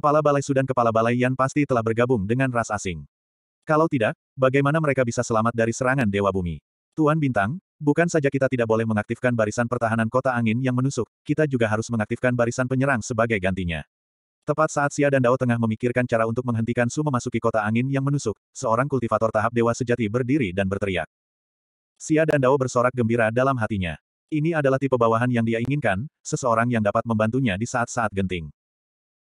Kepala Balai Sudan Kepala Balai Yan pasti telah bergabung dengan ras asing. Kalau tidak, bagaimana mereka bisa selamat dari serangan Dewa Bumi? Tuan Bintang, bukan saja kita tidak boleh mengaktifkan barisan pertahanan kota angin yang menusuk, kita juga harus mengaktifkan barisan penyerang sebagai gantinya. Tepat saat Sia dan Dao tengah memikirkan cara untuk menghentikan Su memasuki kota angin yang menusuk, seorang kultivator tahap dewa sejati berdiri dan berteriak. Sia dan Dao bersorak gembira dalam hatinya. Ini adalah tipe bawahan yang dia inginkan, seseorang yang dapat membantunya di saat-saat genting.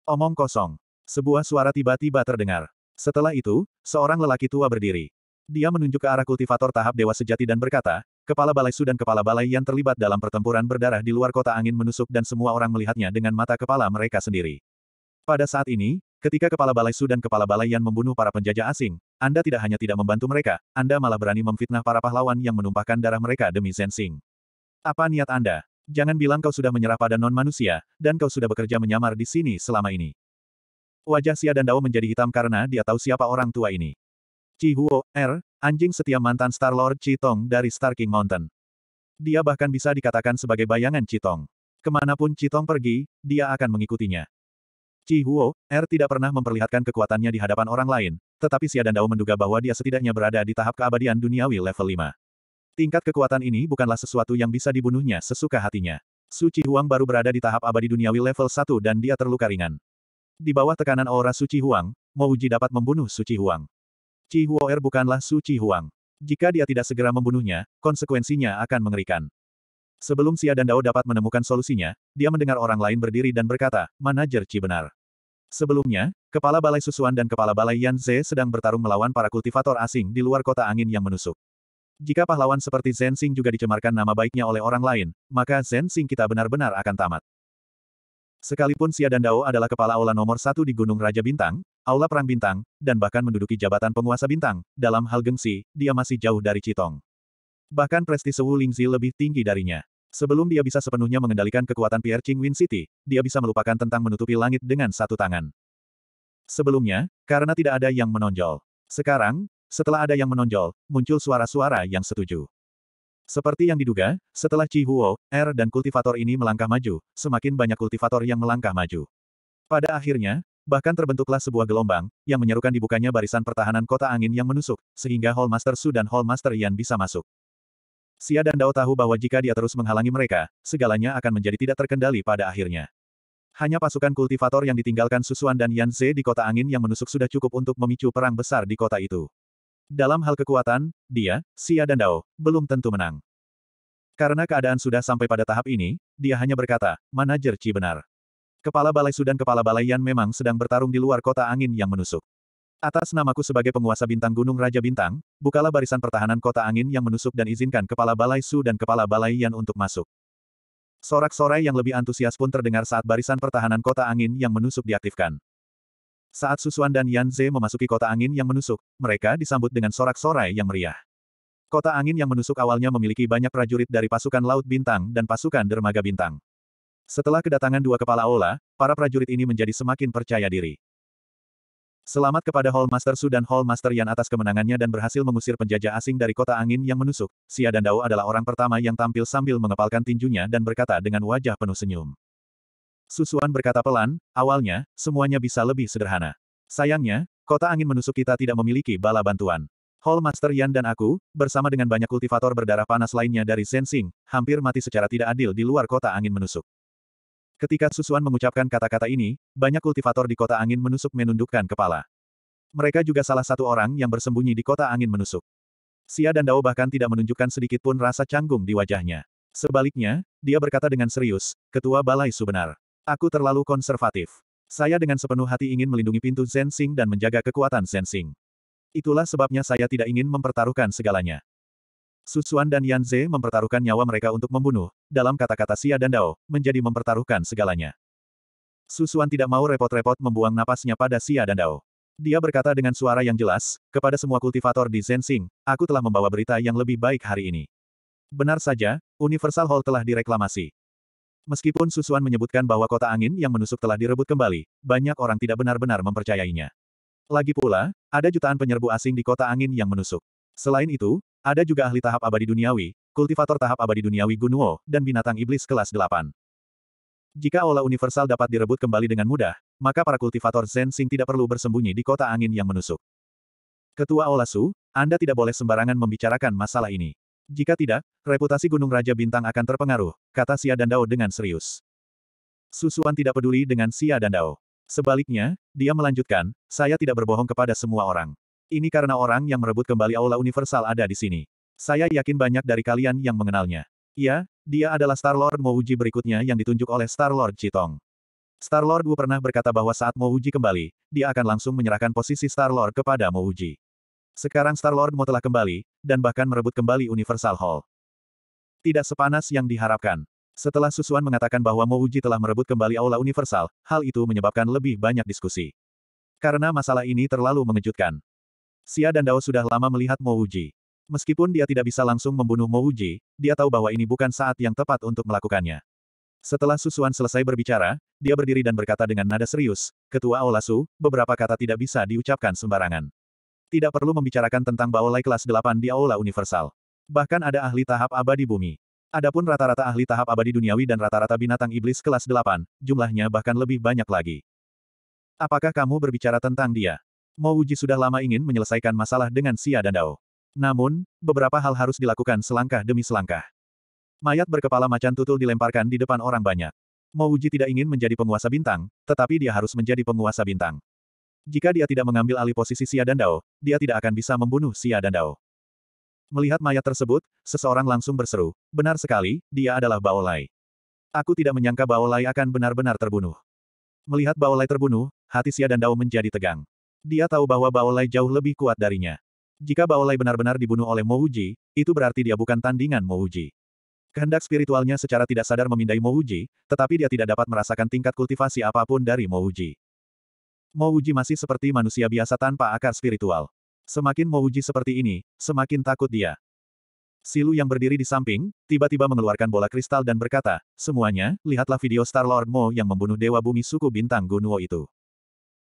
Omong kosong. Sebuah suara tiba-tiba terdengar. Setelah itu, seorang lelaki tua berdiri. Dia menunjuk ke arah kultivator tahap dewa sejati dan berkata, Kepala Balai Su dan Kepala Balai yang terlibat dalam pertempuran berdarah di luar kota angin menusuk dan semua orang melihatnya dengan mata kepala mereka sendiri. Pada saat ini, ketika Kepala Balai Su dan Kepala Balai yang membunuh para penjajah asing, Anda tidak hanya tidak membantu mereka, Anda malah berani memfitnah para pahlawan yang menumpahkan darah mereka demi Zensing. Apa niat Anda? Jangan bilang kau sudah menyerah pada non-manusia, dan kau sudah bekerja menyamar di sini selama ini. Wajah Xia dan Dao menjadi hitam karena dia tahu siapa orang tua ini. Chi Huo, R, er, anjing setia mantan Star Lord Tong dari Star King Mountain. Dia bahkan bisa dikatakan sebagai bayangan Tong. Kemanapun Tong pergi, dia akan mengikutinya. Chi Huo, R er tidak pernah memperlihatkan kekuatannya di hadapan orang lain, tetapi Xia dan Dao menduga bahwa dia setidaknya berada di tahap keabadian duniawi level 5. Tingkat kekuatan ini bukanlah sesuatu yang bisa dibunuhnya sesuka hatinya. Suci Huang baru berada di tahap abadi duniawi level 1 dan dia terluka ringan. Di bawah tekanan aura Suci Huang, Mouji dapat membunuh Suci Huang. Chi Huoer bukanlah Suci Huang. Jika dia tidak segera membunuhnya, konsekuensinya akan mengerikan. Sebelum Xia dan Dao dapat menemukan solusinya, dia mendengar orang lain berdiri dan berkata, manajer Chi benar. Sebelumnya, Kepala Balai Susuan dan Kepala Balai Yan Ze sedang bertarung melawan para kultivator asing di luar kota angin yang menusuk. Jika pahlawan seperti Zensing juga dicemarkan nama baiknya oleh orang lain, maka Zensing kita benar-benar akan tamat. Sekalipun Xia Dao adalah kepala aula nomor satu di Gunung Raja Bintang, aula perang bintang, dan bahkan menduduki jabatan penguasa bintang, dalam hal gengsi, dia masih jauh dari Citong. Bahkan prestise Wu Lingzi lebih tinggi darinya. Sebelum dia bisa sepenuhnya mengendalikan kekuatan Pierre Win City, dia bisa melupakan tentang menutupi langit dengan satu tangan. Sebelumnya, karena tidak ada yang menonjol. Sekarang, setelah ada yang menonjol, muncul suara-suara yang setuju. Seperti yang diduga, setelah Chi Huo, R er dan kultivator ini melangkah maju, semakin banyak kultivator yang melangkah maju. Pada akhirnya, bahkan terbentuklah sebuah gelombang, yang menyerukan dibukanya barisan pertahanan kota angin yang menusuk, sehingga Hall Master Su dan Hall Master Yan bisa masuk. Xia dan Dao tahu bahwa jika dia terus menghalangi mereka, segalanya akan menjadi tidak terkendali pada akhirnya. Hanya pasukan kultivator yang ditinggalkan Susuan dan Yan Ze di kota angin yang menusuk sudah cukup untuk memicu perang besar di kota itu. Dalam hal kekuatan, dia, Xia dan Dao, belum tentu menang. Karena keadaan sudah sampai pada tahap ini, dia hanya berkata, manajer Ci benar. Kepala Balai Sudan Kepala Balai Yan memang sedang bertarung di luar kota angin yang menusuk. Atas namaku sebagai penguasa bintang gunung Raja Bintang, bukalah barisan pertahanan kota angin yang menusuk dan izinkan Kepala Balai Su dan Kepala Balai Yan untuk masuk. Sorak-sorai yang lebih antusias pun terdengar saat barisan pertahanan kota angin yang menusuk diaktifkan. Saat Susuan dan Yan Ze memasuki kota angin yang menusuk, mereka disambut dengan sorak-sorai yang meriah. Kota angin yang menusuk awalnya memiliki banyak prajurit dari pasukan Laut Bintang dan pasukan Dermaga Bintang. Setelah kedatangan dua kepala Ola, para prajurit ini menjadi semakin percaya diri. Selamat kepada Hall Master Su dan Hall Master Yan atas kemenangannya dan berhasil mengusir penjajah asing dari kota angin yang menusuk. Xia dan Dao adalah orang pertama yang tampil sambil mengepalkan tinjunya dan berkata dengan wajah penuh senyum. Susuan berkata pelan, awalnya, semuanya bisa lebih sederhana. Sayangnya, kota angin menusuk kita tidak memiliki bala bantuan. Hall Master Yan dan aku, bersama dengan banyak kultivator berdarah panas lainnya dari Zensing, hampir mati secara tidak adil di luar kota angin menusuk. Ketika Susuan mengucapkan kata-kata ini, banyak kultivator di kota angin menusuk menundukkan kepala. Mereka juga salah satu orang yang bersembunyi di kota angin menusuk. Sia dan Dao bahkan tidak menunjukkan sedikit pun rasa canggung di wajahnya. Sebaliknya, dia berkata dengan serius, Ketua Balai Subenar. Aku terlalu konservatif. Saya dengan sepenuh hati ingin melindungi pintu Zensing dan menjaga kekuatan Zensing. Itulah sebabnya saya tidak ingin mempertaruhkan segalanya. Susuan dan Yanze mempertaruhkan nyawa mereka untuk membunuh, dalam kata-kata Xia dan Dao, menjadi mempertaruhkan segalanya. Susuan tidak mau repot-repot membuang napasnya pada Xia dan Dao. Dia berkata dengan suara yang jelas, kepada semua kultivator di Zensing, aku telah membawa berita yang lebih baik hari ini. Benar saja, Universal Hall telah direklamasi. Meskipun Susuan menyebutkan bahwa kota angin yang menusuk telah direbut kembali, banyak orang tidak benar-benar mempercayainya. Lagi pula, ada jutaan penyerbu asing di kota angin yang menusuk. Selain itu, ada juga ahli tahap abadi duniawi, kultivator tahap abadi duniawi Gunuo, dan binatang iblis kelas 8. Jika Aula universal dapat direbut kembali dengan mudah, maka para kultivator Zen Sing tidak perlu bersembunyi di kota angin yang menusuk. Ketua Su, Anda tidak boleh sembarangan membicarakan masalah ini. Jika tidak, reputasi Gunung Raja Bintang akan terpengaruh, kata Xia Dandao dengan serius. Susuan tidak peduli dengan Xia Dandao. Sebaliknya, dia melanjutkan, saya tidak berbohong kepada semua orang. Ini karena orang yang merebut kembali Aula Universal ada di sini. Saya yakin banyak dari kalian yang mengenalnya. Ya, dia adalah Star-Lord Mouji berikutnya yang ditunjuk oleh Star-Lord Chitong. Star-Lord Wu pernah berkata bahwa saat Mouji kembali, dia akan langsung menyerahkan posisi Star-Lord kepada Mouji. Sekarang Star-Lord Mo telah kembali, dan bahkan merebut kembali Universal Hall. Tidak sepanas yang diharapkan. Setelah Susuan mengatakan bahwa Mo Uji telah merebut kembali Aula Universal, hal itu menyebabkan lebih banyak diskusi. Karena masalah ini terlalu mengejutkan. Xia dan Dao sudah lama melihat Mo Uji. Meskipun dia tidak bisa langsung membunuh Mo Uji, dia tahu bahwa ini bukan saat yang tepat untuk melakukannya. Setelah Susuan selesai berbicara, dia berdiri dan berkata dengan nada serius, Ketua Aula Su, beberapa kata tidak bisa diucapkan sembarangan. Tidak perlu membicarakan tentang Baolai kelas 8 di Aula Universal. Bahkan ada ahli tahap abadi bumi. Adapun rata-rata ahli tahap abadi duniawi dan rata-rata binatang iblis kelas 8, jumlahnya bahkan lebih banyak lagi. Apakah kamu berbicara tentang dia? Mo Uji sudah lama ingin menyelesaikan masalah dengan Xia dan Dao. Namun, beberapa hal harus dilakukan selangkah demi selangkah. Mayat berkepala macan tutul dilemparkan di depan orang banyak. Mo Wuji tidak ingin menjadi penguasa bintang, tetapi dia harus menjadi penguasa bintang. Jika dia tidak mengambil alih posisi Xia dan Dao, dia tidak akan bisa membunuh Xia dan Dao. Melihat mayat tersebut, seseorang langsung berseru, benar sekali, dia adalah Bao Baolai. Aku tidak menyangka Bao Baolai akan benar-benar terbunuh. Melihat Bao Baolai terbunuh, hati Xia dan Dao menjadi tegang. Dia tahu bahwa Bao Baolai jauh lebih kuat darinya. Jika Bao Baolai benar-benar dibunuh oleh Mouji, itu berarti dia bukan tandingan Mouji. Kehendak spiritualnya secara tidak sadar memindai Mouji, tetapi dia tidak dapat merasakan tingkat kultivasi apapun dari Mouji. Mouji masih seperti manusia biasa tanpa akar spiritual. Semakin Mouji seperti ini, semakin takut dia. Silu yang berdiri di samping, tiba-tiba mengeluarkan bola kristal dan berkata, Semuanya, lihatlah video Star Lord Mo yang membunuh Dewa Bumi suku Bintang Gunuo itu.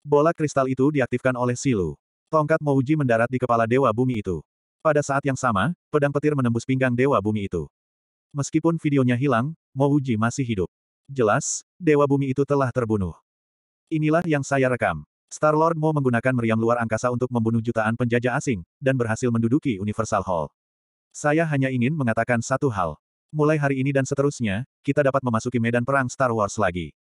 Bola kristal itu diaktifkan oleh Silu. Tongkat Mouji mendarat di kepala Dewa Bumi itu. Pada saat yang sama, pedang petir menembus pinggang Dewa Bumi itu. Meskipun videonya hilang, Mouji masih hidup. Jelas, Dewa Bumi itu telah terbunuh. Inilah yang saya rekam. Star-Lord Mo menggunakan meriam luar angkasa untuk membunuh jutaan penjajah asing, dan berhasil menduduki Universal Hall. Saya hanya ingin mengatakan satu hal. Mulai hari ini dan seterusnya, kita dapat memasuki medan perang Star Wars lagi.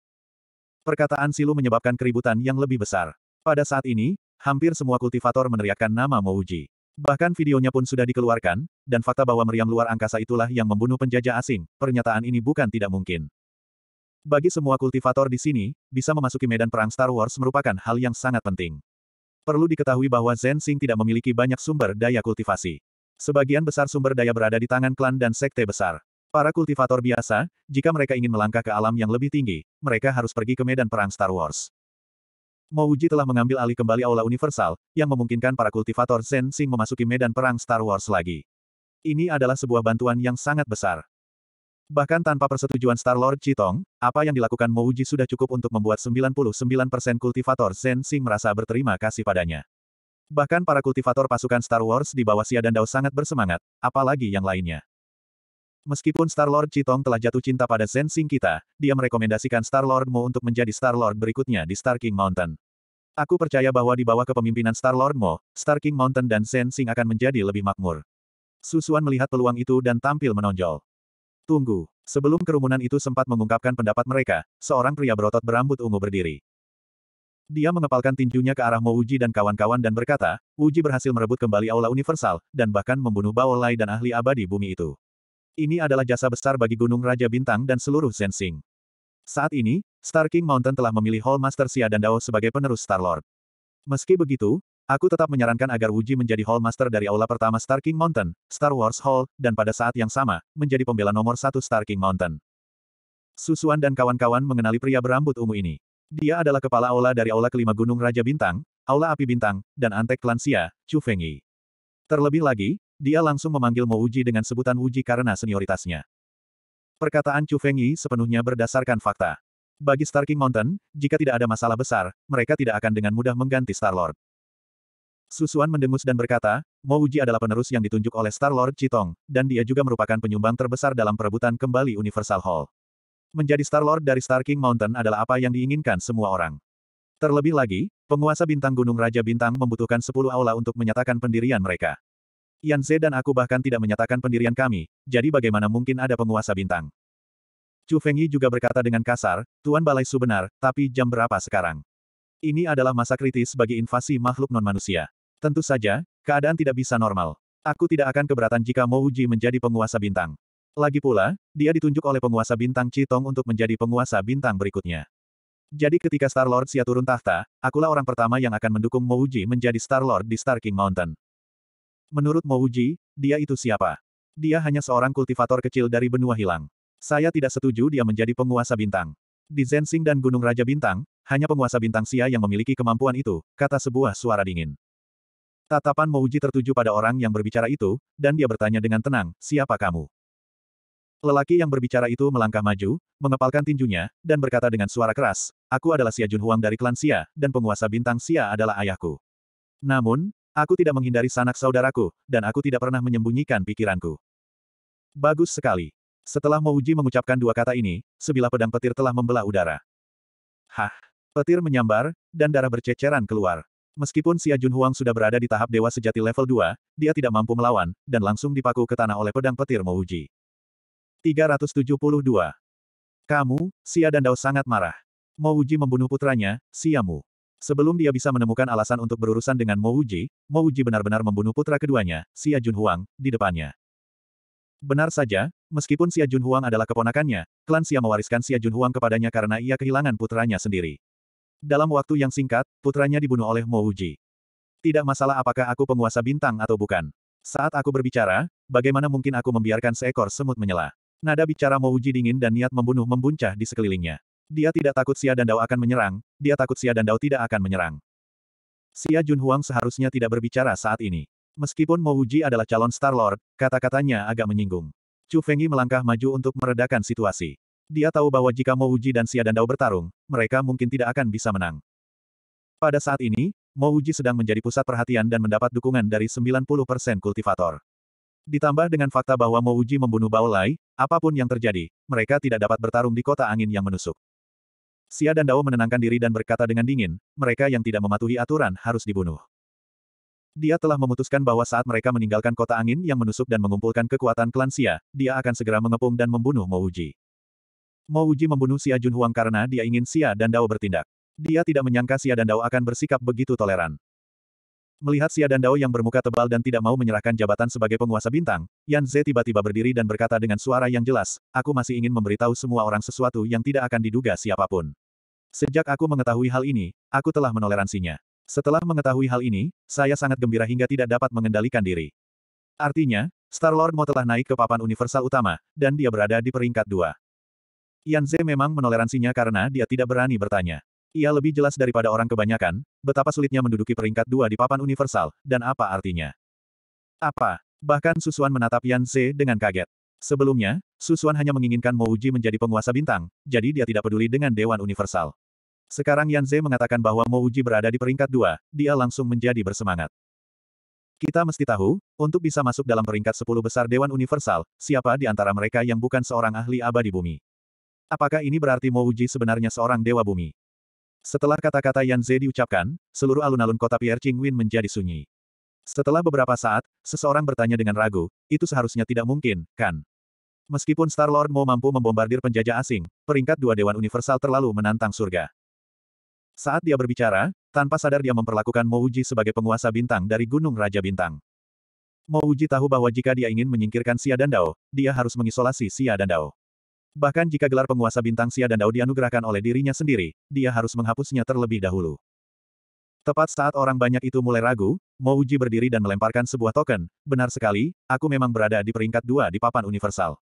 Perkataan Silu menyebabkan keributan yang lebih besar. Pada saat ini, hampir semua kultivator meneriakkan nama Mouji. Bahkan videonya pun sudah dikeluarkan, dan fakta bahwa meriam luar angkasa itulah yang membunuh penjajah asing, pernyataan ini bukan tidak mungkin. Bagi semua kultivator di sini, bisa memasuki medan perang Star Wars merupakan hal yang sangat penting. Perlu diketahui bahwa Zen Xing tidak memiliki banyak sumber daya kultivasi. Sebagian besar sumber daya berada di tangan klan dan sekte besar. Para kultivator biasa, jika mereka ingin melangkah ke alam yang lebih tinggi, mereka harus pergi ke medan perang Star Wars. Mouji telah mengambil alih kembali Aula Universal, yang memungkinkan para kultivator Zen Xing memasuki medan perang Star Wars lagi. Ini adalah sebuah bantuan yang sangat besar. Bahkan tanpa persetujuan Star-Lord Chitong, apa yang dilakukan Uji sudah cukup untuk membuat 99% kultivator Zen Xing merasa berterima kasih padanya. Bahkan para kultivator pasukan Star Wars di bawah Xia dan Dao sangat bersemangat, apalagi yang lainnya. Meskipun Star-Lord Chitong telah jatuh cinta pada Zen Xing kita, dia merekomendasikan Star-Lord Mo untuk menjadi Star-Lord berikutnya di Star King Mountain. Aku percaya bahwa di bawah kepemimpinan Star-Lord Mo, Star King Mountain dan Sensing akan menjadi lebih makmur. Susuan melihat peluang itu dan tampil menonjol. Tunggu. Sebelum kerumunan itu sempat mengungkapkan pendapat mereka, seorang pria berotot berambut ungu berdiri. Dia mengepalkan tinjunya ke arah Mo Uji dan kawan-kawan dan berkata, Uji berhasil merebut kembali Aula Universal, dan bahkan membunuh Baolai dan ahli abadi bumi itu. Ini adalah jasa besar bagi Gunung Raja Bintang dan seluruh Zensing. Saat ini, Star King Mountain telah memilih Hall Master Xia dan Dao sebagai penerus Star-Lord. Meski begitu, Aku tetap menyarankan agar Wuji menjadi Hall Master dari aula pertama Star King Mountain, Star Wars Hall, dan pada saat yang sama, menjadi pembela nomor satu Star King Mountain. Susuan dan kawan-kawan mengenali pria berambut ungu ini. Dia adalah kepala aula dari aula kelima Gunung Raja Bintang, Aula Api Bintang, dan Antek Sia, Chu Fengyi. Terlebih lagi, dia langsung memanggil Mo Wuji dengan sebutan Wuji karena senioritasnya. Perkataan Chu Fengyi sepenuhnya berdasarkan fakta. Bagi Star King Mountain, jika tidak ada masalah besar, mereka tidak akan dengan mudah mengganti Star-Lord. Susuan mendengus dan berkata, Mo Uji adalah penerus yang ditunjuk oleh Star-Lord Chitong, dan dia juga merupakan penyumbang terbesar dalam perebutan kembali Universal Hall. Menjadi Star-Lord dari Star King Mountain adalah apa yang diinginkan semua orang. Terlebih lagi, penguasa Bintang Gunung Raja Bintang membutuhkan 10 aula untuk menyatakan pendirian mereka. Yan Ze dan aku bahkan tidak menyatakan pendirian kami, jadi bagaimana mungkin ada penguasa bintang? Chu Fengyi juga berkata dengan kasar, Tuan Balai Su benar, tapi jam berapa sekarang? Ini adalah masa kritis bagi invasi makhluk non-manusia. Tentu saja, keadaan tidak bisa normal. Aku tidak akan keberatan jika Mo Uji menjadi penguasa bintang. Lagi pula, dia ditunjuk oleh penguasa bintang Citong untuk menjadi penguasa bintang berikutnya. Jadi ketika Star-Lord sia turun tahta, akulah orang pertama yang akan mendukung Mo Uji menjadi Star-Lord di Star King Mountain. Menurut Mo Uji, dia itu siapa? Dia hanya seorang kultivator kecil dari benua hilang. Saya tidak setuju dia menjadi penguasa bintang. Di Zensing dan Gunung Raja Bintang, hanya penguasa bintang Sia yang memiliki kemampuan itu, kata sebuah suara dingin. Tatapan Mouji tertuju pada orang yang berbicara itu, dan dia bertanya dengan tenang, siapa kamu? Lelaki yang berbicara itu melangkah maju, mengepalkan tinjunya, dan berkata dengan suara keras, Aku adalah Xia Junhuang dari klan Xia, dan penguasa bintang Xia adalah ayahku. Namun, aku tidak menghindari sanak saudaraku, dan aku tidak pernah menyembunyikan pikiranku. Bagus sekali. Setelah Mouji mengucapkan dua kata ini, sebilah pedang petir telah membelah udara. Hah! Petir menyambar, dan darah berceceran keluar. Meskipun Xia Junhuang sudah berada di tahap dewa sejati level 2, dia tidak mampu melawan, dan langsung dipaku ke tanah oleh pedang petir Mouji. 372. Kamu, Xia dan Dao sangat marah. Mouji membunuh putranya, Xiamu. Sebelum dia bisa menemukan alasan untuk berurusan dengan Mouji, Mouji benar-benar membunuh putra keduanya, Xia Junhuang, di depannya. Benar saja, meskipun Xia Junhuang adalah keponakannya, klan Xia mewariskan Xia Junhuang kepadanya karena ia kehilangan putranya sendiri. Dalam waktu yang singkat, putranya dibunuh oleh Mo Uji. Tidak masalah apakah aku penguasa bintang atau bukan. Saat aku berbicara, bagaimana mungkin aku membiarkan seekor semut menyela? Nada bicara Mo Uji dingin dan niat membunuh membuncah di sekelilingnya. Dia tidak takut Xia dan Dao akan menyerang, dia takut Xia dan Dao tidak akan menyerang. Xia Junhuang seharusnya tidak berbicara saat ini. Meskipun Mo Uji adalah calon Star Lord, kata-katanya agak menyinggung. Chu Fengyi melangkah maju untuk meredakan situasi. Dia tahu bahwa jika Mo Uji dan Xia Dao bertarung, mereka mungkin tidak akan bisa menang. Pada saat ini, Mo Uji sedang menjadi pusat perhatian dan mendapat dukungan dari 90% kultivator. Ditambah dengan fakta bahwa Mo Uji membunuh Lai, apapun yang terjadi, mereka tidak dapat bertarung di kota angin yang menusuk. Xia dan Dao menenangkan diri dan berkata dengan dingin, mereka yang tidak mematuhi aturan harus dibunuh. Dia telah memutuskan bahwa saat mereka meninggalkan kota angin yang menusuk dan mengumpulkan kekuatan klan Xia, dia akan segera mengepung dan membunuh Mo Uji. Mo Uji membunuh Xia Junhuang karena dia ingin Xia dan Dao bertindak. Dia tidak menyangka Xia dan Dao akan bersikap begitu toleran. Melihat Xia dan Dao yang bermuka tebal dan tidak mau menyerahkan jabatan sebagai penguasa bintang, Yan Zhe tiba-tiba berdiri dan berkata dengan suara yang jelas, aku masih ingin memberitahu semua orang sesuatu yang tidak akan diduga siapapun. Sejak aku mengetahui hal ini, aku telah menoleransinya. Setelah mengetahui hal ini, saya sangat gembira hingga tidak dapat mengendalikan diri. Artinya, Star-Lord Mo telah naik ke papan universal utama, dan dia berada di peringkat dua. Yan Ze memang menoleransinya karena dia tidak berani bertanya. Ia lebih jelas daripada orang kebanyakan, betapa sulitnya menduduki peringkat dua di papan universal, dan apa artinya. Apa? Bahkan Susuan menatap Yan Ze dengan kaget. Sebelumnya, Susuan hanya menginginkan Mouji menjadi penguasa bintang, jadi dia tidak peduli dengan Dewan Universal. Sekarang Yan Ze mengatakan bahwa Mouji berada di peringkat dua, dia langsung menjadi bersemangat. Kita mesti tahu, untuk bisa masuk dalam peringkat sepuluh besar Dewan Universal, siapa di antara mereka yang bukan seorang ahli abadi bumi. Apakah ini berarti Mo Uji sebenarnya seorang dewa bumi? Setelah kata-kata Yan Ze diucapkan, seluruh alun-alun kota Pierre Qingwin menjadi sunyi. Setelah beberapa saat, seseorang bertanya dengan ragu, itu seharusnya tidak mungkin, kan? Meskipun Star-Lord Mo mampu membombardir penjajah asing, peringkat dua Dewan Universal terlalu menantang surga. Saat dia berbicara, tanpa sadar dia memperlakukan Mo Uji sebagai penguasa bintang dari Gunung Raja Bintang. Mo Uji tahu bahwa jika dia ingin menyingkirkan Sia Dandao, dia harus mengisolasi Sia Dandao. Bahkan jika gelar penguasa bintang Sia dan Dao dianugerahkan oleh dirinya sendiri, dia harus menghapusnya terlebih dahulu. Tepat saat orang banyak itu mulai ragu, Mo Uji berdiri dan melemparkan sebuah token. Benar sekali, aku memang berada di peringkat dua di papan universal.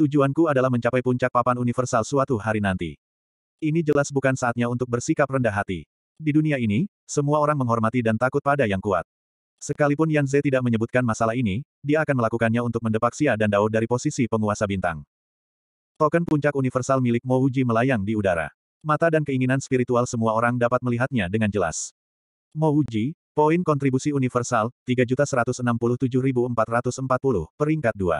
Tujuanku adalah mencapai puncak papan universal suatu hari nanti. Ini jelas bukan saatnya untuk bersikap rendah hati. Di dunia ini, semua orang menghormati dan takut pada yang kuat. Sekalipun Yan Ze tidak menyebutkan masalah ini, dia akan melakukannya untuk mendepak Xia dan Dao dari posisi penguasa bintang. Token puncak universal milik Mouji melayang di udara. Mata dan keinginan spiritual semua orang dapat melihatnya dengan jelas. Mouji, poin kontribusi universal, 3.167.440, peringkat 2.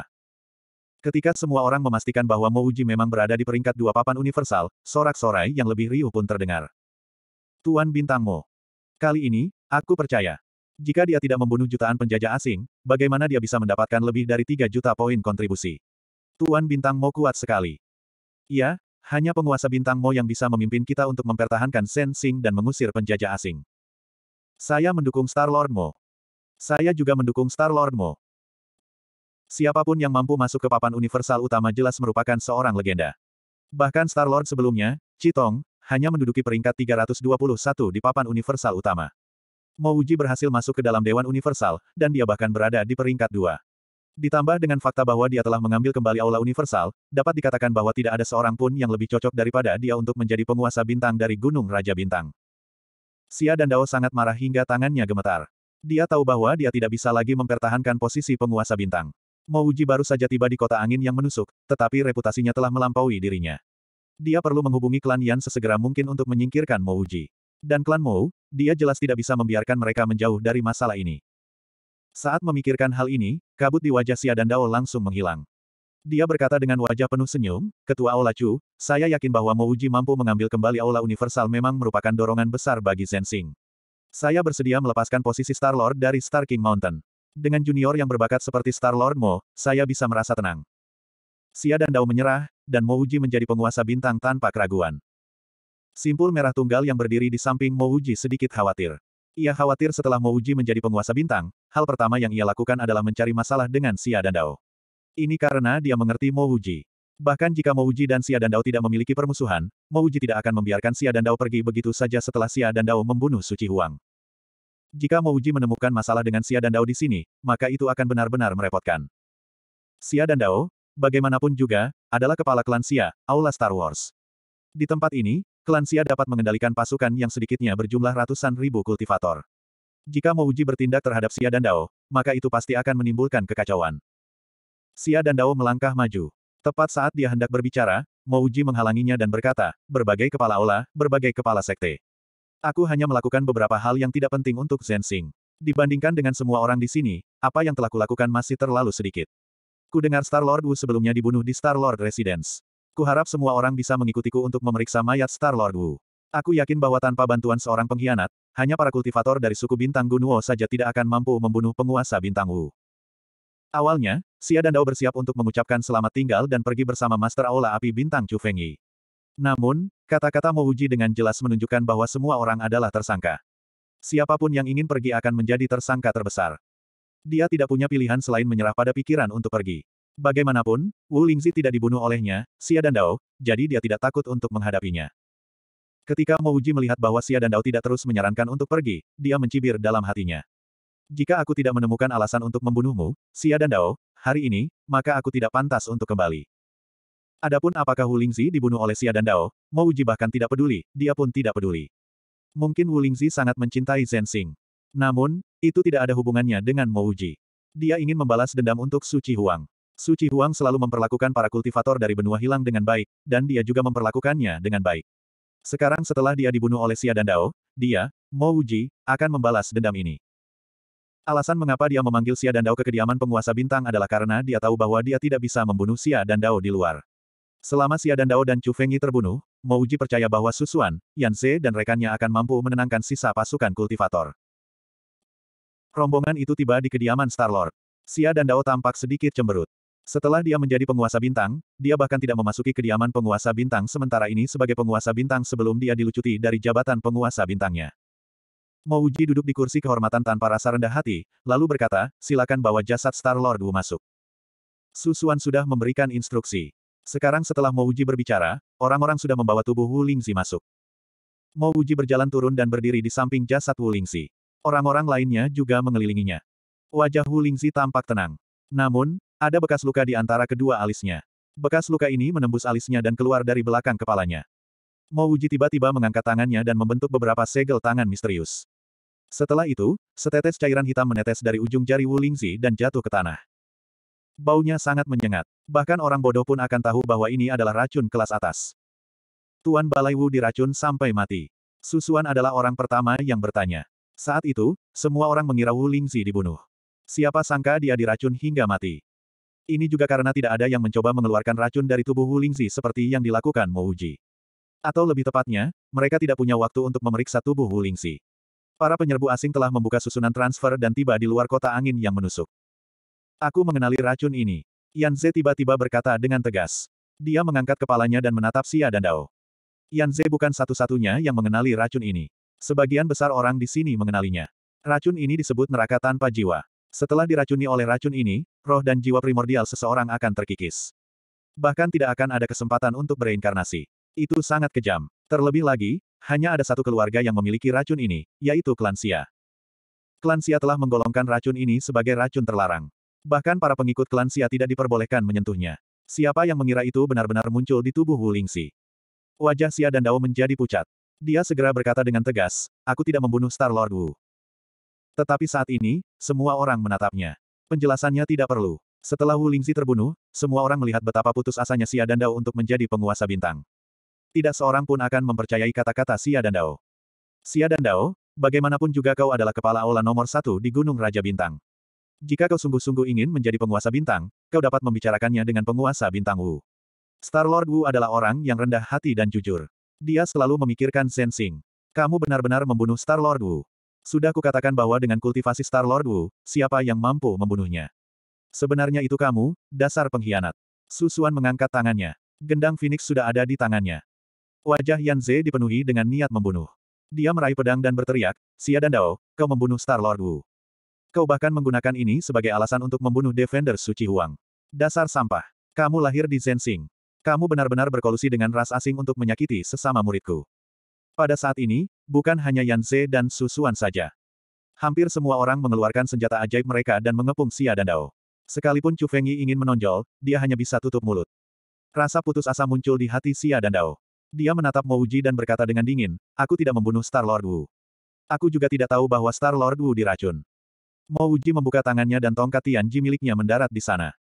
Ketika semua orang memastikan bahwa Mouji memang berada di peringkat dua papan universal, sorak-sorai yang lebih riuh pun terdengar. Tuan bintang Mo, Kali ini, aku percaya. Jika dia tidak membunuh jutaan penjajah asing, bagaimana dia bisa mendapatkan lebih dari 3 juta poin kontribusi? Tuan Bintang Mo kuat sekali. Ya, hanya penguasa Bintang Mo yang bisa memimpin kita untuk mempertahankan Sen Sing dan mengusir penjajah asing. Saya mendukung Star-Lord Mo. Saya juga mendukung Star-Lord Mo. Siapapun yang mampu masuk ke papan universal utama jelas merupakan seorang legenda. Bahkan Star-Lord sebelumnya, Chitong, hanya menduduki peringkat 321 di papan universal utama. Mo Uji berhasil masuk ke dalam Dewan Universal, dan dia bahkan berada di peringkat 2. Ditambah dengan fakta bahwa dia telah mengambil kembali Aula Universal, dapat dikatakan bahwa tidak ada seorang pun yang lebih cocok daripada dia untuk menjadi penguasa bintang dari Gunung Raja Bintang. Sia dan Dao sangat marah hingga tangannya gemetar. Dia tahu bahwa dia tidak bisa lagi mempertahankan posisi penguasa bintang. Uji baru saja tiba di kota angin yang menusuk, tetapi reputasinya telah melampaui dirinya. Dia perlu menghubungi klan Yan sesegera mungkin untuk menyingkirkan Uji. Dan klan Mou, dia jelas tidak bisa membiarkan mereka menjauh dari masalah ini. Saat memikirkan hal ini, kabut di wajah Xia dan Dao langsung menghilang. Dia berkata dengan wajah penuh senyum, Ketua Aula Chu, saya yakin bahwa Mouji mampu mengambil kembali Aula Universal memang merupakan dorongan besar bagi Zensing. Saya bersedia melepaskan posisi Star-Lord dari Star King Mountain. Dengan junior yang berbakat seperti Star-Lord Mo, saya bisa merasa tenang. Xia dan Dao menyerah, dan Mouji menjadi penguasa bintang tanpa keraguan. Simpul merah tunggal yang berdiri di samping Mouji sedikit khawatir. Ia khawatir setelah Mouji menjadi penguasa bintang, hal pertama yang ia lakukan adalah mencari masalah dengan Xia dan Dao. Ini karena dia mengerti Mouji. Bahkan jika Mouji dan Xia dan Dao tidak memiliki permusuhan, Mouji tidak akan membiarkan Xia dan Dao pergi begitu saja setelah Xia dan Dao membunuh Suci Huang. Jika Mouji menemukan masalah dengan Xia dan Dao di sini, maka itu akan benar-benar merepotkan. Xia dan Dao, bagaimanapun juga, adalah kepala klan Xia, Aula Star Wars. Di tempat ini, klan Xia dapat mengendalikan pasukan yang sedikitnya berjumlah ratusan ribu kultivator. Jika uji bertindak terhadap Xia dan Dao, maka itu pasti akan menimbulkan kekacauan. Xia dan Dao melangkah maju. Tepat saat dia hendak berbicara, uji menghalanginya dan berkata, berbagai kepala ola, berbagai kepala sekte. Aku hanya melakukan beberapa hal yang tidak penting untuk Zensing. Dibandingkan dengan semua orang di sini, apa yang telah kulakukan masih terlalu sedikit. Ku dengar Star Lord Wu sebelumnya dibunuh di Star Lord Residence. Kuharap semua orang bisa mengikutiku untuk memeriksa mayat Star-Lord Wu. Aku yakin bahwa tanpa bantuan seorang pengkhianat, hanya para kultivator dari suku bintang Gunuo saja tidak akan mampu membunuh penguasa bintang Wu. Awalnya, Xia dan Dao bersiap untuk mengucapkan selamat tinggal dan pergi bersama Master Aula Api Bintang Chu Fengyi. Namun, kata-kata Mo Mouji dengan jelas menunjukkan bahwa semua orang adalah tersangka. Siapapun yang ingin pergi akan menjadi tersangka terbesar. Dia tidak punya pilihan selain menyerah pada pikiran untuk pergi. Bagaimanapun, Wu Lingzi tidak dibunuh olehnya, Xia dan Dao, jadi dia tidak takut untuk menghadapinya. Ketika Mo Uji melihat bahwa Xia dan Dao tidak terus menyarankan untuk pergi, dia mencibir dalam hatinya. Jika aku tidak menemukan alasan untuk membunuhmu, Xia dan Dao, hari ini, maka aku tidak pantas untuk kembali. Adapun apakah Wu Lingzi dibunuh oleh Xia dan Dao, Mo Uji bahkan tidak peduli, dia pun tidak peduli. Mungkin Wu Lingzi sangat mencintai Zhen Xing. Namun, itu tidak ada hubungannya dengan Mo Uji. Dia ingin membalas dendam untuk Suci Huang. Suci Huang selalu memperlakukan para kultivator dari benua hilang dengan baik, dan dia juga memperlakukannya dengan baik. Sekarang setelah dia dibunuh oleh Xia dan Dao, dia, Mo Wuji, akan membalas dendam ini. Alasan mengapa dia memanggil Xia dan Dao ke kediaman penguasa bintang adalah karena dia tahu bahwa dia tidak bisa membunuh Xia dan Dao di luar. Selama Xia dan Dao dan Chu Fengyi terbunuh, Mo Wuji percaya bahwa Susuan, Yan Ze dan rekannya akan mampu menenangkan sisa pasukan kultivator. Rombongan itu tiba di kediaman Star-Lord. Xia dan Dao tampak sedikit cemberut. Setelah dia menjadi penguasa bintang, dia bahkan tidak memasuki kediaman penguasa bintang sementara ini sebagai penguasa bintang sebelum dia dilucuti dari jabatan penguasa bintangnya. Mouji duduk di kursi kehormatan tanpa rasa rendah hati, lalu berkata, silakan bawa jasad Star-Lord Wu masuk. Susuan sudah memberikan instruksi. Sekarang setelah Mouji berbicara, orang-orang sudah membawa tubuh Wu Lingzi masuk. Mouji berjalan turun dan berdiri di samping jasad Wu Lingzi. Orang-orang lainnya juga mengelilinginya. Wajah Wu Lingzi tampak tenang. Namun, ada bekas luka di antara kedua alisnya. Bekas luka ini menembus alisnya dan keluar dari belakang kepalanya. Mo Wuji tiba-tiba mengangkat tangannya dan membentuk beberapa segel tangan misterius. Setelah itu, setetes cairan hitam menetes dari ujung jari Wu Lingzi dan jatuh ke tanah. Baunya sangat menyengat. Bahkan orang bodoh pun akan tahu bahwa ini adalah racun kelas atas. Tuan Balai Wu diracun sampai mati. Susuan adalah orang pertama yang bertanya. Saat itu, semua orang mengira Wu Lingzi dibunuh. Siapa sangka dia diracun hingga mati. Ini juga karena tidak ada yang mencoba mengeluarkan racun dari tubuh Wulingzi seperti yang dilakukan Mo Atau lebih tepatnya, mereka tidak punya waktu untuk memeriksa tubuh Wulingzi. Para penyerbu asing telah membuka susunan transfer dan tiba di luar kota angin yang menusuk. Aku mengenali racun ini. Yan Ze tiba-tiba berkata dengan tegas. Dia mengangkat kepalanya dan menatap Xia dan Dao. Yan Ze bukan satu-satunya yang mengenali racun ini. Sebagian besar orang di sini mengenalinya. Racun ini disebut neraka tanpa jiwa. Setelah diracuni oleh racun ini, roh dan jiwa primordial seseorang akan terkikis. Bahkan tidak akan ada kesempatan untuk bereinkarnasi. Itu sangat kejam. Terlebih lagi, hanya ada satu keluarga yang memiliki racun ini, yaitu Klansia. Klansia telah menggolongkan racun ini sebagai racun terlarang. Bahkan para pengikut Klansia tidak diperbolehkan menyentuhnya. Siapa yang mengira itu benar-benar muncul di tubuh Wu Lingxi? Wajah Xia dan Dao menjadi pucat. Dia segera berkata dengan tegas, aku tidak membunuh Star Lord Wu. Tetapi saat ini, semua orang menatapnya. Penjelasannya tidak perlu. Setelah Wu Lingzi terbunuh, semua orang melihat betapa putus asanya Xia Dandao untuk menjadi penguasa bintang. Tidak seorang pun akan mempercayai kata-kata Xia Dandao. Xia Dandao, bagaimanapun juga kau adalah kepala aula nomor satu di Gunung Raja Bintang. Jika kau sungguh-sungguh ingin menjadi penguasa bintang, kau dapat membicarakannya dengan penguasa bintang Wu. Star-Lord Wu adalah orang yang rendah hati dan jujur. Dia selalu memikirkan Zhen Kamu benar-benar membunuh Star-Lord Wu. Sudah kukatakan bahwa dengan kultivasi Star-Lord Wu, siapa yang mampu membunuhnya? Sebenarnya itu kamu, dasar pengkhianat. Susuan mengangkat tangannya. Gendang Phoenix sudah ada di tangannya. Wajah Yan Ze dipenuhi dengan niat membunuh. Dia meraih pedang dan berteriak, Xia dan Dao, kau membunuh Star-Lord Wu. Kau bahkan menggunakan ini sebagai alasan untuk membunuh Defender Suci Huang. Dasar sampah. Kamu lahir di Zensing. Kamu benar-benar berkolusi dengan ras asing untuk menyakiti sesama muridku. Pada saat ini, bukan hanya Yan Ze dan Susuan saja. Hampir semua orang mengeluarkan senjata ajaib mereka dan mengepung Xia dan Dao. Sekalipun Chu Fengyi ingin menonjol, dia hanya bisa tutup mulut. Rasa putus asa muncul di hati Xia dan Dao. Dia menatap Uji dan berkata dengan dingin, aku tidak membunuh Star-Lord Wu. Aku juga tidak tahu bahwa Star-Lord Wu diracun. Uji membuka tangannya dan tongkat Tian Ji miliknya mendarat di sana.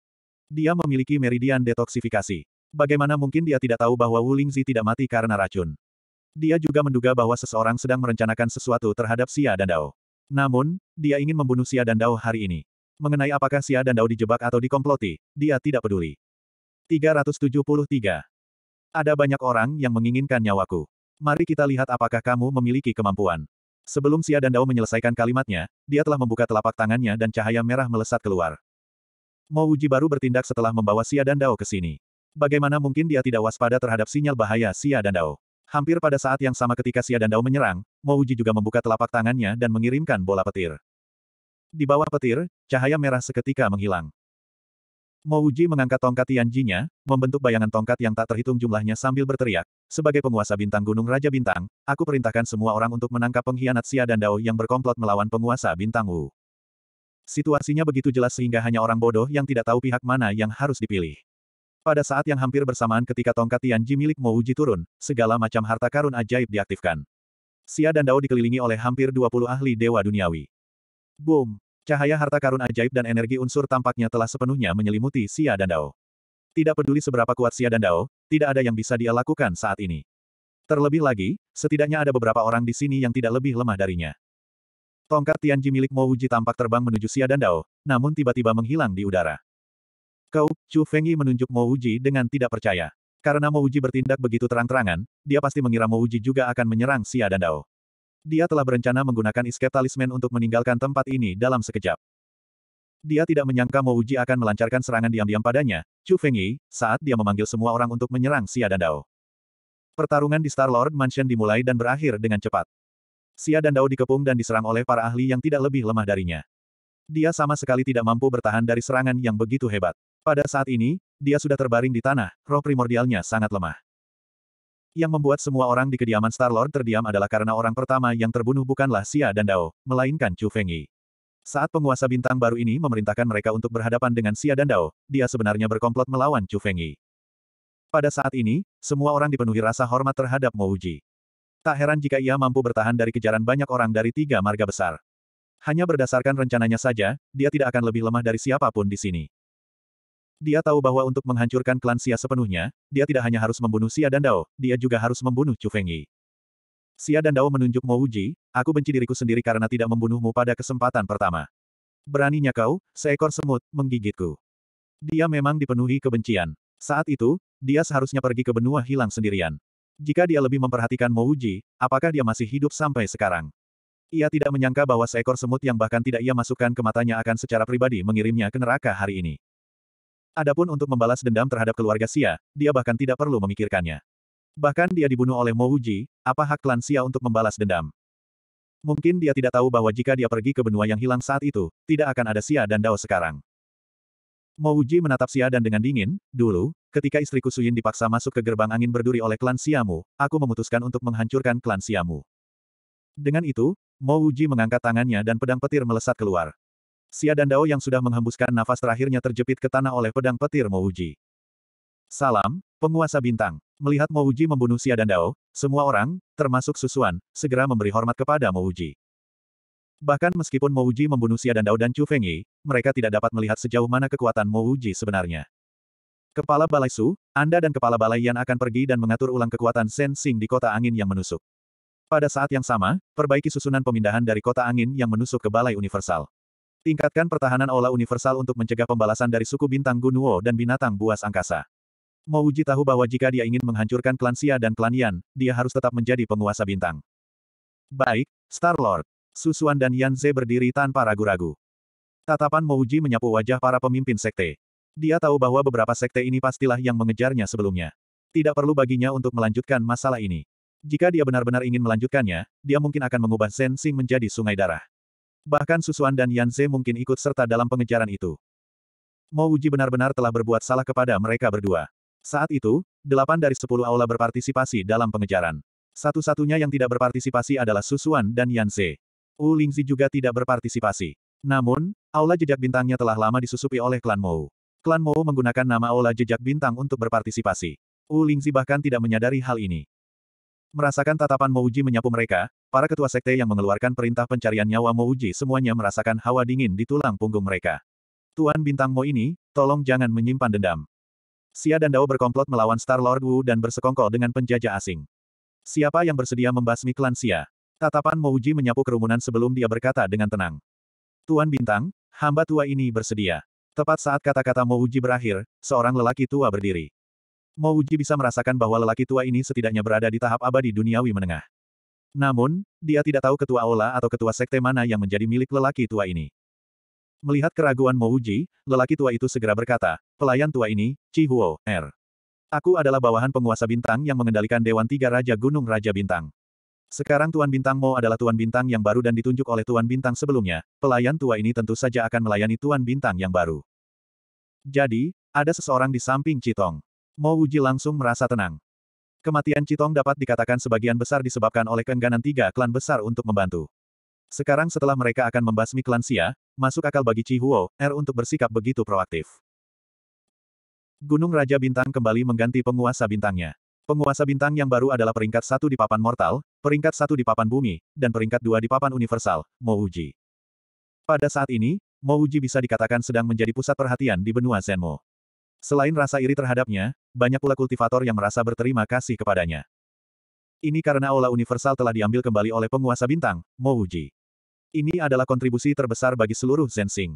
Dia memiliki meridian detoksifikasi. Bagaimana mungkin dia tidak tahu bahwa Wu Lingzi tidak mati karena racun? Dia juga menduga bahwa seseorang sedang merencanakan sesuatu terhadap Xia dan Dao. Namun, dia ingin membunuh Xia dan Dao hari ini. Mengenai apakah Xia dan Dao dijebak atau dikomploti, dia tidak peduli. 373. Ada banyak orang yang menginginkan nyawaku. Mari kita lihat apakah kamu memiliki kemampuan. Sebelum Xia dan Dao menyelesaikan kalimatnya, dia telah membuka telapak tangannya dan cahaya merah melesat keluar. Mo Uji baru bertindak setelah membawa Xia dan Dao ke sini. Bagaimana mungkin dia tidak waspada terhadap sinyal bahaya Xia dan Dao? Hampir pada saat yang sama ketika Xia dan menyerang, Mouji juga membuka telapak tangannya dan mengirimkan bola petir. Di bawah petir, cahaya merah seketika menghilang. Mouji mengangkat tongkat Tianjinya, membentuk bayangan tongkat yang tak terhitung jumlahnya sambil berteriak, sebagai penguasa bintang gunung Raja Bintang, aku perintahkan semua orang untuk menangkap pengkhianat Xia dan yang berkomplot melawan penguasa bintang Wu. Situasinya begitu jelas sehingga hanya orang bodoh yang tidak tahu pihak mana yang harus dipilih. Pada saat yang hampir bersamaan ketika tongkat Tianji milik Mo Uji turun, segala macam harta karun ajaib diaktifkan. Xia dan Dao dikelilingi oleh hampir 20 ahli dewa duniawi. Boom! Cahaya harta karun ajaib dan energi unsur tampaknya telah sepenuhnya menyelimuti Xia dan Dao. Tidak peduli seberapa kuat Xia dan Dao, tidak ada yang bisa dia lakukan saat ini. Terlebih lagi, setidaknya ada beberapa orang di sini yang tidak lebih lemah darinya. Tongkat Tianji milik Mo Uji tampak terbang menuju Xia dan Dao, namun tiba-tiba menghilang di udara. Kau, Chu Fengyi menunjuk Mo Uji dengan tidak percaya. Karena Mo Uji bertindak begitu terang-terangan, dia pasti mengira Mo Uji juga akan menyerang Xia dan Dao. Dia telah berencana menggunakan escape talisman untuk meninggalkan tempat ini dalam sekejap. Dia tidak menyangka Mo Uji akan melancarkan serangan diam-diam padanya, Chu Fengyi, saat dia memanggil semua orang untuk menyerang Xia dan Dao. Pertarungan di Star-Lord Mansion dimulai dan berakhir dengan cepat. Xia dan Dao dikepung dan diserang oleh para ahli yang tidak lebih lemah darinya. Dia sama sekali tidak mampu bertahan dari serangan yang begitu hebat. Pada saat ini, dia sudah terbaring di tanah, roh primordialnya sangat lemah. Yang membuat semua orang di kediaman Star-Lord terdiam adalah karena orang pertama yang terbunuh bukanlah Xia dan Dao, melainkan Chu Fengyi. Saat penguasa bintang baru ini memerintahkan mereka untuk berhadapan dengan Xia dan Dao, dia sebenarnya berkomplot melawan Chu Fengyi. Pada saat ini, semua orang dipenuhi rasa hormat terhadap Mo Uji. Tak heran jika ia mampu bertahan dari kejaran banyak orang dari tiga marga besar. Hanya berdasarkan rencananya saja, dia tidak akan lebih lemah dari siapapun di sini. Dia tahu bahwa untuk menghancurkan klan Xia sepenuhnya, dia tidak hanya harus membunuh Xia dan Dao, dia juga harus membunuh Chu Fengyi. Xia dan Dao menunjuk Mo Wuji, aku benci diriku sendiri karena tidak membunuhmu pada kesempatan pertama. Beraninya kau, seekor semut, menggigitku. Dia memang dipenuhi kebencian. Saat itu, dia seharusnya pergi ke benua hilang sendirian. Jika dia lebih memperhatikan Mo Wuji, apakah dia masih hidup sampai sekarang? Ia tidak menyangka bahwa seekor semut yang bahkan tidak ia masukkan ke matanya akan secara pribadi mengirimnya ke neraka hari ini. Adapun untuk membalas dendam terhadap keluarga Xia, dia bahkan tidak perlu memikirkannya. Bahkan dia dibunuh oleh Mo Wuji, apa hak klan Xia untuk membalas dendam? Mungkin dia tidak tahu bahwa jika dia pergi ke benua yang hilang saat itu, tidak akan ada Xia dan Dao sekarang. Mo Wuji menatap Xia dan dengan dingin, dulu, ketika istriku Suyin dipaksa masuk ke gerbang angin berduri oleh klan Xiamu, aku memutuskan untuk menghancurkan klan Xiamu. Dengan itu, Mo Wuji mengangkat tangannya dan pedang petir melesat keluar. Xia dan Dao yang sudah menghembuskan nafas terakhirnya terjepit ke tanah oleh pedang petir Mouji. Salam, penguasa bintang. Melihat Mouji membunuh Xia dan Dao, semua orang, termasuk Susuan, segera memberi hormat kepada Mouji. Bahkan meskipun Mouji membunuh Xia dan Dao dan Chu Fengyi, mereka tidak dapat melihat sejauh mana kekuatan Mouji sebenarnya. Kepala Balai Su, Anda dan Kepala Balai Yan akan pergi dan mengatur ulang kekuatan sensing di kota angin yang menusuk. Pada saat yang sama, perbaiki susunan pemindahan dari kota angin yang menusuk ke Balai Universal. Tingkatkan pertahanan aula universal untuk mencegah pembalasan dari suku bintang Gunuo dan binatang buas angkasa. Mouji tahu bahwa jika dia ingin menghancurkan klan Xia dan klan Yan, dia harus tetap menjadi penguasa bintang. Baik, Star-Lord. Susuan dan Yan Ze berdiri tanpa ragu-ragu. Tatapan Mouji menyapu wajah para pemimpin sekte. Dia tahu bahwa beberapa sekte ini pastilah yang mengejarnya sebelumnya. Tidak perlu baginya untuk melanjutkan masalah ini. Jika dia benar-benar ingin melanjutkannya, dia mungkin akan mengubah Zen Xing menjadi sungai darah. Bahkan Susuan dan Yan mungkin ikut serta dalam pengejaran itu. Mo Uji benar-benar telah berbuat salah kepada mereka berdua. Saat itu, delapan dari sepuluh aula berpartisipasi dalam pengejaran. Satu-satunya yang tidak berpartisipasi adalah Susuan dan Yan Ze. Wu Lingzi juga tidak berpartisipasi. Namun, aula jejak bintangnya telah lama disusupi oleh klan Mo. Klan Mo menggunakan nama aula jejak bintang untuk berpartisipasi. Wu Lingzi bahkan tidak menyadari hal ini. Merasakan tatapan Mouji menyapu mereka, para ketua sekte yang mengeluarkan perintah pencarian nyawa Mouji semuanya merasakan hawa dingin di tulang punggung mereka. Tuan Bintang Mo ini, tolong jangan menyimpan dendam. Xia dan Dao berkomplot melawan Star-Lord Wu dan bersekongkol dengan penjajah asing. Siapa yang bersedia membasmi klan Xia? Tatapan Mouji menyapu kerumunan sebelum dia berkata dengan tenang. Tuan Bintang, hamba tua ini bersedia. Tepat saat kata-kata Mouji berakhir, seorang lelaki tua berdiri. Mo Uji bisa merasakan bahwa lelaki tua ini setidaknya berada di tahap abadi duniawi menengah. Namun, dia tidak tahu ketua aula atau ketua sekte mana yang menjadi milik lelaki tua ini. Melihat keraguan Mo Uji, lelaki tua itu segera berkata, pelayan tua ini, Chi Huo, R. Er. Aku adalah bawahan penguasa bintang yang mengendalikan Dewan Tiga Raja Gunung Raja Bintang. Sekarang Tuan Bintang Mo adalah Tuan Bintang yang baru dan ditunjuk oleh Tuan Bintang sebelumnya, pelayan tua ini tentu saja akan melayani Tuan Bintang yang baru. Jadi, ada seseorang di samping Citong. Mo Wuji langsung merasa tenang. Kematian Citong dapat dikatakan sebagian besar disebabkan oleh keengganan tiga klan besar untuk membantu. Sekarang setelah mereka akan membasmi klan Xia, masuk akal bagi Chi Huo, R er untuk bersikap begitu proaktif. Gunung Raja Bintang kembali mengganti penguasa bintangnya. Penguasa bintang yang baru adalah peringkat satu di papan mortal, peringkat satu di papan bumi, dan peringkat dua di papan universal, Mo Wuji. Pada saat ini, Mo Wuji bisa dikatakan sedang menjadi pusat perhatian di benua Zenmo. Selain rasa iri terhadapnya, banyak pula kultivator yang merasa berterima kasih kepadanya. Ini karena aula universal telah diambil kembali oleh penguasa bintang, Mouji. Ini adalah kontribusi terbesar bagi seluruh Zensing.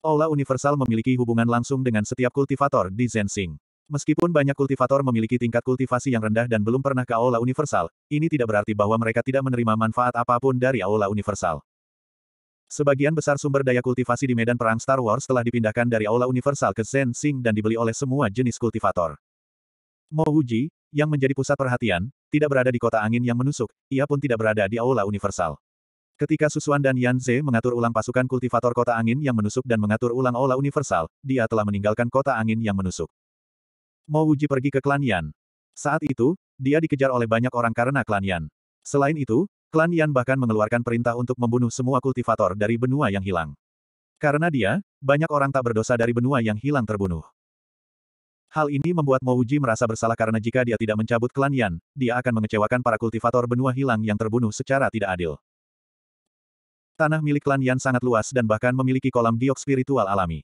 Aula universal memiliki hubungan langsung dengan setiap kultivator di Zensing. Meskipun banyak kultivator memiliki tingkat kultivasi yang rendah dan belum pernah ke aula universal, ini tidak berarti bahwa mereka tidak menerima manfaat apapun dari aula universal. Sebagian besar sumber daya kultivasi di medan perang Star Wars telah dipindahkan dari aula universal ke Zensing dan dibeli oleh semua jenis kultivator. Mo Wuji, yang menjadi pusat perhatian, tidak berada di kota angin yang menusuk, ia pun tidak berada di Aula Universal. Ketika Susuan dan Yan Ze mengatur ulang pasukan kultivator kota angin yang menusuk dan mengatur ulang Aula Universal, dia telah meninggalkan kota angin yang menusuk. Mo Wuji pergi ke klan Yan. Saat itu, dia dikejar oleh banyak orang karena klan Yan. Selain itu, klan Yan bahkan mengeluarkan perintah untuk membunuh semua kultivator dari benua yang hilang. Karena dia, banyak orang tak berdosa dari benua yang hilang terbunuh. Hal ini membuat Mouji merasa bersalah karena jika dia tidak mencabut klan Yan, dia akan mengecewakan para kultivator benua hilang yang terbunuh secara tidak adil. Tanah milik klan Yan sangat luas dan bahkan memiliki kolam giok spiritual alami.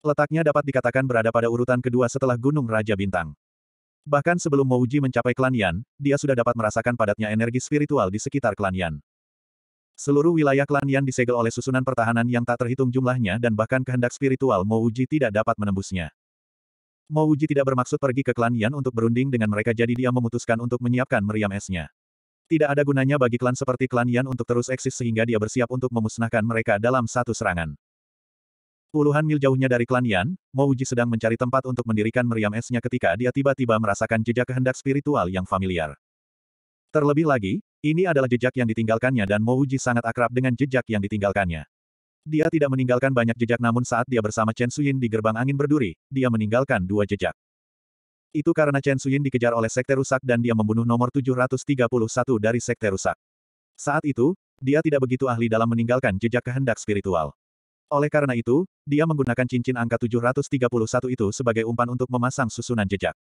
Letaknya dapat dikatakan berada pada urutan kedua setelah Gunung Raja Bintang. Bahkan sebelum Mouji mencapai klan Yan, dia sudah dapat merasakan padatnya energi spiritual di sekitar klan Yan. Seluruh wilayah klan Yan disegel oleh susunan pertahanan yang tak terhitung jumlahnya dan bahkan kehendak spiritual Mouji tidak dapat menembusnya. Mo Uji tidak bermaksud pergi ke klan Yan untuk berunding dengan mereka jadi dia memutuskan untuk menyiapkan meriam esnya. Tidak ada gunanya bagi klan seperti klan Yan untuk terus eksis sehingga dia bersiap untuk memusnahkan mereka dalam satu serangan. Puluhan mil jauhnya dari klan Yan, Mo Uji sedang mencari tempat untuk mendirikan meriam esnya ketika dia tiba-tiba merasakan jejak kehendak spiritual yang familiar. Terlebih lagi, ini adalah jejak yang ditinggalkannya dan Mo Uji sangat akrab dengan jejak yang ditinggalkannya. Dia tidak meninggalkan banyak jejak namun saat dia bersama Chen Suyin di gerbang angin berduri, dia meninggalkan dua jejak. Itu karena Chen Suyin dikejar oleh Sekte Rusak dan dia membunuh nomor 731 dari Sekte Rusak. Saat itu, dia tidak begitu ahli dalam meninggalkan jejak kehendak spiritual. Oleh karena itu, dia menggunakan cincin angka 731 itu sebagai umpan untuk memasang susunan jejak.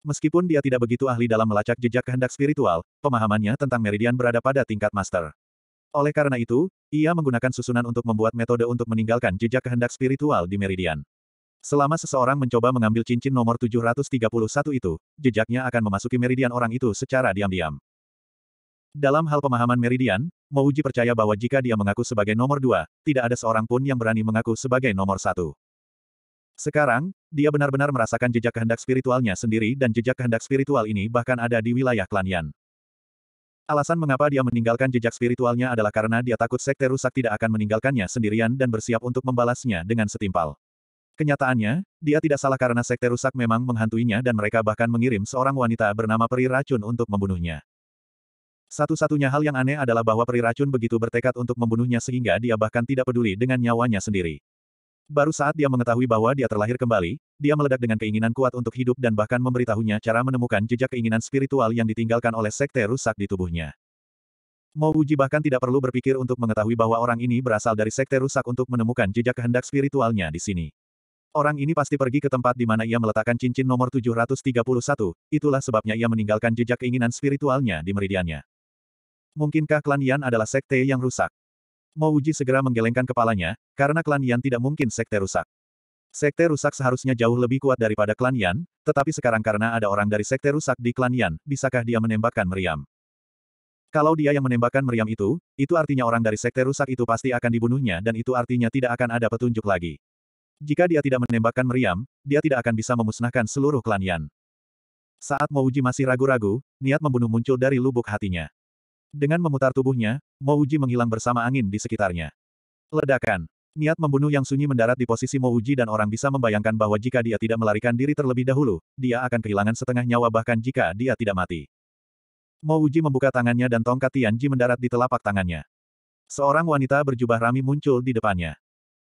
Meskipun dia tidak begitu ahli dalam melacak jejak kehendak spiritual, pemahamannya tentang meridian berada pada tingkat master. Oleh karena itu, ia menggunakan susunan untuk membuat metode untuk meninggalkan jejak kehendak spiritual di Meridian. Selama seseorang mencoba mengambil cincin nomor 731 itu, jejaknya akan memasuki meridian orang itu secara diam-diam. Dalam hal pemahaman meridian, Mouji percaya bahwa jika dia mengaku sebagai nomor dua, tidak ada seorang pun yang berani mengaku sebagai nomor satu. Sekarang, dia benar-benar merasakan jejak kehendak spiritualnya sendiri dan jejak kehendak spiritual ini bahkan ada di wilayah klan Alasan mengapa dia meninggalkan jejak spiritualnya adalah karena dia takut Sekte Rusak tidak akan meninggalkannya sendirian dan bersiap untuk membalasnya dengan setimpal. Kenyataannya, dia tidak salah karena Sekte Rusak memang menghantuinya dan mereka bahkan mengirim seorang wanita bernama Peri Racun untuk membunuhnya. Satu-satunya hal yang aneh adalah bahwa Peri Racun begitu bertekad untuk membunuhnya sehingga dia bahkan tidak peduli dengan nyawanya sendiri. Baru saat dia mengetahui bahwa dia terlahir kembali, dia meledak dengan keinginan kuat untuk hidup dan bahkan memberitahunya cara menemukan jejak keinginan spiritual yang ditinggalkan oleh sekte rusak di tubuhnya. Mo Uji bahkan tidak perlu berpikir untuk mengetahui bahwa orang ini berasal dari sekte rusak untuk menemukan jejak kehendak spiritualnya di sini. Orang ini pasti pergi ke tempat di mana ia meletakkan cincin nomor 731, itulah sebabnya ia meninggalkan jejak keinginan spiritualnya di meridiannya. Mungkinkah klan Yan adalah sekte yang rusak? Mo segera menggelengkan kepalanya, karena klan Yan tidak mungkin sekte rusak. Sekte rusak seharusnya jauh lebih kuat daripada klan Yan, tetapi sekarang karena ada orang dari sekte rusak di klan Yan, bisakah dia menembakkan meriam? Kalau dia yang menembakkan meriam itu, itu artinya orang dari sekte rusak itu pasti akan dibunuhnya dan itu artinya tidak akan ada petunjuk lagi. Jika dia tidak menembakkan meriam, dia tidak akan bisa memusnahkan seluruh klan Yan. Saat Mouji masih ragu-ragu, niat membunuh muncul dari lubuk hatinya. Dengan memutar tubuhnya, Mouji menghilang bersama angin di sekitarnya. Ledakan. Niat membunuh yang sunyi mendarat di posisi Mouji dan orang bisa membayangkan bahwa jika dia tidak melarikan diri terlebih dahulu, dia akan kehilangan setengah nyawa bahkan jika dia tidak mati. Mouji membuka tangannya dan tongkat Tianji mendarat di telapak tangannya. Seorang wanita berjubah rami muncul di depannya.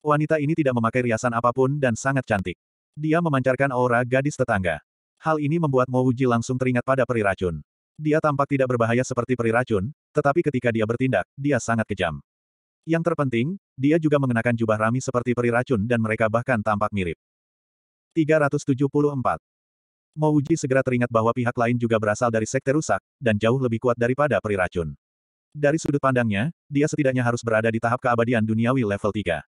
Wanita ini tidak memakai riasan apapun dan sangat cantik. Dia memancarkan aura gadis tetangga. Hal ini membuat Mouji langsung teringat pada peri racun. Dia tampak tidak berbahaya seperti peri racun, tetapi ketika dia bertindak, dia sangat kejam. Yang terpenting, dia juga mengenakan jubah rami seperti peri racun dan mereka bahkan tampak mirip. 374. Mouji segera teringat bahwa pihak lain juga berasal dari sekte rusak, dan jauh lebih kuat daripada peri racun. Dari sudut pandangnya, dia setidaknya harus berada di tahap keabadian duniawi level 3.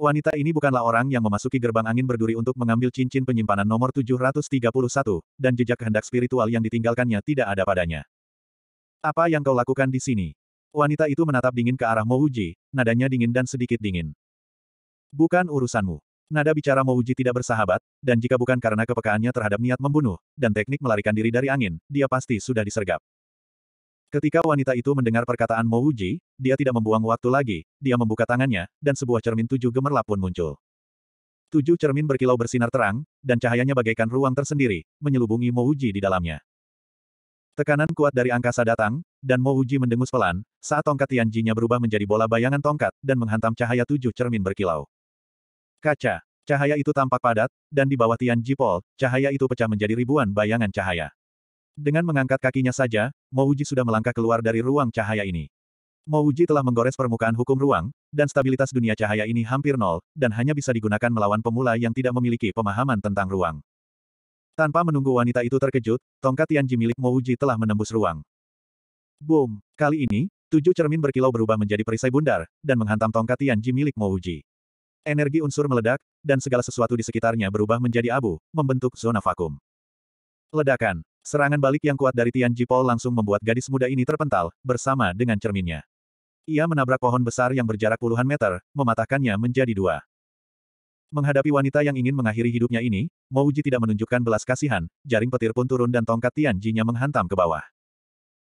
Wanita ini bukanlah orang yang memasuki gerbang angin berduri untuk mengambil cincin penyimpanan nomor 731, dan jejak kehendak spiritual yang ditinggalkannya tidak ada padanya. Apa yang kau lakukan di sini? Wanita itu menatap dingin ke arah Mouji, nadanya dingin dan sedikit dingin. Bukan urusanmu. Nada bicara Mouji tidak bersahabat, dan jika bukan karena kepekaannya terhadap niat membunuh, dan teknik melarikan diri dari angin, dia pasti sudah disergap. Ketika wanita itu mendengar perkataan Mo Wuji, dia tidak membuang waktu lagi, dia membuka tangannya, dan sebuah cermin tujuh gemerlap pun muncul. Tujuh cermin berkilau bersinar terang, dan cahayanya bagaikan ruang tersendiri, menyelubungi Mo Wuji di dalamnya. Tekanan kuat dari angkasa datang, dan Mo Wuji mendengus pelan, saat tongkat Tianjinya berubah menjadi bola bayangan tongkat, dan menghantam cahaya tujuh cermin berkilau. Kaca. Cahaya itu tampak padat, dan di bawah Tianji Pol, cahaya itu pecah menjadi ribuan bayangan cahaya. Dengan mengangkat kakinya saja, Mouji sudah melangkah keluar dari ruang cahaya ini. Mouji telah menggores permukaan hukum ruang, dan stabilitas dunia cahaya ini hampir nol, dan hanya bisa digunakan melawan pemula yang tidak memiliki pemahaman tentang ruang. Tanpa menunggu wanita itu terkejut, tongkat Tianji milik Mouji telah menembus ruang. Boom! Kali ini, tujuh cermin berkilau berubah menjadi perisai bundar, dan menghantam tongkat Tianji milik Mouji. Energi unsur meledak, dan segala sesuatu di sekitarnya berubah menjadi abu, membentuk zona vakum. Ledakan. Serangan balik yang kuat dari Tian Jipol langsung membuat gadis muda ini terpental, bersama dengan cerminnya. Ia menabrak pohon besar yang berjarak puluhan meter, mematahkannya menjadi dua. Menghadapi wanita yang ingin mengakhiri hidupnya ini, Mouji tidak menunjukkan belas kasihan, jaring petir pun turun dan tongkat Tian Jinya menghantam ke bawah.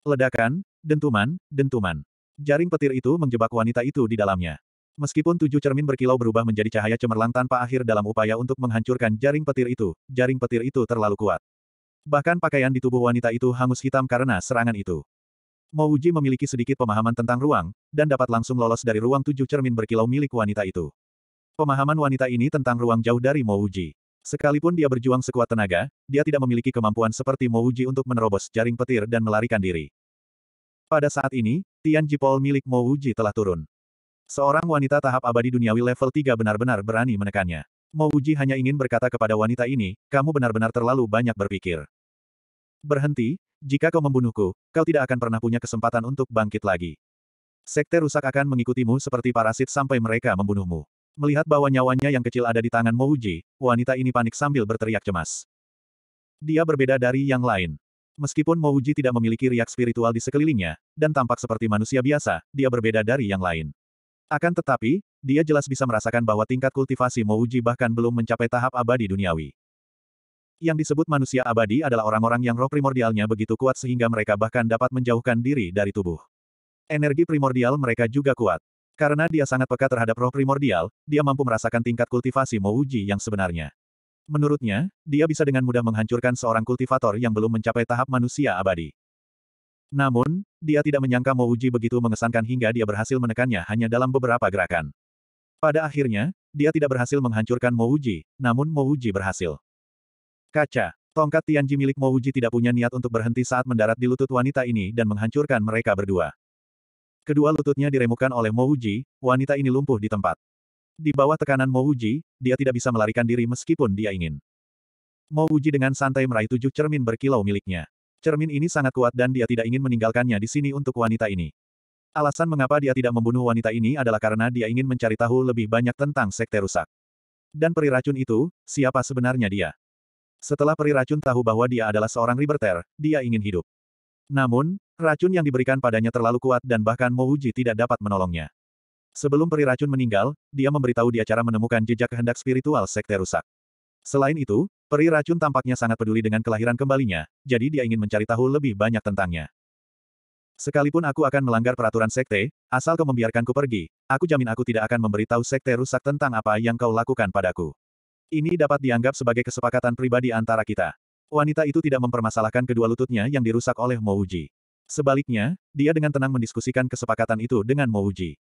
Ledakan, dentuman, dentuman. Jaring petir itu menjebak wanita itu di dalamnya. Meskipun tujuh cermin berkilau berubah menjadi cahaya cemerlang tanpa akhir dalam upaya untuk menghancurkan jaring petir itu, jaring petir itu terlalu kuat. Bahkan pakaian di tubuh wanita itu hangus hitam karena serangan itu. Mo Uji memiliki sedikit pemahaman tentang ruang, dan dapat langsung lolos dari ruang tujuh cermin berkilau milik wanita itu. Pemahaman wanita ini tentang ruang jauh dari Mo Uji. Sekalipun dia berjuang sekuat tenaga, dia tidak memiliki kemampuan seperti Mo Uji untuk menerobos jaring petir dan melarikan diri. Pada saat ini, Tian Jipol milik Mo Uji telah turun. Seorang wanita tahap abadi duniawi level 3 benar-benar berani menekannya. Mo Uji hanya ingin berkata kepada wanita ini, kamu benar-benar terlalu banyak berpikir. Berhenti, jika kau membunuhku, kau tidak akan pernah punya kesempatan untuk bangkit lagi. Sekte rusak akan mengikutimu seperti parasit sampai mereka membunuhmu. Melihat bahwa nyawanya yang kecil ada di tangan Mo Uji, wanita ini panik sambil berteriak cemas. Dia berbeda dari yang lain. Meskipun Mo Uji tidak memiliki riak spiritual di sekelilingnya, dan tampak seperti manusia biasa, dia berbeda dari yang lain. Akan tetapi, dia jelas bisa merasakan bahwa tingkat kultivasi Mouji bahkan belum mencapai tahap abadi duniawi. Yang disebut manusia abadi adalah orang-orang yang roh primordialnya begitu kuat sehingga mereka bahkan dapat menjauhkan diri dari tubuh. Energi primordial mereka juga kuat. Karena dia sangat peka terhadap roh primordial, dia mampu merasakan tingkat kultivasi Mouji yang sebenarnya. Menurutnya, dia bisa dengan mudah menghancurkan seorang kultivator yang belum mencapai tahap manusia abadi. Namun, dia tidak menyangka Mo Uji begitu mengesankan hingga dia berhasil menekannya hanya dalam beberapa gerakan. Pada akhirnya, dia tidak berhasil menghancurkan Mo Uji, namun Mo Uji berhasil. Kaca, tongkat Tianji milik Mo Uji tidak punya niat untuk berhenti saat mendarat di lutut wanita ini dan menghancurkan mereka berdua. Kedua lututnya diremukan oleh Mo Uji, wanita ini lumpuh di tempat. Di bawah tekanan Mo Uji, dia tidak bisa melarikan diri meskipun dia ingin. Mo Uji dengan santai meraih tujuh cermin berkilau miliknya. Cermin ini sangat kuat dan dia tidak ingin meninggalkannya di sini untuk wanita ini. Alasan mengapa dia tidak membunuh wanita ini adalah karena dia ingin mencari tahu lebih banyak tentang sekte rusak. Dan peri racun itu, siapa sebenarnya dia? Setelah peri racun tahu bahwa dia adalah seorang riberter, dia ingin hidup. Namun, racun yang diberikan padanya terlalu kuat dan bahkan Mouji tidak dapat menolongnya. Sebelum peri racun meninggal, dia memberitahu dia cara menemukan jejak kehendak spiritual sekte rusak. Selain itu, Peri racun tampaknya sangat peduli dengan kelahiran kembalinya, jadi dia ingin mencari tahu lebih banyak tentangnya. Sekalipun aku akan melanggar peraturan sekte, asal kau membiarkanku pergi, aku jamin aku tidak akan memberitahu sekte rusak tentang apa yang kau lakukan padaku. Ini dapat dianggap sebagai kesepakatan pribadi antara kita. Wanita itu tidak mempermasalahkan kedua lututnya yang dirusak oleh Mouji. Sebaliknya, dia dengan tenang mendiskusikan kesepakatan itu dengan Mouji.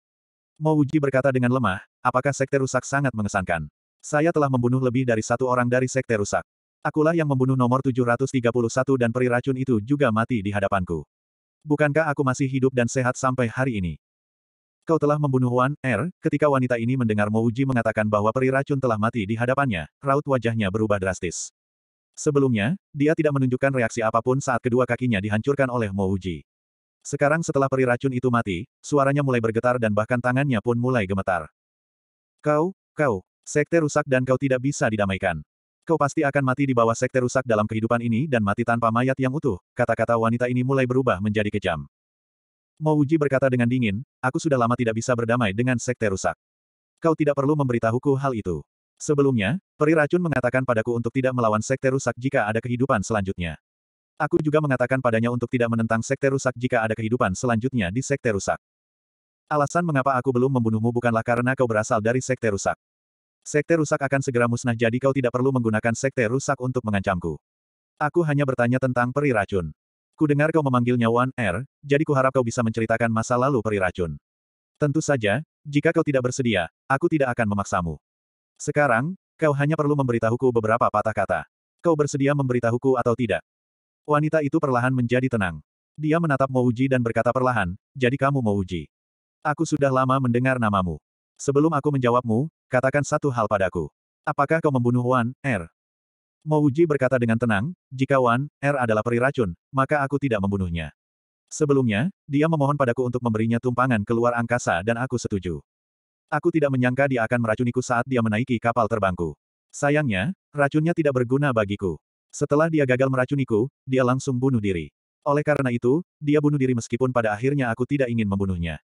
Mouji berkata dengan lemah, apakah sekte rusak sangat mengesankan. Saya telah membunuh lebih dari satu orang dari Sekte Rusak. Akulah yang membunuh nomor 731 dan peri racun itu juga mati di hadapanku. Bukankah aku masih hidup dan sehat sampai hari ini? Kau telah membunuh Wan Er, ketika wanita ini mendengar Mouji mengatakan bahwa peri racun telah mati di hadapannya, raut wajahnya berubah drastis. Sebelumnya, dia tidak menunjukkan reaksi apapun saat kedua kakinya dihancurkan oleh Mouji. Sekarang setelah peri racun itu mati, suaranya mulai bergetar dan bahkan tangannya pun mulai gemetar. Kau, kau, Sekte rusak dan kau tidak bisa didamaikan. Kau pasti akan mati di bawah sekte rusak dalam kehidupan ini dan mati tanpa mayat yang utuh, kata-kata wanita ini mulai berubah menjadi kejam. Uji berkata dengan dingin, aku sudah lama tidak bisa berdamai dengan sekte rusak. Kau tidak perlu memberitahuku hal itu. Sebelumnya, peri racun mengatakan padaku untuk tidak melawan sekte rusak jika ada kehidupan selanjutnya. Aku juga mengatakan padanya untuk tidak menentang sekte rusak jika ada kehidupan selanjutnya di sekte rusak. Alasan mengapa aku belum membunuhmu bukanlah karena kau berasal dari sekte rusak. Sekte rusak akan segera musnah jadi kau tidak perlu menggunakan sekte rusak untuk mengancamku. Aku hanya bertanya tentang peri racun. Kudengar kau memanggilnya Wan Er, jadi kuharap kau bisa menceritakan masa lalu peri racun. Tentu saja, jika kau tidak bersedia, aku tidak akan memaksamu. Sekarang, kau hanya perlu memberitahuku beberapa patah kata. Kau bersedia memberitahuku atau tidak? Wanita itu perlahan menjadi tenang. Dia menatap Mouji dan berkata perlahan, jadi kamu Mouji. Aku sudah lama mendengar namamu. Sebelum aku menjawabmu, katakan satu hal padaku. Apakah kau membunuh Wan, Er? Mouji berkata dengan tenang, jika Wan, Er adalah peri racun, maka aku tidak membunuhnya. Sebelumnya, dia memohon padaku untuk memberinya tumpangan keluar angkasa dan aku setuju. Aku tidak menyangka dia akan meracuniku saat dia menaiki kapal terbangku. Sayangnya, racunnya tidak berguna bagiku. Setelah dia gagal meracuniku, dia langsung bunuh diri. Oleh karena itu, dia bunuh diri meskipun pada akhirnya aku tidak ingin membunuhnya.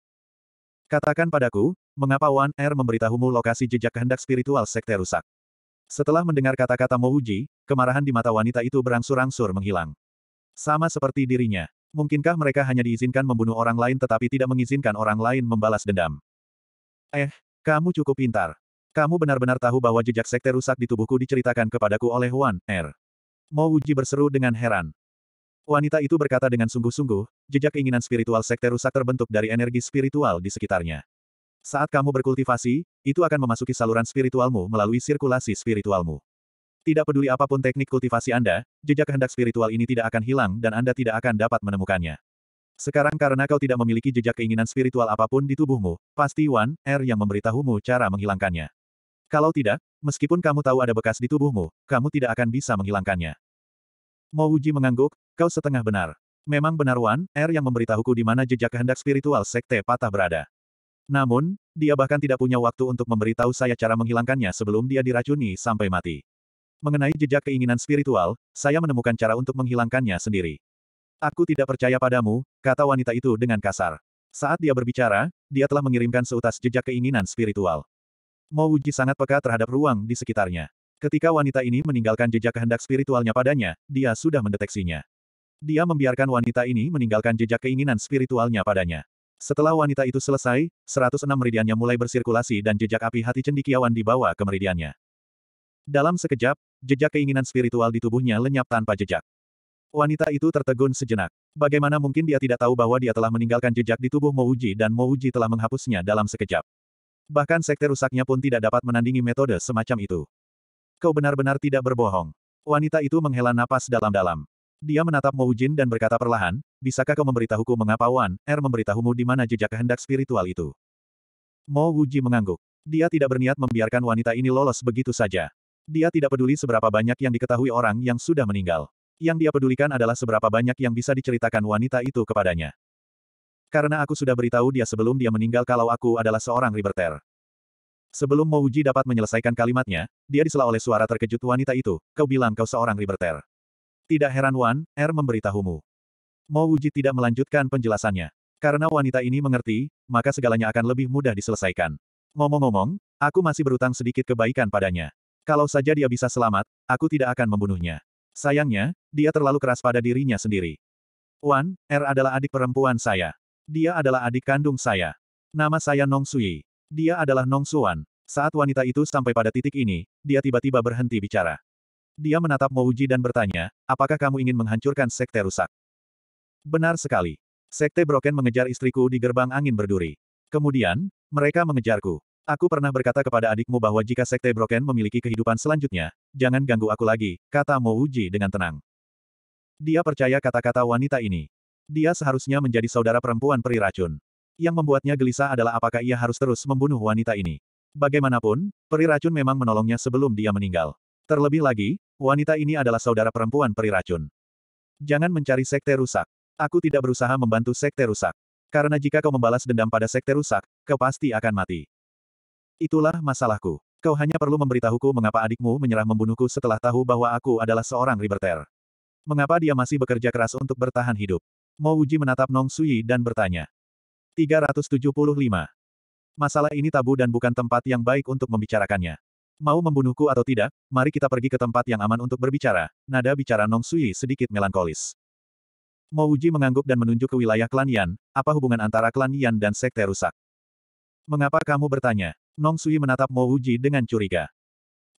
Katakan padaku, Mengapa Wan Er memberitahumu lokasi jejak kehendak spiritual sekte rusak? Setelah mendengar kata-kata Mouji, kemarahan di mata wanita itu berangsur-angsur menghilang. Sama seperti dirinya. Mungkinkah mereka hanya diizinkan membunuh orang lain tetapi tidak mengizinkan orang lain membalas dendam? Eh, kamu cukup pintar. Kamu benar-benar tahu bahwa jejak sekte rusak di tubuhku diceritakan kepadaku oleh Wan Er. Mouji berseru dengan heran. Wanita itu berkata dengan sungguh-sungguh, jejak keinginan spiritual sekte rusak terbentuk dari energi spiritual di sekitarnya. Saat kamu berkultivasi, itu akan memasuki saluran spiritualmu melalui sirkulasi spiritualmu. Tidak peduli apapun teknik kultivasi Anda, jejak kehendak spiritual ini tidak akan hilang dan Anda tidak akan dapat menemukannya. Sekarang karena kau tidak memiliki jejak keinginan spiritual apapun di tubuhmu, pasti Wan Er yang memberitahumu cara menghilangkannya. Kalau tidak, meskipun kamu tahu ada bekas di tubuhmu, kamu tidak akan bisa menghilangkannya. Mo Uji mengangguk, kau setengah benar. Memang benar Wan Er yang memberitahuku di mana jejak kehendak spiritual sekte patah berada. Namun, dia bahkan tidak punya waktu untuk memberitahu saya cara menghilangkannya sebelum dia diracuni sampai mati. Mengenai jejak keinginan spiritual, saya menemukan cara untuk menghilangkannya sendiri. Aku tidak percaya padamu, kata wanita itu dengan kasar. Saat dia berbicara, dia telah mengirimkan seutas jejak keinginan spiritual. Mouji sangat peka terhadap ruang di sekitarnya. Ketika wanita ini meninggalkan jejak kehendak spiritualnya padanya, dia sudah mendeteksinya. Dia membiarkan wanita ini meninggalkan jejak keinginan spiritualnya padanya. Setelah wanita itu selesai, 106 meridiannya mulai bersirkulasi dan jejak api hati cendikiawan dibawa ke meridiannya. Dalam sekejap, jejak keinginan spiritual di tubuhnya lenyap tanpa jejak. Wanita itu tertegun sejenak. Bagaimana mungkin dia tidak tahu bahwa dia telah meninggalkan jejak di tubuh Mouji dan Mouji telah menghapusnya dalam sekejap. Bahkan sekte rusaknya pun tidak dapat menandingi metode semacam itu. Kau benar-benar tidak berbohong. Wanita itu menghela napas dalam-dalam. Dia menatap Moujin dan berkata perlahan, bisakah kau memberitahuku mengapa Wan Er memberitahumu di mana jejak kehendak spiritual itu? Mo Wuji mengangguk. Dia tidak berniat membiarkan wanita ini lolos begitu saja. Dia tidak peduli seberapa banyak yang diketahui orang yang sudah meninggal. Yang dia pedulikan adalah seberapa banyak yang bisa diceritakan wanita itu kepadanya. Karena aku sudah beritahu dia sebelum dia meninggal kalau aku adalah seorang ribeter. Sebelum Mo Wuji dapat menyelesaikan kalimatnya, dia disela oleh suara terkejut wanita itu, kau bilang kau seorang ribeter." Tidak heran Wan, Er memberitahumu. Mo Wuji tidak melanjutkan penjelasannya. Karena wanita ini mengerti, maka segalanya akan lebih mudah diselesaikan. Ngomong-ngomong, aku masih berutang sedikit kebaikan padanya. Kalau saja dia bisa selamat, aku tidak akan membunuhnya. Sayangnya, dia terlalu keras pada dirinya sendiri. Wan, Er adalah adik perempuan saya. Dia adalah adik kandung saya. Nama saya Nong Sui. Dia adalah Nong Suan. Saat wanita itu sampai pada titik ini, dia tiba-tiba berhenti bicara. Dia menatap Mouji dan bertanya, apakah kamu ingin menghancurkan sekte rusak? Benar sekali. Sekte Broken mengejar istriku di gerbang angin berduri. Kemudian, mereka mengejarku. Aku pernah berkata kepada adikmu bahwa jika Sekte Broken memiliki kehidupan selanjutnya, jangan ganggu aku lagi, kata Mouji dengan tenang. Dia percaya kata-kata wanita ini. Dia seharusnya menjadi saudara perempuan peri racun. Yang membuatnya gelisah adalah apakah ia harus terus membunuh wanita ini. Bagaimanapun, peri racun memang menolongnya sebelum dia meninggal. Terlebih lagi, wanita ini adalah saudara perempuan peri racun. Jangan mencari sekte rusak. Aku tidak berusaha membantu sekte rusak. Karena jika kau membalas dendam pada sekte rusak, kau pasti akan mati. Itulah masalahku. Kau hanya perlu memberitahuku mengapa adikmu menyerah membunuhku setelah tahu bahwa aku adalah seorang ribeter. Mengapa dia masih bekerja keras untuk bertahan hidup? Mo Uji menatap Nong Sui dan bertanya. 375. Masalah ini tabu dan bukan tempat yang baik untuk membicarakannya. Mau membunuhku atau tidak, mari kita pergi ke tempat yang aman untuk berbicara. Nada bicara Nong Sui sedikit melankolis. Mo Uji mengangguk dan menunjuk ke wilayah klan Yan, apa hubungan antara klan Yan dan sekte rusak? Mengapa kamu bertanya? Nong Sui menatap Mo Uji dengan curiga.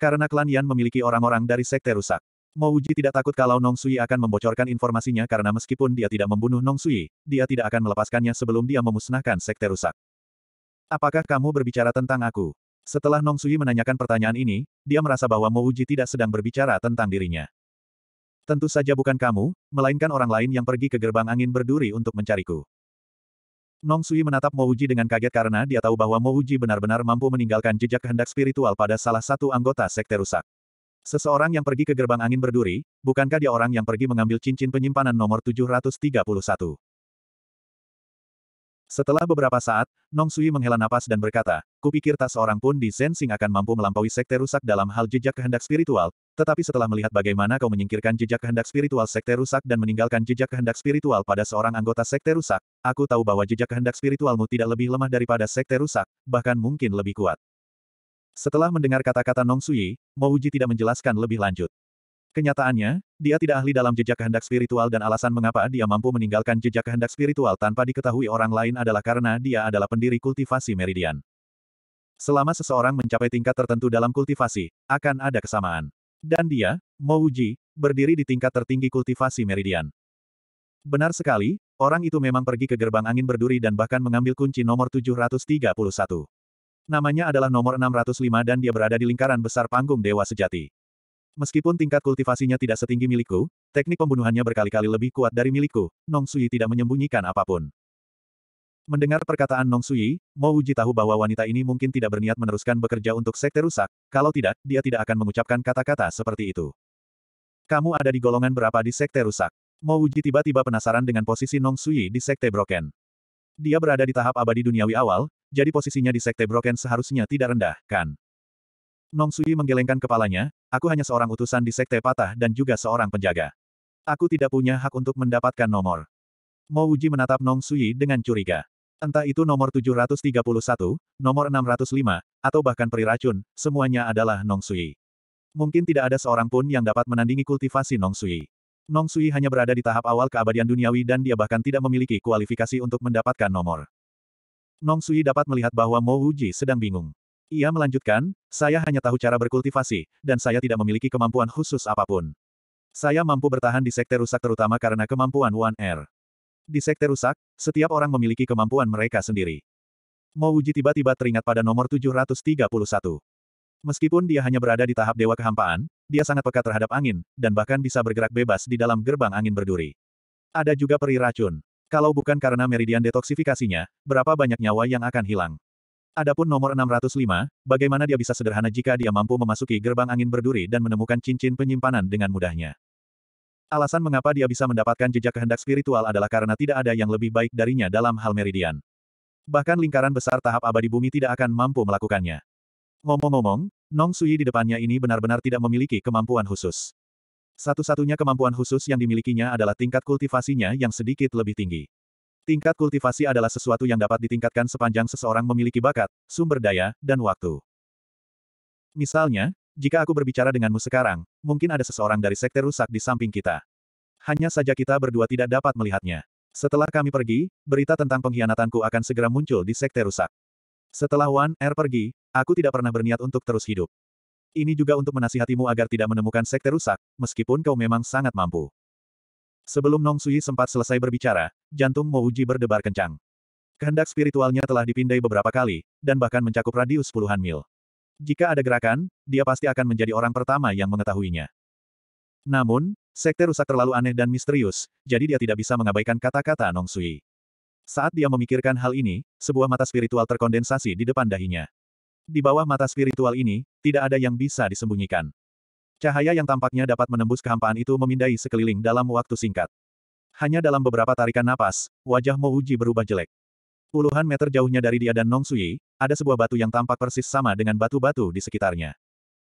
Karena klan Yan memiliki orang-orang dari sekte rusak. Mo Uji tidak takut kalau Nong Sui akan membocorkan informasinya karena meskipun dia tidak membunuh Nong Sui, dia tidak akan melepaskannya sebelum dia memusnahkan sekte rusak. Apakah kamu berbicara tentang aku? Setelah Nong Sui menanyakan pertanyaan ini, dia merasa bahwa Mo Uji tidak sedang berbicara tentang dirinya. Tentu saja bukan kamu, melainkan orang lain yang pergi ke gerbang angin berduri untuk mencariku. Nong Sui menatap Mo Uji dengan kaget karena dia tahu bahwa Mo Uji benar-benar mampu meninggalkan jejak kehendak spiritual pada salah satu anggota sekte rusak. Seseorang yang pergi ke gerbang angin berduri, bukankah dia orang yang pergi mengambil cincin penyimpanan nomor 731? Setelah beberapa saat, Nong Sui menghela napas dan berkata, kupikir tak seorang pun di Zensing akan mampu melampaui sekte rusak dalam hal jejak kehendak spiritual, tetapi setelah melihat bagaimana kau menyingkirkan jejak kehendak spiritual sekte rusak dan meninggalkan jejak kehendak spiritual pada seorang anggota sekte rusak, aku tahu bahwa jejak kehendak spiritualmu tidak lebih lemah daripada sekte rusak, bahkan mungkin lebih kuat. Setelah mendengar kata-kata Nong Sui, Mouji tidak menjelaskan lebih lanjut. Kenyataannya, dia tidak ahli dalam jejak kehendak spiritual dan alasan mengapa dia mampu meninggalkan jejak kehendak spiritual tanpa diketahui orang lain adalah karena dia adalah pendiri kultivasi meridian. Selama seseorang mencapai tingkat tertentu dalam kultivasi, akan ada kesamaan. Dan dia, Mouji, berdiri di tingkat tertinggi kultivasi meridian. Benar sekali, orang itu memang pergi ke gerbang angin berduri dan bahkan mengambil kunci nomor 731. Namanya adalah nomor 605 dan dia berada di lingkaran besar panggung Dewa Sejati. Meskipun tingkat kultivasinya tidak setinggi milikku, teknik pembunuhannya berkali-kali lebih kuat dari milikku, Nong Sui tidak menyembunyikan apapun. Mendengar perkataan Nong Sui, Mo Uji tahu bahwa wanita ini mungkin tidak berniat meneruskan bekerja untuk sekte rusak, kalau tidak, dia tidak akan mengucapkan kata-kata seperti itu. Kamu ada di golongan berapa di sekte rusak? Mo Uji tiba-tiba penasaran dengan posisi Nong Sui di sekte Broken. Dia berada di tahap abadi duniawi awal, jadi posisinya di sekte Broken seharusnya tidak rendah, kan? Nong Sui menggelengkan kepalanya, aku hanya seorang utusan di Sekte Patah dan juga seorang penjaga. Aku tidak punya hak untuk mendapatkan nomor. Mo Uji menatap Nong Sui dengan curiga. Entah itu nomor 731, nomor 605, atau bahkan peri racun, semuanya adalah Nong Sui. Mungkin tidak ada seorang pun yang dapat menandingi kultivasi Nong Sui. Nong Sui hanya berada di tahap awal keabadian duniawi dan dia bahkan tidak memiliki kualifikasi untuk mendapatkan nomor. Nong Sui dapat melihat bahwa Mo Uji sedang bingung. Ia melanjutkan, saya hanya tahu cara berkultivasi, dan saya tidak memiliki kemampuan khusus apapun. Saya mampu bertahan di sekte rusak terutama karena kemampuan One Air. Di sekte rusak, setiap orang memiliki kemampuan mereka sendiri. Wuji tiba-tiba teringat pada nomor 731. Meskipun dia hanya berada di tahap dewa kehampaan, dia sangat peka terhadap angin, dan bahkan bisa bergerak bebas di dalam gerbang angin berduri. Ada juga peri racun. Kalau bukan karena meridian detoksifikasinya, berapa banyak nyawa yang akan hilang? Adapun nomor 605, bagaimana dia bisa sederhana jika dia mampu memasuki gerbang angin berduri dan menemukan cincin penyimpanan dengan mudahnya. Alasan mengapa dia bisa mendapatkan jejak kehendak spiritual adalah karena tidak ada yang lebih baik darinya dalam hal meridian. Bahkan lingkaran besar tahap abadi bumi tidak akan mampu melakukannya. Ngomong-ngomong, Nong Sui di depannya ini benar-benar tidak memiliki kemampuan khusus. Satu-satunya kemampuan khusus yang dimilikinya adalah tingkat kultivasinya yang sedikit lebih tinggi. Tingkat kultivasi adalah sesuatu yang dapat ditingkatkan sepanjang seseorang memiliki bakat, sumber daya, dan waktu. Misalnya, jika aku berbicara denganmu sekarang, mungkin ada seseorang dari sekte rusak di samping kita. Hanya saja kita berdua tidak dapat melihatnya. Setelah kami pergi, berita tentang pengkhianatanku akan segera muncul di sekte rusak. Setelah Wan Er pergi, aku tidak pernah berniat untuk terus hidup. Ini juga untuk menasihatimu agar tidak menemukan sekte rusak, meskipun kau memang sangat mampu. Sebelum Nong Sui sempat selesai berbicara, jantung Mo Uji berdebar kencang. Kehendak spiritualnya telah dipindai beberapa kali, dan bahkan mencakup radius puluhan mil. Jika ada gerakan, dia pasti akan menjadi orang pertama yang mengetahuinya. Namun, sekte rusak terlalu aneh dan misterius, jadi dia tidak bisa mengabaikan kata-kata Nong Sui. Saat dia memikirkan hal ini, sebuah mata spiritual terkondensasi di depan dahinya. Di bawah mata spiritual ini, tidak ada yang bisa disembunyikan. Cahaya yang tampaknya dapat menembus kehampaan itu memindai sekeliling dalam waktu singkat. Hanya dalam beberapa tarikan napas, wajah Mo Uji berubah jelek. Puluhan meter jauhnya dari dia dan Nong Sui, ada sebuah batu yang tampak persis sama dengan batu-batu di sekitarnya.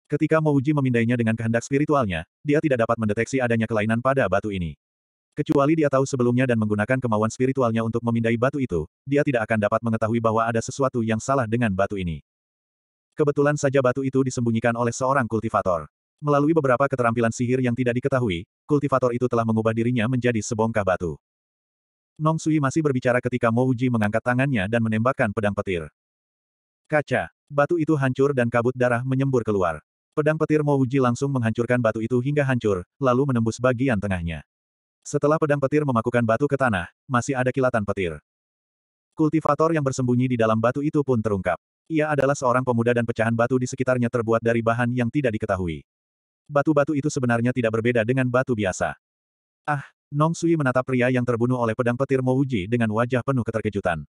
Ketika Mo Uji memindainya dengan kehendak spiritualnya, dia tidak dapat mendeteksi adanya kelainan pada batu ini. Kecuali dia tahu sebelumnya dan menggunakan kemauan spiritualnya untuk memindai batu itu, dia tidak akan dapat mengetahui bahwa ada sesuatu yang salah dengan batu ini. Kebetulan saja batu itu disembunyikan oleh seorang kultivator. Melalui beberapa keterampilan sihir yang tidak diketahui, kultivator itu telah mengubah dirinya menjadi sebongkah batu. Nong Sui masih berbicara ketika Mo Uji mengangkat tangannya dan menembakkan pedang petir. Kaca, batu itu hancur dan kabut darah menyembur keluar. Pedang petir Mo Uji langsung menghancurkan batu itu hingga hancur, lalu menembus bagian tengahnya. Setelah pedang petir memakukan batu ke tanah, masih ada kilatan petir. Kultivator yang bersembunyi di dalam batu itu pun terungkap. Ia adalah seorang pemuda dan pecahan batu di sekitarnya terbuat dari bahan yang tidak diketahui. Batu-batu itu sebenarnya tidak berbeda dengan batu biasa. Ah, Nong Sui menatap pria yang terbunuh oleh pedang petir Mouji dengan wajah penuh keterkejutan.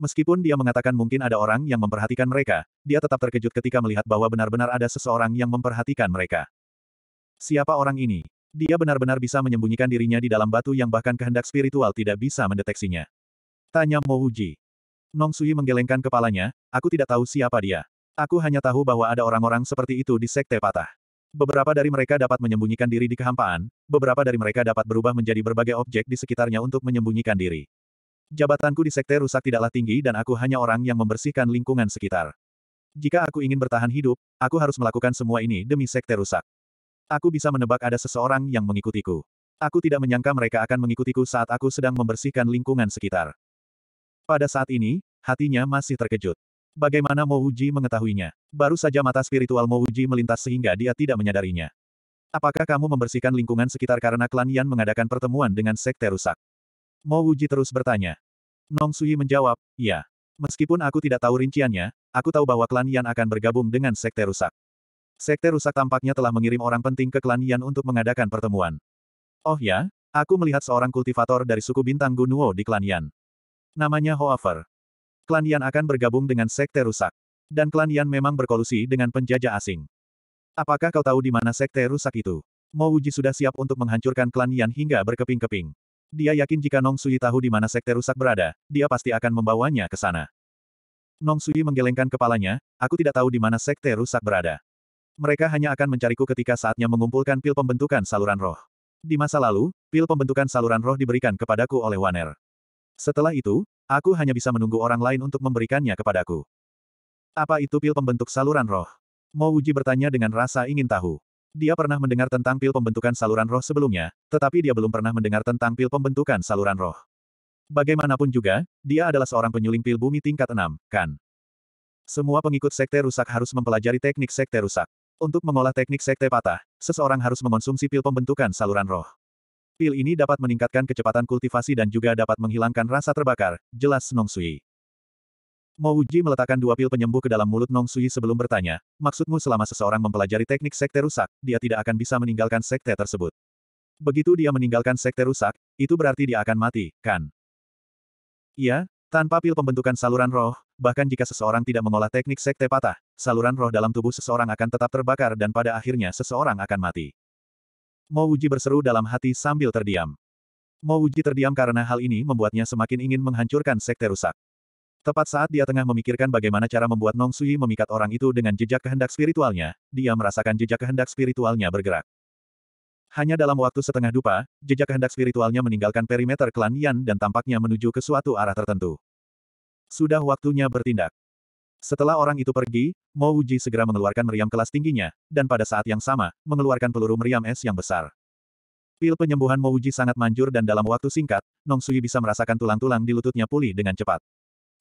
Meskipun dia mengatakan mungkin ada orang yang memperhatikan mereka, dia tetap terkejut ketika melihat bahwa benar-benar ada seseorang yang memperhatikan mereka. Siapa orang ini? Dia benar-benar bisa menyembunyikan dirinya di dalam batu yang bahkan kehendak spiritual tidak bisa mendeteksinya. Tanya Mouji. Nong Sui menggelengkan kepalanya, aku tidak tahu siapa dia. Aku hanya tahu bahwa ada orang-orang seperti itu di Sekte Patah. Beberapa dari mereka dapat menyembunyikan diri di kehampaan, beberapa dari mereka dapat berubah menjadi berbagai objek di sekitarnya untuk menyembunyikan diri. Jabatanku di sekte rusak tidaklah tinggi dan aku hanya orang yang membersihkan lingkungan sekitar. Jika aku ingin bertahan hidup, aku harus melakukan semua ini demi sekte rusak. Aku bisa menebak ada seseorang yang mengikutiku. Aku tidak menyangka mereka akan mengikutiku saat aku sedang membersihkan lingkungan sekitar. Pada saat ini, hatinya masih terkejut. Bagaimana Mouji mengetahuinya? Baru saja mata spiritual Mouji melintas sehingga dia tidak menyadarinya. Apakah kamu membersihkan lingkungan sekitar karena klan Yan mengadakan pertemuan dengan sekte rusak? Mouji terus bertanya. Nong Sui menjawab, "Ya. Meskipun aku tidak tahu rinciannya, aku tahu bahwa klan Yan akan bergabung dengan sekte rusak. Sekte rusak tampaknya telah mengirim orang penting ke klan Yan untuk mengadakan pertemuan. Oh ya, aku melihat seorang kultivator dari suku bintang Gunuo di klan Yan. Namanya Hoover, Klan Yan akan bergabung dengan Sekte Rusak. Dan klan Yan memang berkolusi dengan penjajah asing. Apakah kau tahu di mana Sekte Rusak itu? Mo Wuji sudah siap untuk menghancurkan klan Yan hingga berkeping-keping. Dia yakin jika Nong Sui tahu di mana Sekte Rusak berada, dia pasti akan membawanya ke sana. Nong Sui menggelengkan kepalanya, aku tidak tahu di mana Sekte Rusak berada. Mereka hanya akan mencariku ketika saatnya mengumpulkan pil pembentukan saluran roh. Di masa lalu, pil pembentukan saluran roh diberikan kepadaku oleh Waner. Setelah itu, Aku hanya bisa menunggu orang lain untuk memberikannya kepadaku. Apa itu pil pembentuk saluran roh? Mo Uji bertanya dengan rasa ingin tahu. Dia pernah mendengar tentang pil pembentukan saluran roh sebelumnya, tetapi dia belum pernah mendengar tentang pil pembentukan saluran roh. Bagaimanapun juga, dia adalah seorang penyuling pil bumi tingkat 6, kan? Semua pengikut sekte rusak harus mempelajari teknik sekte rusak. Untuk mengolah teknik sekte patah, seseorang harus mengonsumsi pil pembentukan saluran roh. Pil ini dapat meningkatkan kecepatan kultivasi dan juga dapat menghilangkan rasa terbakar, jelas Nong Sui. Mo Uji meletakkan dua pil penyembuh ke dalam mulut Nong Sui sebelum bertanya, maksudmu selama seseorang mempelajari teknik sekte rusak, dia tidak akan bisa meninggalkan sekte tersebut. Begitu dia meninggalkan sekte rusak, itu berarti dia akan mati, kan? Iya, tanpa pil pembentukan saluran roh, bahkan jika seseorang tidak mengolah teknik sekte patah, saluran roh dalam tubuh seseorang akan tetap terbakar dan pada akhirnya seseorang akan mati. Mo Wuji berseru dalam hati sambil terdiam. Mo Wuji terdiam karena hal ini membuatnya semakin ingin menghancurkan sekte rusak. Tepat saat dia tengah memikirkan bagaimana cara membuat Nong Sui memikat orang itu dengan jejak kehendak spiritualnya, dia merasakan jejak kehendak spiritualnya bergerak. Hanya dalam waktu setengah dupa, jejak kehendak spiritualnya meninggalkan perimeter klan Yan dan tampaknya menuju ke suatu arah tertentu. Sudah waktunya bertindak. Setelah orang itu pergi, Mo Uji segera mengeluarkan meriam kelas tingginya, dan pada saat yang sama, mengeluarkan peluru meriam es yang besar. Pil penyembuhan Mo Uji sangat manjur dan dalam waktu singkat, Nong Sui bisa merasakan tulang-tulang di lututnya pulih dengan cepat.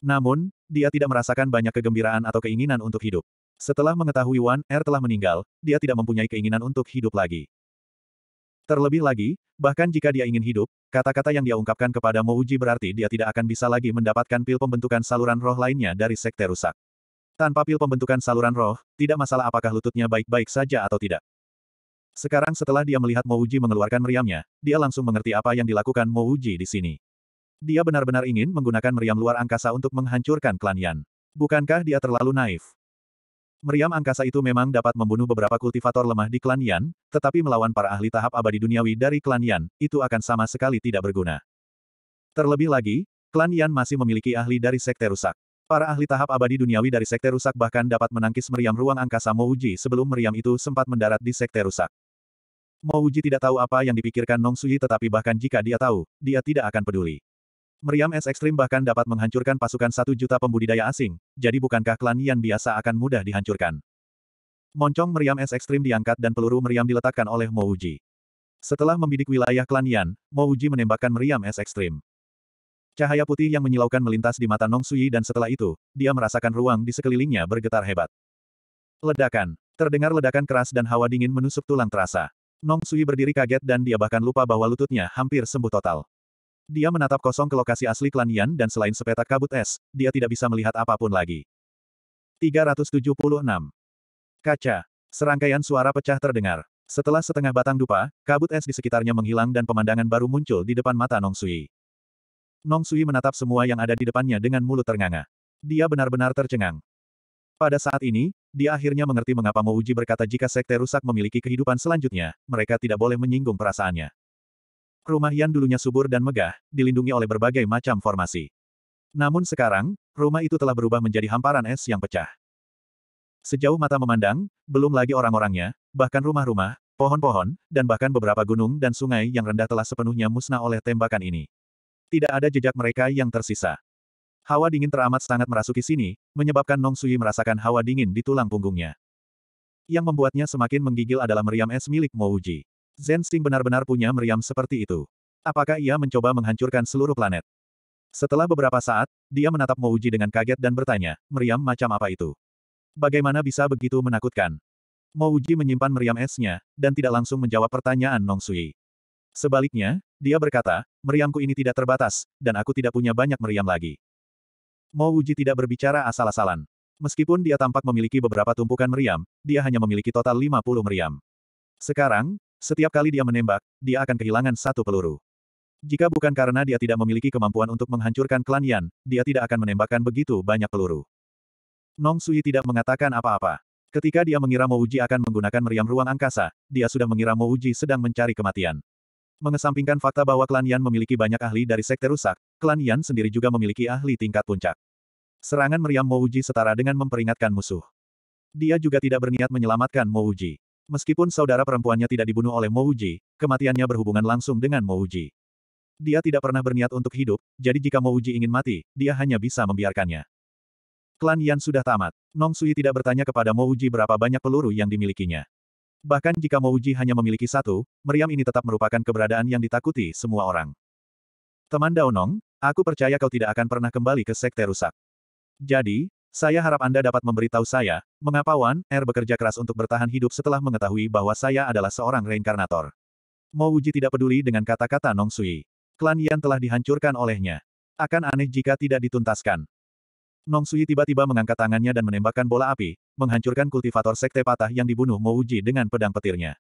Namun, dia tidak merasakan banyak kegembiraan atau keinginan untuk hidup. Setelah mengetahui Wan Er telah meninggal, dia tidak mempunyai keinginan untuk hidup lagi. Terlebih lagi, bahkan jika dia ingin hidup, kata-kata yang dia ungkapkan kepada Mo berarti dia tidak akan bisa lagi mendapatkan pil pembentukan saluran roh lainnya dari sekte rusak. Tanpa pil pembentukan saluran roh, tidak masalah apakah lututnya baik-baik saja atau tidak. Sekarang setelah dia melihat Mouji mengeluarkan meriamnya, dia langsung mengerti apa yang dilakukan Mouji di sini. Dia benar-benar ingin menggunakan meriam luar angkasa untuk menghancurkan klan Yan. Bukankah dia terlalu naif? Meriam angkasa itu memang dapat membunuh beberapa kultivator lemah di klan Yan, tetapi melawan para ahli tahap abadi duniawi dari klan Yan, itu akan sama sekali tidak berguna. Terlebih lagi, klan Yan masih memiliki ahli dari sekte rusak. Para ahli tahap abadi duniawi dari Sekte Rusak bahkan dapat menangkis meriam ruang angkasa Mouji sebelum meriam itu sempat mendarat di Sekte Rusak. Mouji tidak tahu apa yang dipikirkan Nong Sui tetapi bahkan jika dia tahu, dia tidak akan peduli. Meriam es ekstrim bahkan dapat menghancurkan pasukan satu juta pembudidaya asing, jadi bukankah klan Yan biasa akan mudah dihancurkan? Moncong meriam es ekstrim diangkat dan peluru meriam diletakkan oleh Mouji. Setelah membidik wilayah klan Yan, Mouji menembakkan meriam es ekstrim. Cahaya putih yang menyilaukan melintas di mata Nong Sui dan setelah itu, dia merasakan ruang di sekelilingnya bergetar hebat. Ledakan. Terdengar ledakan keras dan hawa dingin menusuk tulang terasa. Nong Sui berdiri kaget dan dia bahkan lupa bahwa lututnya hampir sembuh total. Dia menatap kosong ke lokasi asli klan Yan dan selain sepetak kabut es, dia tidak bisa melihat apapun lagi. 376. Kaca. Serangkaian suara pecah terdengar. Setelah setengah batang dupa, kabut es di sekitarnya menghilang dan pemandangan baru muncul di depan mata Nong Sui. Nong Sui menatap semua yang ada di depannya dengan mulut ternganga. Dia benar-benar tercengang. Pada saat ini, dia akhirnya mengerti mengapa Mo Uji berkata jika sekte rusak memiliki kehidupan selanjutnya, mereka tidak boleh menyinggung perasaannya. Rumah Yan dulunya subur dan megah, dilindungi oleh berbagai macam formasi. Namun sekarang, rumah itu telah berubah menjadi hamparan es yang pecah. Sejauh mata memandang, belum lagi orang-orangnya, bahkan rumah-rumah, pohon-pohon, dan bahkan beberapa gunung dan sungai yang rendah telah sepenuhnya musnah oleh tembakan ini tidak ada jejak mereka yang tersisa. Hawa dingin teramat sangat merasuki sini, menyebabkan Nong Sui merasakan hawa dingin di tulang punggungnya. Yang membuatnya semakin menggigil adalah meriam es milik Mo Uji. Zen Xing benar-benar punya meriam seperti itu. Apakah ia mencoba menghancurkan seluruh planet? Setelah beberapa saat, dia menatap Mo Uji dengan kaget dan bertanya, meriam macam apa itu? Bagaimana bisa begitu menakutkan? Mo Uji menyimpan meriam esnya, dan tidak langsung menjawab pertanyaan Nong Sui. Sebaliknya, dia berkata, meriamku ini tidak terbatas, dan aku tidak punya banyak meriam lagi. Mo Wuji tidak berbicara asal-asalan. Meskipun dia tampak memiliki beberapa tumpukan meriam, dia hanya memiliki total 50 meriam. Sekarang, setiap kali dia menembak, dia akan kehilangan satu peluru. Jika bukan karena dia tidak memiliki kemampuan untuk menghancurkan klan Yan, dia tidak akan menembakkan begitu banyak peluru. Nong Sui tidak mengatakan apa-apa. Ketika dia mengira Mouji akan menggunakan meriam ruang angkasa, dia sudah mengira Mouji sedang mencari kematian. Mengesampingkan fakta bahwa klan Yan memiliki banyak ahli dari sekte rusak, klan Yan sendiri juga memiliki ahli tingkat puncak. Serangan meriam Mouji setara dengan memperingatkan musuh. Dia juga tidak berniat menyelamatkan Mouji. Meskipun saudara perempuannya tidak dibunuh oleh Mouji, kematiannya berhubungan langsung dengan Mouji. Dia tidak pernah berniat untuk hidup, jadi jika Mouji ingin mati, dia hanya bisa membiarkannya. Klan Yan sudah tamat. Nong Sui tidak bertanya kepada Mo berapa banyak peluru yang dimilikinya. Bahkan jika Mouji hanya memiliki satu, meriam ini tetap merupakan keberadaan yang ditakuti semua orang. Teman Daonong, aku percaya kau tidak akan pernah kembali ke sekte rusak. Jadi, saya harap Anda dapat memberitahu saya, mengapa Wan Er bekerja keras untuk bertahan hidup setelah mengetahui bahwa saya adalah seorang reinkarnator. Mouji tidak peduli dengan kata-kata Nong Sui. Klan Yan telah dihancurkan olehnya. Akan aneh jika tidak dituntaskan. Nong Sui tiba-tiba mengangkat tangannya dan menembakkan bola api, menghancurkan kultivator sekte patah yang dibunuh Mouji dengan pedang petirnya.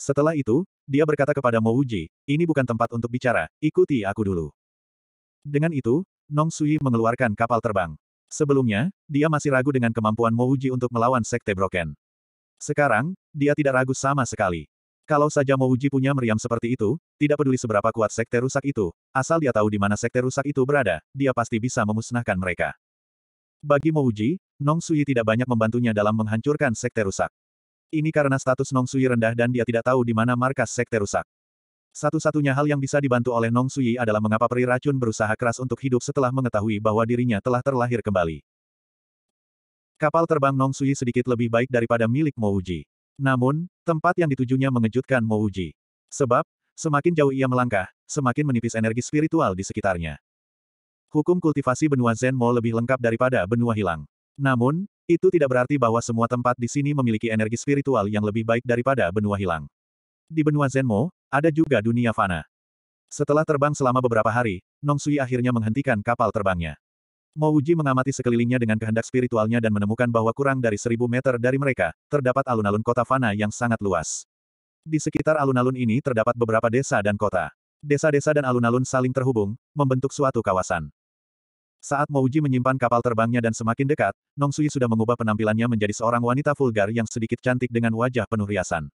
Setelah itu, dia berkata kepada Mouji, ini bukan tempat untuk bicara, ikuti aku dulu. Dengan itu, Nong Sui mengeluarkan kapal terbang. Sebelumnya, dia masih ragu dengan kemampuan Mouji untuk melawan sekte Broken. Sekarang, dia tidak ragu sama sekali. Kalau saja Mouji punya meriam seperti itu, tidak peduli seberapa kuat sekte rusak itu, asal dia tahu di mana sekte rusak itu berada, dia pasti bisa memusnahkan mereka. Bagi Mouji, Nong Sui tidak banyak membantunya dalam menghancurkan sekte rusak. Ini karena status Nong Sui rendah dan dia tidak tahu di mana markas sekte rusak. Satu-satunya hal yang bisa dibantu oleh Nong Sui adalah mengapa peri racun berusaha keras untuk hidup setelah mengetahui bahwa dirinya telah terlahir kembali. Kapal terbang Nong Sui sedikit lebih baik daripada milik Mouji. Namun, tempat yang ditujunya mengejutkan Mouji. Sebab, semakin jauh ia melangkah, semakin menipis energi spiritual di sekitarnya. Hukum kultivasi benua Zen Mo lebih lengkap daripada benua hilang. Namun, itu tidak berarti bahwa semua tempat di sini memiliki energi spiritual yang lebih baik daripada benua hilang. Di benua Zenmo, ada juga dunia fana. Setelah terbang selama beberapa hari, Nong Sui akhirnya menghentikan kapal terbangnya. Mo Uji mengamati sekelilingnya dengan kehendak spiritualnya dan menemukan bahwa kurang dari seribu meter dari mereka, terdapat alun-alun kota fana yang sangat luas. Di sekitar alun-alun ini terdapat beberapa desa dan kota. Desa-desa dan alun-alun saling terhubung, membentuk suatu kawasan. Saat Mouji menyimpan kapal terbangnya dan semakin dekat, Nong Sui sudah mengubah penampilannya menjadi seorang wanita vulgar yang sedikit cantik dengan wajah penuh riasan.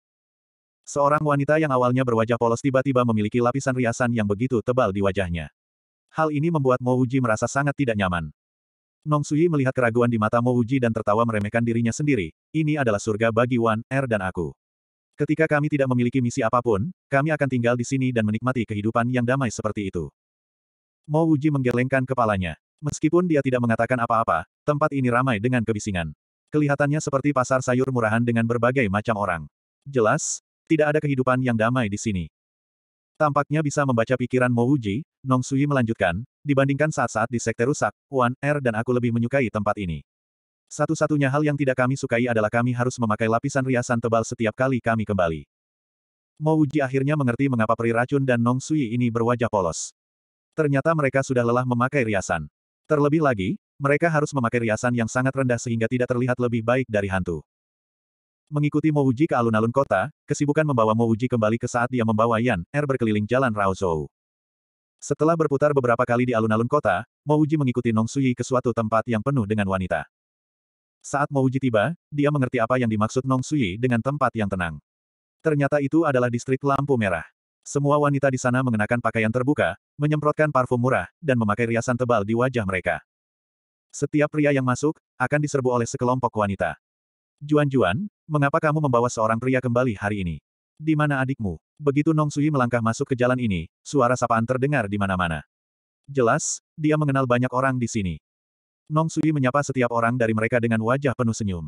Seorang wanita yang awalnya berwajah polos tiba-tiba memiliki lapisan riasan yang begitu tebal di wajahnya. Hal ini membuat Mouji merasa sangat tidak nyaman. Nong Sui melihat keraguan di mata Mouji dan tertawa meremehkan dirinya sendiri, ini adalah surga bagi Wan, Er dan aku. Ketika kami tidak memiliki misi apapun, kami akan tinggal di sini dan menikmati kehidupan yang damai seperti itu. Mo Uji menggelengkan kepalanya. Meskipun dia tidak mengatakan apa-apa, tempat ini ramai dengan kebisingan. Kelihatannya seperti pasar sayur murahan dengan berbagai macam orang. Jelas, tidak ada kehidupan yang damai di sini. Tampaknya bisa membaca pikiran Mo Wuji, Nong Sui melanjutkan, dibandingkan saat-saat di Sekte Rusak, Wan Er dan aku lebih menyukai tempat ini. Satu-satunya hal yang tidak kami sukai adalah kami harus memakai lapisan riasan tebal setiap kali kami kembali. Mo Wuji akhirnya mengerti mengapa peri racun dan Nong Sui ini berwajah polos. Ternyata mereka sudah lelah memakai riasan. Terlebih lagi, mereka harus memakai riasan yang sangat rendah sehingga tidak terlihat lebih baik dari hantu. Mengikuti Mouji ke alun-alun kota, kesibukan membawa Mouji kembali ke saat dia membawa Yan Er berkeliling jalan Raozhou. Setelah berputar beberapa kali di alun-alun kota, Mouji mengikuti Nong Suyi ke suatu tempat yang penuh dengan wanita. Saat Mouji tiba, dia mengerti apa yang dimaksud Nong Suyi dengan tempat yang tenang. Ternyata itu adalah distrik lampu merah. Semua wanita di sana mengenakan pakaian terbuka, menyemprotkan parfum murah, dan memakai riasan tebal di wajah mereka. Setiap pria yang masuk, akan diserbu oleh sekelompok wanita. Juan-Juan, mengapa kamu membawa seorang pria kembali hari ini? Di mana adikmu? Begitu Nong Sui melangkah masuk ke jalan ini, suara sapaan terdengar di mana-mana. Jelas, dia mengenal banyak orang di sini. Nong Sui menyapa setiap orang dari mereka dengan wajah penuh senyum.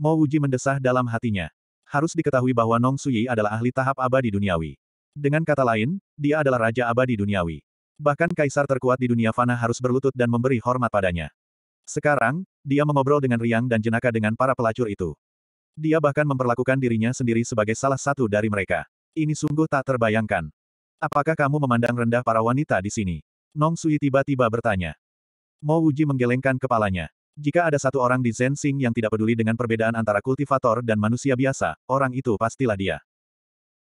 Mo Wuji mendesah dalam hatinya. Harus diketahui bahwa Nong Sui adalah ahli tahap abadi duniawi. Dengan kata lain, dia adalah raja abadi duniawi. Bahkan kaisar terkuat di dunia fana harus berlutut dan memberi hormat padanya. Sekarang, dia mengobrol dengan riang dan jenaka dengan para pelacur itu. Dia bahkan memperlakukan dirinya sendiri sebagai salah satu dari mereka. Ini sungguh tak terbayangkan. Apakah kamu memandang rendah para wanita di sini? Nong Sui tiba-tiba bertanya. Mo Wuji menggelengkan kepalanya. Jika ada satu orang di Zensing yang tidak peduli dengan perbedaan antara kultivator dan manusia biasa, orang itu pastilah dia.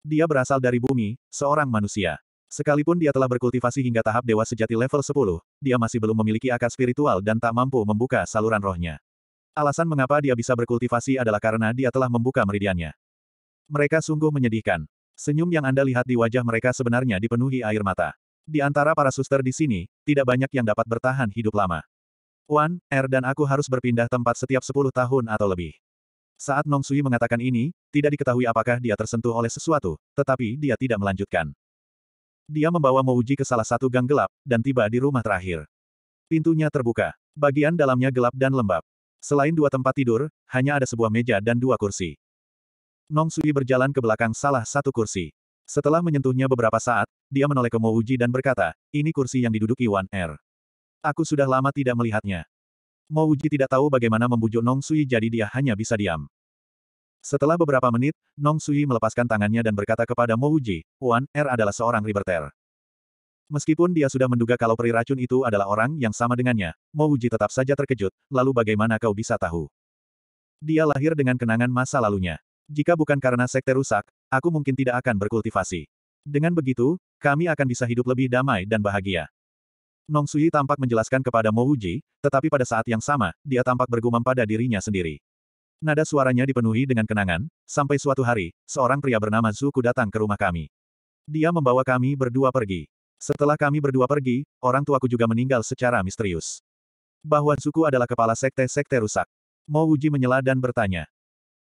Dia berasal dari bumi, seorang manusia. Sekalipun dia telah berkultivasi hingga tahap dewa sejati level 10, dia masih belum memiliki akar spiritual dan tak mampu membuka saluran rohnya. Alasan mengapa dia bisa berkultivasi adalah karena dia telah membuka meridiannya. Mereka sungguh menyedihkan. Senyum yang Anda lihat di wajah mereka sebenarnya dipenuhi air mata. Di antara para suster di sini, tidak banyak yang dapat bertahan hidup lama. Wan, Er dan aku harus berpindah tempat setiap 10 tahun atau lebih. Saat Nong Sui mengatakan ini, tidak diketahui apakah dia tersentuh oleh sesuatu, tetapi dia tidak melanjutkan. Dia membawa Mouji ke salah satu gang gelap, dan tiba di rumah terakhir. Pintunya terbuka. Bagian dalamnya gelap dan lembab. Selain dua tempat tidur, hanya ada sebuah meja dan dua kursi. Nong Sui berjalan ke belakang salah satu kursi. Setelah menyentuhnya beberapa saat, dia menoleh ke Mouji dan berkata, ini kursi yang diduduki Wan Er. Aku sudah lama tidak melihatnya. Mo Wuji tidak tahu bagaimana membujuk Nong Sui jadi dia hanya bisa diam. Setelah beberapa menit, Nong Sui melepaskan tangannya dan berkata kepada Mo Wuji, Wan Er adalah seorang riverter. Meskipun dia sudah menduga kalau peri racun itu adalah orang yang sama dengannya, Mo Wuji tetap saja terkejut, lalu bagaimana kau bisa tahu? Dia lahir dengan kenangan masa lalunya. Jika bukan karena sekte rusak, aku mungkin tidak akan berkultivasi. Dengan begitu, kami akan bisa hidup lebih damai dan bahagia. Nong Sui tampak menjelaskan kepada Mo Uji, tetapi pada saat yang sama, dia tampak bergumam pada dirinya sendiri. Nada suaranya dipenuhi dengan kenangan, sampai suatu hari, seorang pria bernama Zuku datang ke rumah kami. Dia membawa kami berdua pergi. Setelah kami berdua pergi, orang tuaku juga meninggal secara misterius. Bahwa Zuku adalah kepala sekte-sekte rusak. Mo Uji menyela dan bertanya.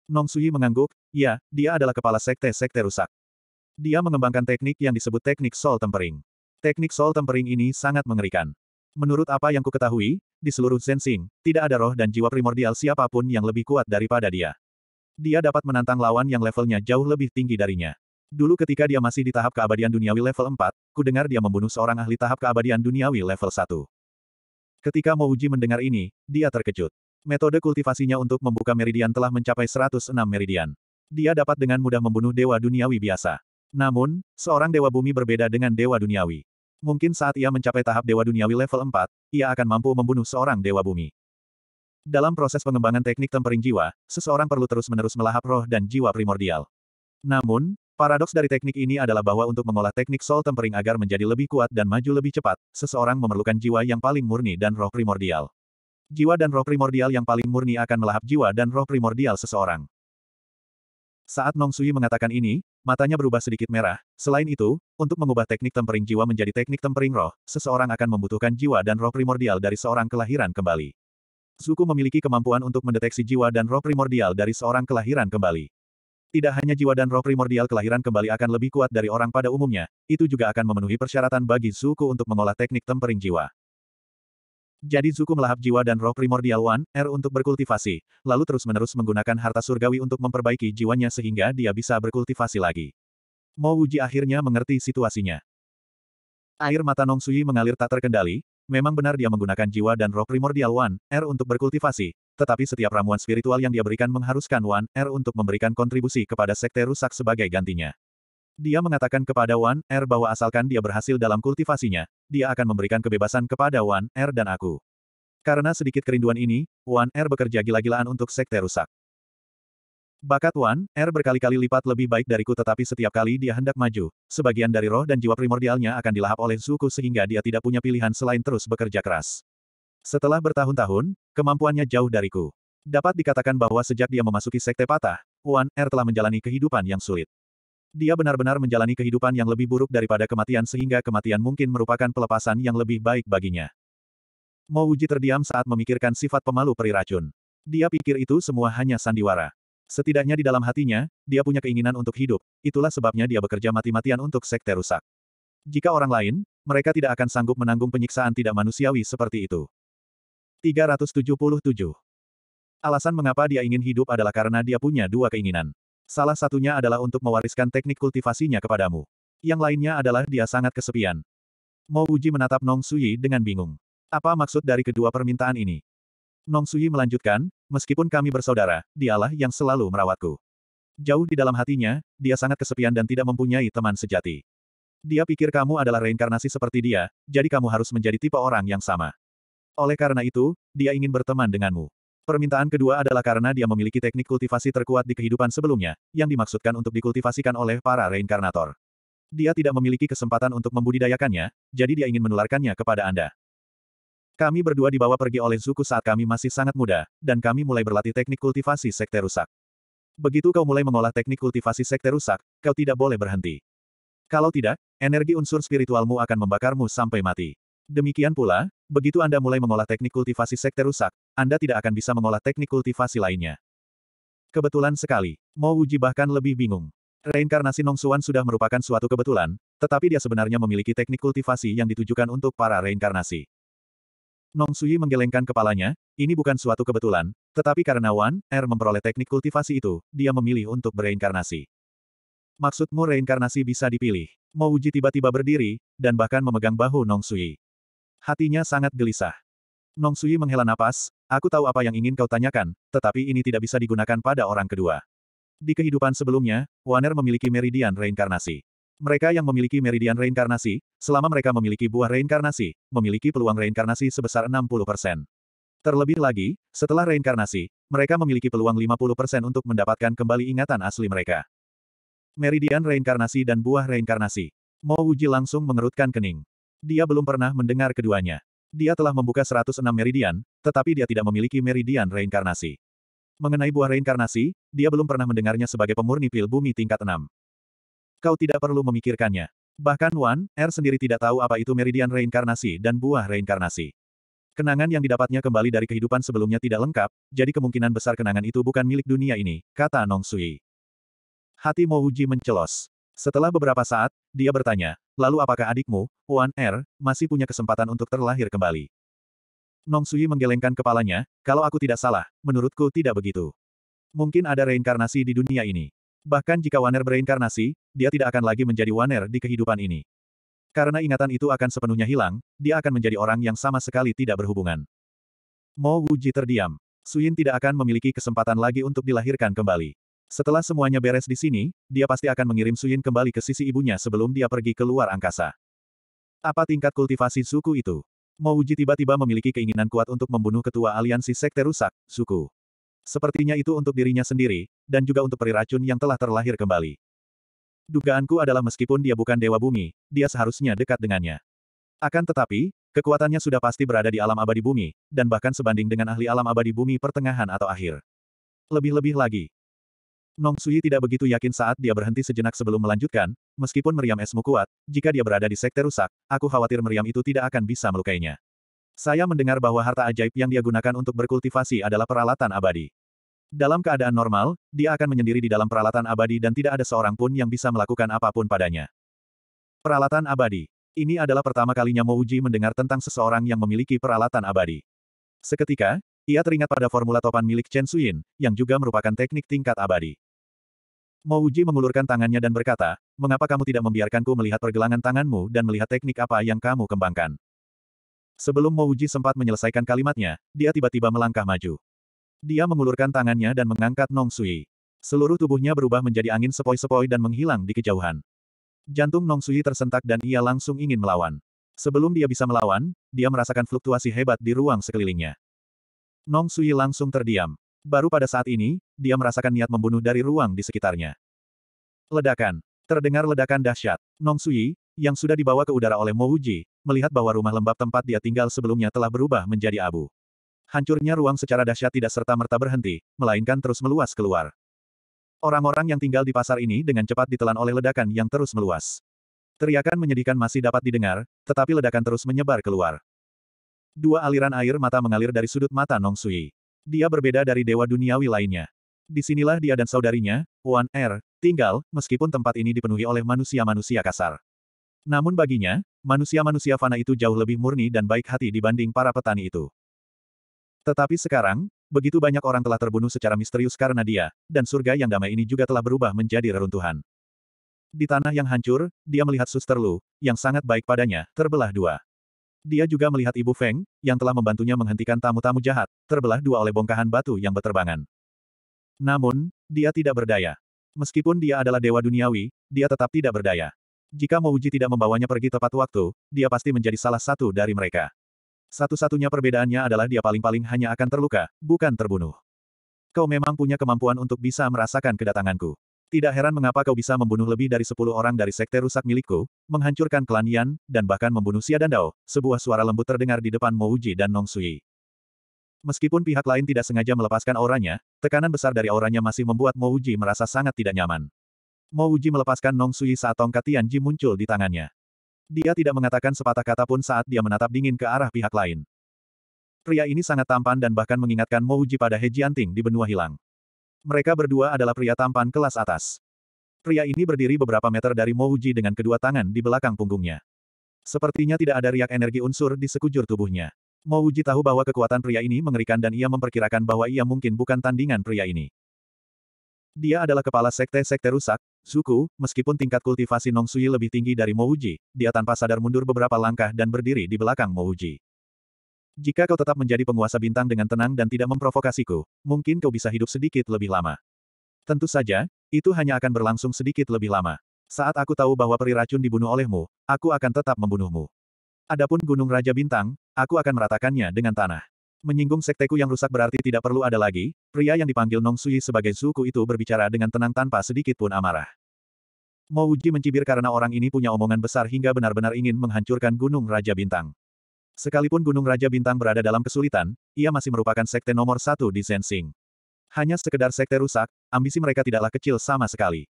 Nong Sui mengangguk, ya, dia adalah kepala sekte-sekte rusak. Dia mengembangkan teknik yang disebut teknik Soul Tempering. Teknik soul tempering ini sangat mengerikan. Menurut apa yang kuketahui, di seluruh Zensing, tidak ada roh dan jiwa primordial siapapun yang lebih kuat daripada dia. Dia dapat menantang lawan yang levelnya jauh lebih tinggi darinya. Dulu ketika dia masih di tahap keabadian duniawi level 4, dengar dia membunuh seorang ahli tahap keabadian duniawi level 1. Ketika Mouji mendengar ini, dia terkejut. Metode kultivasinya untuk membuka meridian telah mencapai 106 meridian. Dia dapat dengan mudah membunuh dewa duniawi biasa. Namun, seorang dewa bumi berbeda dengan dewa duniawi. Mungkin saat ia mencapai tahap dewa duniawi level 4, ia akan mampu membunuh seorang dewa bumi. Dalam proses pengembangan teknik tempering jiwa, seseorang perlu terus-menerus melahap roh dan jiwa primordial. Namun, paradoks dari teknik ini adalah bahwa untuk mengolah teknik soul tempering agar menjadi lebih kuat dan maju lebih cepat, seseorang memerlukan jiwa yang paling murni dan roh primordial. Jiwa dan roh primordial yang paling murni akan melahap jiwa dan roh primordial seseorang. Saat Nong Sui mengatakan ini, matanya berubah sedikit merah. Selain itu, untuk mengubah teknik tempering jiwa menjadi teknik tempering roh, seseorang akan membutuhkan jiwa dan roh primordial dari seorang kelahiran kembali. Zuko memiliki kemampuan untuk mendeteksi jiwa dan roh primordial dari seorang kelahiran kembali. Tidak hanya jiwa dan roh primordial kelahiran kembali akan lebih kuat dari orang pada umumnya, itu juga akan memenuhi persyaratan bagi Zuko untuk mengolah teknik tempering jiwa. Jadi Zuku melahap jiwa dan roh primordial Wan Er untuk berkultivasi, lalu terus-menerus menggunakan harta surgawi untuk memperbaiki jiwanya sehingga dia bisa berkultivasi lagi. Mo Wuji akhirnya mengerti situasinya. Air mata Nong Sui mengalir tak terkendali, memang benar dia menggunakan jiwa dan roh primordial Wan Er untuk berkultivasi, tetapi setiap ramuan spiritual yang dia berikan mengharuskan Wan Er untuk memberikan kontribusi kepada sekte rusak sebagai gantinya. Dia mengatakan kepada Wan Er bahwa asalkan dia berhasil dalam kultivasinya, dia akan memberikan kebebasan kepada Wan Er dan aku. Karena sedikit kerinduan ini, Wan Er bekerja gila-gilaan untuk sekte rusak. Bakat Wan Er berkali-kali lipat lebih baik dariku tetapi setiap kali dia hendak maju, sebagian dari roh dan jiwa primordialnya akan dilahap oleh suku sehingga dia tidak punya pilihan selain terus bekerja keras. Setelah bertahun-tahun, kemampuannya jauh dariku. Dapat dikatakan bahwa sejak dia memasuki sekte patah, Wan Er telah menjalani kehidupan yang sulit. Dia benar-benar menjalani kehidupan yang lebih buruk daripada kematian sehingga kematian mungkin merupakan pelepasan yang lebih baik baginya. Mo terdiam saat memikirkan sifat pemalu peri racun. Dia pikir itu semua hanya sandiwara. Setidaknya di dalam hatinya, dia punya keinginan untuk hidup, itulah sebabnya dia bekerja mati-matian untuk sekte rusak. Jika orang lain, mereka tidak akan sanggup menanggung penyiksaan tidak manusiawi seperti itu. 377. Alasan mengapa dia ingin hidup adalah karena dia punya dua keinginan. Salah satunya adalah untuk mewariskan teknik kultivasinya kepadamu. Yang lainnya adalah dia sangat kesepian. Mo Uji menatap Nong Suyi dengan bingung. Apa maksud dari kedua permintaan ini? Nong Suyi melanjutkan, meskipun kami bersaudara, dialah yang selalu merawatku. Jauh di dalam hatinya, dia sangat kesepian dan tidak mempunyai teman sejati. Dia pikir kamu adalah reinkarnasi seperti dia, jadi kamu harus menjadi tipe orang yang sama. Oleh karena itu, dia ingin berteman denganmu. Permintaan kedua adalah karena dia memiliki teknik kultivasi terkuat di kehidupan sebelumnya, yang dimaksudkan untuk dikultivasikan oleh para reinkarnator. Dia tidak memiliki kesempatan untuk membudidayakannya, jadi dia ingin menularkannya kepada Anda. Kami berdua dibawa pergi oleh Zuku saat kami masih sangat muda, dan kami mulai berlatih teknik kultivasi sekte rusak. Begitu kau mulai mengolah teknik kultivasi sekte rusak, kau tidak boleh berhenti. Kalau tidak, energi unsur spiritualmu akan membakarmu sampai mati. Demikian pula, begitu Anda mulai mengolah teknik kultivasi sekte rusak, Anda tidak akan bisa mengolah teknik kultivasi lainnya. Kebetulan sekali, Mo Wuji bahkan lebih bingung. Reinkarnasi Nong Suan sudah merupakan suatu kebetulan, tetapi dia sebenarnya memiliki teknik kultivasi yang ditujukan untuk para reinkarnasi. Nong Sui menggelengkan kepalanya, ini bukan suatu kebetulan, tetapi karena Wan Er memperoleh teknik kultivasi itu, dia memilih untuk bereinkarnasi. Maksudmu reinkarnasi bisa dipilih? Mo Wuji tiba-tiba berdiri, dan bahkan memegang bahu Nong Sui. Hatinya sangat gelisah. Nong Sui menghela napas, aku tahu apa yang ingin kau tanyakan, tetapi ini tidak bisa digunakan pada orang kedua. Di kehidupan sebelumnya, Waner memiliki meridian reinkarnasi. Mereka yang memiliki meridian reinkarnasi, selama mereka memiliki buah reinkarnasi, memiliki peluang reinkarnasi sebesar 60%. Terlebih lagi, setelah reinkarnasi, mereka memiliki peluang 50% untuk mendapatkan kembali ingatan asli mereka. Meridian reinkarnasi dan buah reinkarnasi. Mo Wuji langsung mengerutkan kening. Dia belum pernah mendengar keduanya. Dia telah membuka 106 meridian, tetapi dia tidak memiliki meridian reinkarnasi. Mengenai buah reinkarnasi, dia belum pernah mendengarnya sebagai pemurni pil bumi tingkat 6. Kau tidak perlu memikirkannya. Bahkan Wan, Er sendiri tidak tahu apa itu meridian reinkarnasi dan buah reinkarnasi. Kenangan yang didapatnya kembali dari kehidupan sebelumnya tidak lengkap, jadi kemungkinan besar kenangan itu bukan milik dunia ini, kata Nong Sui. Hati Mo Uji mencelos. Setelah beberapa saat, dia bertanya, Lalu apakah adikmu, Wan Er, masih punya kesempatan untuk terlahir kembali? Nong Sui menggelengkan kepalanya, kalau aku tidak salah, menurutku tidak begitu. Mungkin ada reinkarnasi di dunia ini. Bahkan jika Waner bereinkarnasi, dia tidak akan lagi menjadi Waner di kehidupan ini. Karena ingatan itu akan sepenuhnya hilang, dia akan menjadi orang yang sama sekali tidak berhubungan. Mo Wuji terdiam. Suyin tidak akan memiliki kesempatan lagi untuk dilahirkan kembali. Setelah semuanya beres di sini, dia pasti akan mengirim Suyin kembali ke sisi ibunya sebelum dia pergi ke luar angkasa. Apa tingkat kultivasi suku itu? Mouji tiba-tiba memiliki keinginan kuat untuk membunuh ketua aliansi sekte rusak, suku. Sepertinya itu untuk dirinya sendiri, dan juga untuk peri racun yang telah terlahir kembali. Dugaanku adalah meskipun dia bukan dewa bumi, dia seharusnya dekat dengannya. Akan tetapi, kekuatannya sudah pasti berada di alam abadi bumi, dan bahkan sebanding dengan ahli alam abadi bumi pertengahan atau akhir. Lebih-lebih lagi, Nong Sui tidak begitu yakin saat dia berhenti sejenak sebelum melanjutkan, meskipun meriam esmu kuat, jika dia berada di sekte rusak, aku khawatir meriam itu tidak akan bisa melukainya. Saya mendengar bahwa harta ajaib yang dia gunakan untuk berkultivasi adalah peralatan abadi. Dalam keadaan normal, dia akan menyendiri di dalam peralatan abadi dan tidak ada seorang pun yang bisa melakukan apapun padanya. Peralatan abadi. Ini adalah pertama kalinya Mouji mendengar tentang seseorang yang memiliki peralatan abadi. Seketika, ia teringat pada formula topan milik Chen Suyin, yang juga merupakan teknik tingkat abadi. Mouji mengulurkan tangannya dan berkata, mengapa kamu tidak membiarkanku melihat pergelangan tanganmu dan melihat teknik apa yang kamu kembangkan? Sebelum Mouji sempat menyelesaikan kalimatnya, dia tiba-tiba melangkah maju. Dia mengulurkan tangannya dan mengangkat Nong Sui. Seluruh tubuhnya berubah menjadi angin sepoi-sepoi dan menghilang di kejauhan. Jantung Nong Sui tersentak dan ia langsung ingin melawan. Sebelum dia bisa melawan, dia merasakan fluktuasi hebat di ruang sekelilingnya. Nong Sui langsung terdiam. Baru pada saat ini, dia merasakan niat membunuh dari ruang di sekitarnya. Ledakan. Terdengar ledakan dahsyat. Nong Sui, yang sudah dibawa ke udara oleh Mo Uji, melihat bahwa rumah lembab tempat dia tinggal sebelumnya telah berubah menjadi abu. Hancurnya ruang secara dahsyat tidak serta-merta berhenti, melainkan terus meluas keluar. Orang-orang yang tinggal di pasar ini dengan cepat ditelan oleh ledakan yang terus meluas. Teriakan menyedihkan masih dapat didengar, tetapi ledakan terus menyebar keluar. Dua aliran air mata mengalir dari sudut mata Nong Sui. Dia berbeda dari dewa duniawi lainnya. Disinilah dia dan saudarinya, Wan Er, tinggal, meskipun tempat ini dipenuhi oleh manusia-manusia kasar. Namun baginya, manusia-manusia fana itu jauh lebih murni dan baik hati dibanding para petani itu. Tetapi sekarang, begitu banyak orang telah terbunuh secara misterius karena dia, dan surga yang damai ini juga telah berubah menjadi reruntuhan. Di tanah yang hancur, dia melihat Suster Lu, yang sangat baik padanya, terbelah dua. Dia juga melihat Ibu Feng, yang telah membantunya menghentikan tamu-tamu jahat, terbelah dua oleh bongkahan batu yang berterbangan. Namun, dia tidak berdaya. Meskipun dia adalah dewa duniawi, dia tetap tidak berdaya. Jika Mouji tidak membawanya pergi tepat waktu, dia pasti menjadi salah satu dari mereka. Satu-satunya perbedaannya adalah dia paling-paling hanya akan terluka, bukan terbunuh. Kau memang punya kemampuan untuk bisa merasakan kedatanganku. Tidak heran mengapa kau bisa membunuh lebih dari sepuluh orang dari sekte rusak milikku, menghancurkan klan Yan, dan bahkan membunuh Xia dan Dao, sebuah suara lembut terdengar di depan Mouji dan Nong Sui. Meskipun pihak lain tidak sengaja melepaskan auranya, tekanan besar dari auranya masih membuat Mouji merasa sangat tidak nyaman. Mouji melepaskan Nong Sui saat tongkat Tianji muncul di tangannya. Dia tidak mengatakan sepatah kata pun saat dia menatap dingin ke arah pihak lain. Pria ini sangat tampan dan bahkan mengingatkan Mouji pada He Anting di benua hilang. Mereka berdua adalah pria tampan kelas atas. Pria ini berdiri beberapa meter dari Mouji dengan kedua tangan di belakang punggungnya. Sepertinya tidak ada riak energi unsur di sekujur tubuhnya. Mouji tahu bahwa kekuatan pria ini mengerikan dan ia memperkirakan bahwa ia mungkin bukan tandingan pria ini. Dia adalah kepala sekte-sekte rusak, suku, meskipun tingkat kultivasi Nong Sui lebih tinggi dari Mouji, dia tanpa sadar mundur beberapa langkah dan berdiri di belakang Mouji. Jika kau tetap menjadi penguasa bintang dengan tenang dan tidak memprovokasiku, mungkin kau bisa hidup sedikit lebih lama. Tentu saja, itu hanya akan berlangsung sedikit lebih lama. Saat aku tahu bahwa peri racun dibunuh olehmu, aku akan tetap membunuhmu. Adapun Gunung Raja Bintang, aku akan meratakannya dengan tanah. Menyinggung sekteku yang rusak berarti tidak perlu ada lagi, pria yang dipanggil Nong Sui sebagai suku itu berbicara dengan tenang tanpa sedikit pun amarah. Mouji mencibir karena orang ini punya omongan besar hingga benar-benar ingin menghancurkan Gunung Raja Bintang. Sekalipun Gunung Raja Bintang berada dalam kesulitan, ia masih merupakan sekte nomor satu di Zensing. Hanya sekedar sekte rusak, ambisi mereka tidaklah kecil sama sekali.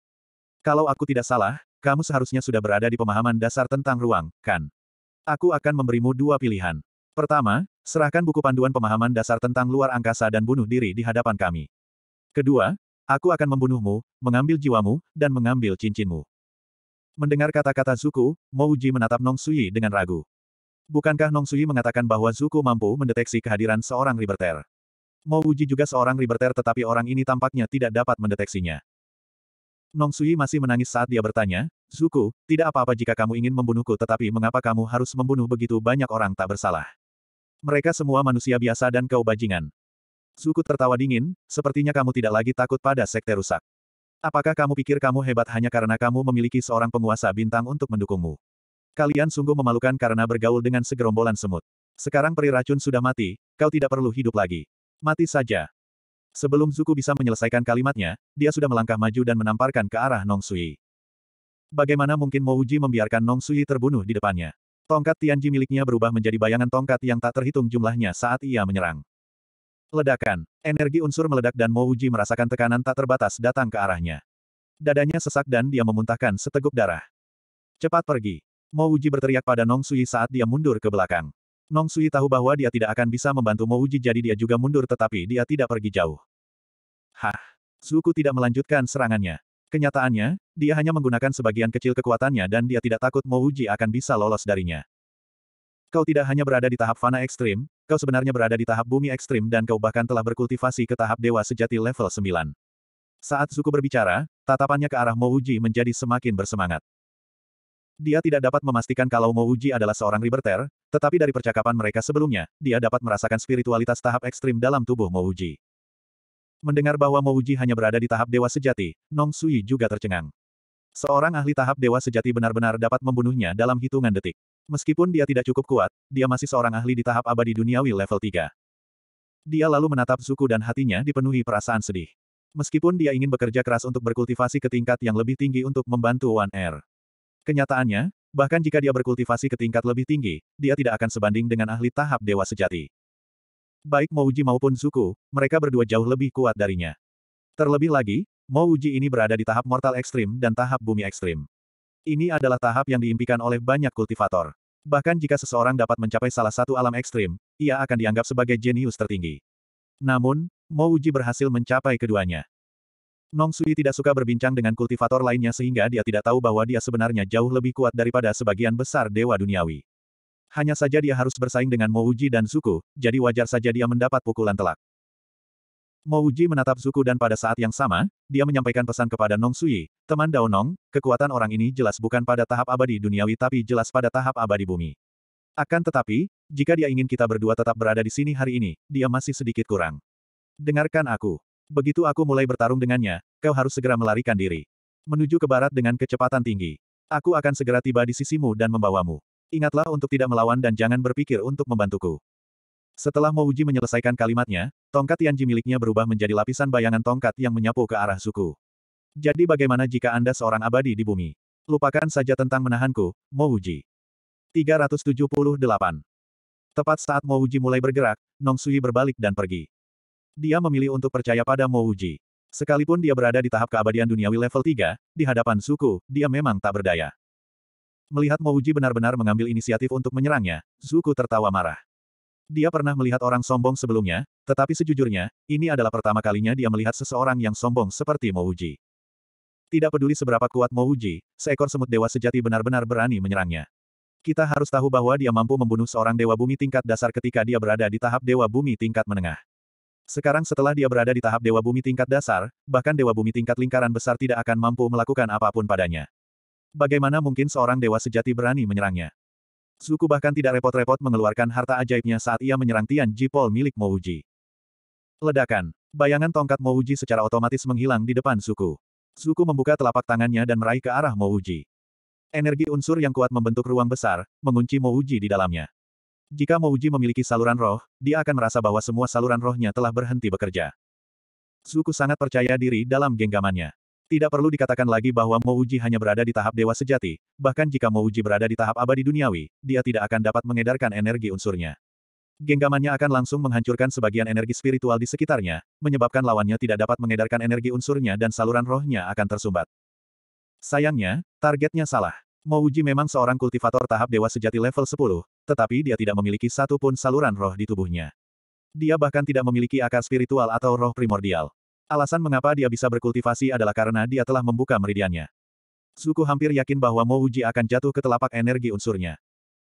Kalau aku tidak salah, kamu seharusnya sudah berada di pemahaman dasar tentang ruang, kan? Aku akan memberimu dua pilihan. Pertama, serahkan buku panduan pemahaman dasar tentang luar angkasa dan bunuh diri di hadapan kami. Kedua, aku akan membunuhmu, mengambil jiwamu, dan mengambil cincinmu. Mendengar kata-kata Zuku, Mouji menatap Nong Sui dengan ragu. Bukankah Nong Sui mengatakan bahwa Zuko mampu mendeteksi kehadiran seorang liberter? Mo Uji juga seorang liberter tetapi orang ini tampaknya tidak dapat mendeteksinya. Nong Sui masih menangis saat dia bertanya, Zuko, tidak apa-apa jika kamu ingin membunuhku tetapi mengapa kamu harus membunuh begitu banyak orang tak bersalah? Mereka semua manusia biasa dan kau bajingan. Zuko tertawa dingin, sepertinya kamu tidak lagi takut pada sekte rusak. Apakah kamu pikir kamu hebat hanya karena kamu memiliki seorang penguasa bintang untuk mendukungmu? Kalian sungguh memalukan karena bergaul dengan segerombolan semut. Sekarang peri racun sudah mati, kau tidak perlu hidup lagi. Mati saja. Sebelum Zuku bisa menyelesaikan kalimatnya, dia sudah melangkah maju dan menamparkan ke arah Nong Sui. Bagaimana mungkin Mouji membiarkan Nong Sui terbunuh di depannya? Tongkat Tianji miliknya berubah menjadi bayangan tongkat yang tak terhitung jumlahnya saat ia menyerang. Ledakan. Energi unsur meledak dan Mouji merasakan tekanan tak terbatas datang ke arahnya. Dadanya sesak dan dia memuntahkan seteguk darah. Cepat pergi. Mo Uji berteriak pada Nong Sui saat dia mundur ke belakang. Nong Sui tahu bahwa dia tidak akan bisa membantu Mo Uji, jadi dia juga mundur tetapi dia tidak pergi jauh. Hah! Suku tidak melanjutkan serangannya. Kenyataannya, dia hanya menggunakan sebagian kecil kekuatannya dan dia tidak takut Mo Uji akan bisa lolos darinya. Kau tidak hanya berada di tahap fana ekstrim, kau sebenarnya berada di tahap bumi ekstrim dan kau bahkan telah berkultivasi ke tahap dewa sejati level 9. Saat Suku berbicara, tatapannya ke arah Mouji menjadi semakin bersemangat. Dia tidak dapat memastikan kalau Uji adalah seorang liberter, tetapi dari percakapan mereka sebelumnya, dia dapat merasakan spiritualitas tahap ekstrim dalam tubuh Uji. Mendengar bahwa Uji hanya berada di tahap dewa sejati, Nong Sui juga tercengang. Seorang ahli tahap dewa sejati benar-benar dapat membunuhnya dalam hitungan detik. Meskipun dia tidak cukup kuat, dia masih seorang ahli di tahap abadi duniawi level 3. Dia lalu menatap suku dan hatinya dipenuhi perasaan sedih. Meskipun dia ingin bekerja keras untuk berkultivasi ke tingkat yang lebih tinggi untuk membantu One Air. Kenyataannya, bahkan jika dia berkultivasi ke tingkat lebih tinggi, dia tidak akan sebanding dengan ahli tahap dewa sejati. Baik Mouji maupun Zuku, mereka berdua jauh lebih kuat darinya. Terlebih lagi, Mouji ini berada di tahap mortal ekstrim dan tahap bumi ekstrim. Ini adalah tahap yang diimpikan oleh banyak kultivator. Bahkan jika seseorang dapat mencapai salah satu alam ekstrim, ia akan dianggap sebagai jenius tertinggi. Namun, Mouji berhasil mencapai keduanya. Nong Sui tidak suka berbincang dengan kultivator lainnya sehingga dia tidak tahu bahwa dia sebenarnya jauh lebih kuat daripada sebagian besar dewa duniawi. Hanya saja dia harus bersaing dengan Uji dan Zuku, jadi wajar saja dia mendapat pukulan telak. Uji menatap Zuku dan pada saat yang sama, dia menyampaikan pesan kepada Nong Sui, teman Dao Nong, kekuatan orang ini jelas bukan pada tahap abadi duniawi tapi jelas pada tahap abadi bumi. Akan tetapi, jika dia ingin kita berdua tetap berada di sini hari ini, dia masih sedikit kurang. Dengarkan aku. Begitu aku mulai bertarung dengannya, kau harus segera melarikan diri. Menuju ke barat dengan kecepatan tinggi. Aku akan segera tiba di sisimu dan membawamu. Ingatlah untuk tidak melawan dan jangan berpikir untuk membantuku. Setelah Mouji menyelesaikan kalimatnya, tongkat Tianji miliknya berubah menjadi lapisan bayangan tongkat yang menyapu ke arah suku. Jadi bagaimana jika Anda seorang abadi di bumi? Lupakan saja tentang menahanku, Mouji. 378. Tepat saat Mouji mulai bergerak, Nong Sui berbalik dan pergi dia memilih untuk percaya pada Mo Uji. Sekalipun dia berada di tahap keabadian duniawi level 3, di hadapan suku, dia memang tak berdaya. Melihat Mo Uji benar-benar mengambil inisiatif untuk menyerangnya, Zuku tertawa marah. Dia pernah melihat orang sombong sebelumnya, tetapi sejujurnya, ini adalah pertama kalinya dia melihat seseorang yang sombong seperti Mo Uji. Tidak peduli seberapa kuat Mo Uji, seekor semut dewa sejati benar-benar berani menyerangnya. Kita harus tahu bahwa dia mampu membunuh seorang dewa bumi tingkat dasar ketika dia berada di tahap dewa bumi tingkat menengah. Sekarang setelah dia berada di tahap Dewa Bumi tingkat dasar, bahkan Dewa Bumi tingkat lingkaran besar tidak akan mampu melakukan apapun padanya. Bagaimana mungkin seorang dewa sejati berani menyerangnya? Zuku bahkan tidak repot-repot mengeluarkan harta ajaibnya saat ia menyerang Tian Jipol milik Mouji. Ledakan. Bayangan tongkat Mouji secara otomatis menghilang di depan Zuku. Zuku membuka telapak tangannya dan meraih ke arah Mouji. Energi unsur yang kuat membentuk ruang besar, mengunci Mouji di dalamnya. Jika Mouji memiliki saluran roh, dia akan merasa bahwa semua saluran rohnya telah berhenti bekerja. Zuko sangat percaya diri dalam genggamannya. Tidak perlu dikatakan lagi bahwa Mouji hanya berada di tahap dewa sejati, bahkan jika Mouji berada di tahap abadi duniawi, dia tidak akan dapat mengedarkan energi unsurnya. Genggamannya akan langsung menghancurkan sebagian energi spiritual di sekitarnya, menyebabkan lawannya tidak dapat mengedarkan energi unsurnya dan saluran rohnya akan tersumbat. Sayangnya, targetnya salah. Mouji memang seorang kultivator tahap dewa sejati level 10, tetapi dia tidak memiliki satu pun saluran roh di tubuhnya. Dia bahkan tidak memiliki akar spiritual atau roh primordial. Alasan mengapa dia bisa berkultivasi adalah karena dia telah membuka meridiannya. Suku hampir yakin bahwa Mo Uji akan jatuh ke telapak energi unsurnya.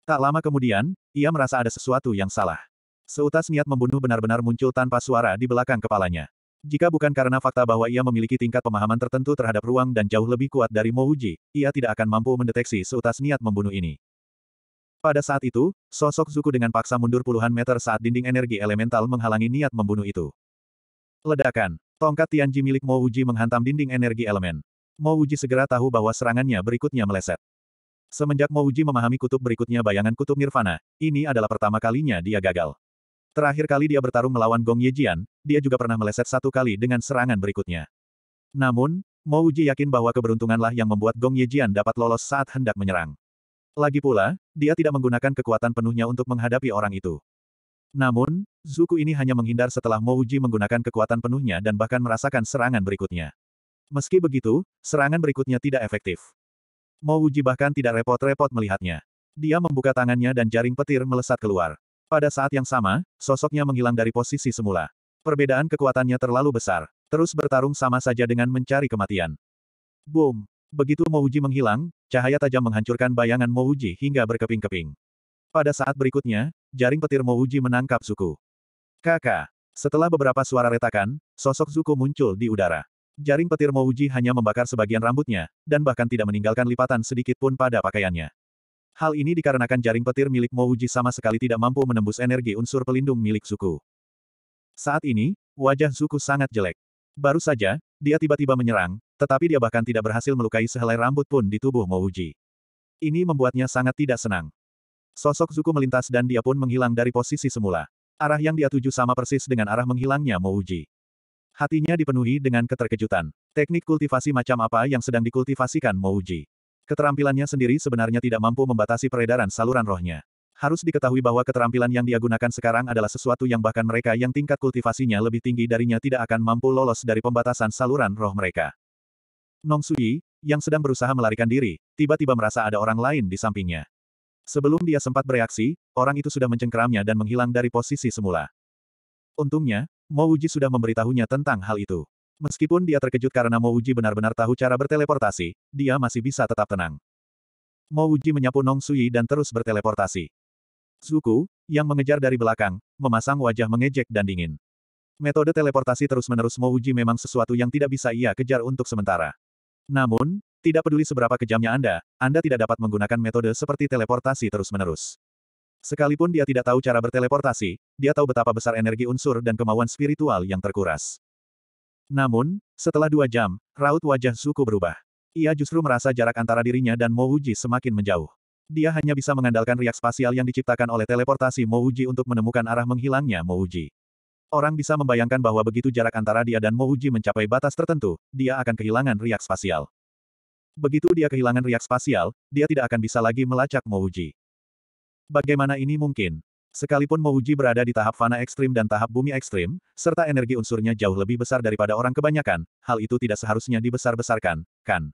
Tak lama kemudian, ia merasa ada sesuatu yang salah. Seutas niat membunuh benar-benar muncul tanpa suara di belakang kepalanya. Jika bukan karena fakta bahwa ia memiliki tingkat pemahaman tertentu terhadap ruang dan jauh lebih kuat dari Mouji, ia tidak akan mampu mendeteksi seutas niat membunuh ini. Pada saat itu, sosok Zuku dengan paksa mundur puluhan meter saat dinding energi elemental menghalangi niat membunuh itu. Ledakan. Tongkat Tianji milik Mo Uji menghantam dinding energi elemen. Mo Uji segera tahu bahwa serangannya berikutnya meleset. Semenjak Mo Uji memahami kutub berikutnya bayangan kutub nirvana, ini adalah pertama kalinya dia gagal. Terakhir kali dia bertarung melawan Gong Yejian, dia juga pernah meleset satu kali dengan serangan berikutnya. Namun, Mo Uji yakin bahwa keberuntunganlah yang membuat Gong Yejian dapat lolos saat hendak menyerang. Lagi pula, dia tidak menggunakan kekuatan penuhnya untuk menghadapi orang itu. Namun, Zuku ini hanya menghindar setelah Mouji menggunakan kekuatan penuhnya dan bahkan merasakan serangan berikutnya. Meski begitu, serangan berikutnya tidak efektif. Mouji bahkan tidak repot-repot melihatnya. Dia membuka tangannya dan jaring petir melesat keluar. Pada saat yang sama, sosoknya menghilang dari posisi semula. Perbedaan kekuatannya terlalu besar. Terus bertarung sama saja dengan mencari kematian. Boom! Begitu Mouji menghilang, cahaya tajam menghancurkan bayangan Mouji hingga berkeping-keping. Pada saat berikutnya, jaring petir Mouji menangkap Zuko. Kakak. Setelah beberapa suara retakan, sosok Zuko muncul di udara. Jaring petir Mouji hanya membakar sebagian rambutnya, dan bahkan tidak meninggalkan lipatan sedikit pun pada pakaiannya. Hal ini dikarenakan jaring petir milik Mouji sama sekali tidak mampu menembus energi unsur pelindung milik Zuko. Saat ini, wajah Zuko sangat jelek. Baru saja, dia tiba-tiba menyerang, tetapi dia bahkan tidak berhasil melukai sehelai rambut pun di tubuh Mouji. Ini membuatnya sangat tidak senang. Sosok Zuko melintas dan dia pun menghilang dari posisi semula. Arah yang dia tuju sama persis dengan arah menghilangnya Mouji. Hatinya dipenuhi dengan keterkejutan. Teknik kultivasi macam apa yang sedang dikultivasikan Mouji? Keterampilannya sendiri sebenarnya tidak mampu membatasi peredaran saluran rohnya. Harus diketahui bahwa keterampilan yang dia gunakan sekarang adalah sesuatu yang bahkan mereka yang tingkat kultivasinya lebih tinggi darinya tidak akan mampu lolos dari pembatasan saluran roh mereka. Nong Suyi, yang sedang berusaha melarikan diri, tiba-tiba merasa ada orang lain di sampingnya. Sebelum dia sempat bereaksi, orang itu sudah mencengkeramnya dan menghilang dari posisi semula. Untungnya, Mo Uji sudah memberitahunya tentang hal itu. Meskipun dia terkejut karena Mo Uji benar-benar tahu cara berteleportasi, dia masih bisa tetap tenang. Mo Uji menyapu Nong Sui dan terus berteleportasi. Zuko, yang mengejar dari belakang, memasang wajah mengejek dan dingin. Metode teleportasi terus-menerus uji memang sesuatu yang tidak bisa ia kejar untuk sementara. Namun, tidak peduli seberapa kejamnya Anda, Anda tidak dapat menggunakan metode seperti teleportasi terus-menerus. Sekalipun dia tidak tahu cara berteleportasi, dia tahu betapa besar energi unsur dan kemauan spiritual yang terkuras. Namun, setelah dua jam, raut wajah Zuko berubah. Ia justru merasa jarak antara dirinya dan Mouji semakin menjauh. Dia hanya bisa mengandalkan riak spasial yang diciptakan oleh teleportasi Mouji untuk menemukan arah menghilangnya Mouji. Orang bisa membayangkan bahwa begitu jarak antara dia dan Mouji mencapai batas tertentu, dia akan kehilangan riak spasial. Begitu dia kehilangan riak spasial, dia tidak akan bisa lagi melacak Mouji. Bagaimana ini mungkin? Sekalipun Mouji berada di tahap fana ekstrim dan tahap bumi ekstrim, serta energi unsurnya jauh lebih besar daripada orang kebanyakan, hal itu tidak seharusnya dibesar-besarkan, kan?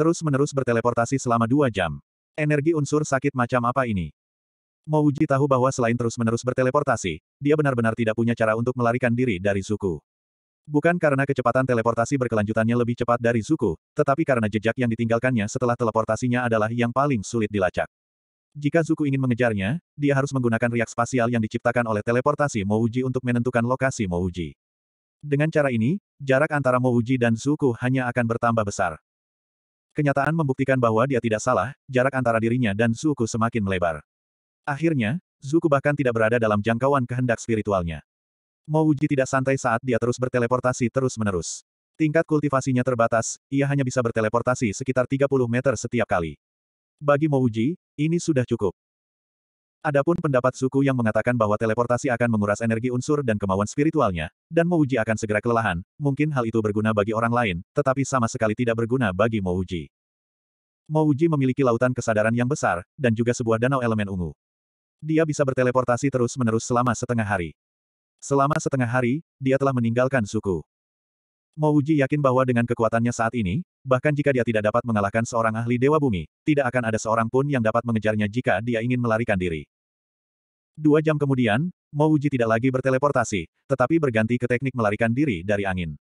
Terus-menerus berteleportasi selama dua jam. Energi unsur sakit macam apa ini? Mouji tahu bahwa selain terus-menerus berteleportasi, dia benar-benar tidak punya cara untuk melarikan diri dari suku. Bukan karena kecepatan teleportasi berkelanjutannya lebih cepat dari suku, tetapi karena jejak yang ditinggalkannya setelah teleportasinya adalah yang paling sulit dilacak. Jika Zuku ingin mengejarnya, dia harus menggunakan riak spasial yang diciptakan oleh teleportasi Mouji untuk menentukan lokasi Mouji. Dengan cara ini, jarak antara Mouji dan Zuku hanya akan bertambah besar. Kenyataan membuktikan bahwa dia tidak salah, jarak antara dirinya dan Zuku semakin melebar. Akhirnya, Zuku bahkan tidak berada dalam jangkauan kehendak spiritualnya. Mouji tidak santai saat dia terus berteleportasi terus-menerus. Tingkat kultivasinya terbatas, ia hanya bisa berteleportasi sekitar 30 meter setiap kali. Bagi Mouji, ini sudah cukup. Adapun pendapat suku yang mengatakan bahwa teleportasi akan menguras energi unsur dan kemauan spiritualnya, dan Mouji akan segera kelelahan, mungkin hal itu berguna bagi orang lain, tetapi sama sekali tidak berguna bagi Mouji. Mouji memiliki lautan kesadaran yang besar, dan juga sebuah danau elemen ungu. Dia bisa berteleportasi terus-menerus selama setengah hari. Selama setengah hari, dia telah meninggalkan suku. Mouji yakin bahwa dengan kekuatannya saat ini, bahkan jika dia tidak dapat mengalahkan seorang ahli Dewa Bumi, tidak akan ada seorang pun yang dapat mengejarnya jika dia ingin melarikan diri. Dua jam kemudian, Mouji tidak lagi berteleportasi, tetapi berganti ke teknik melarikan diri dari angin.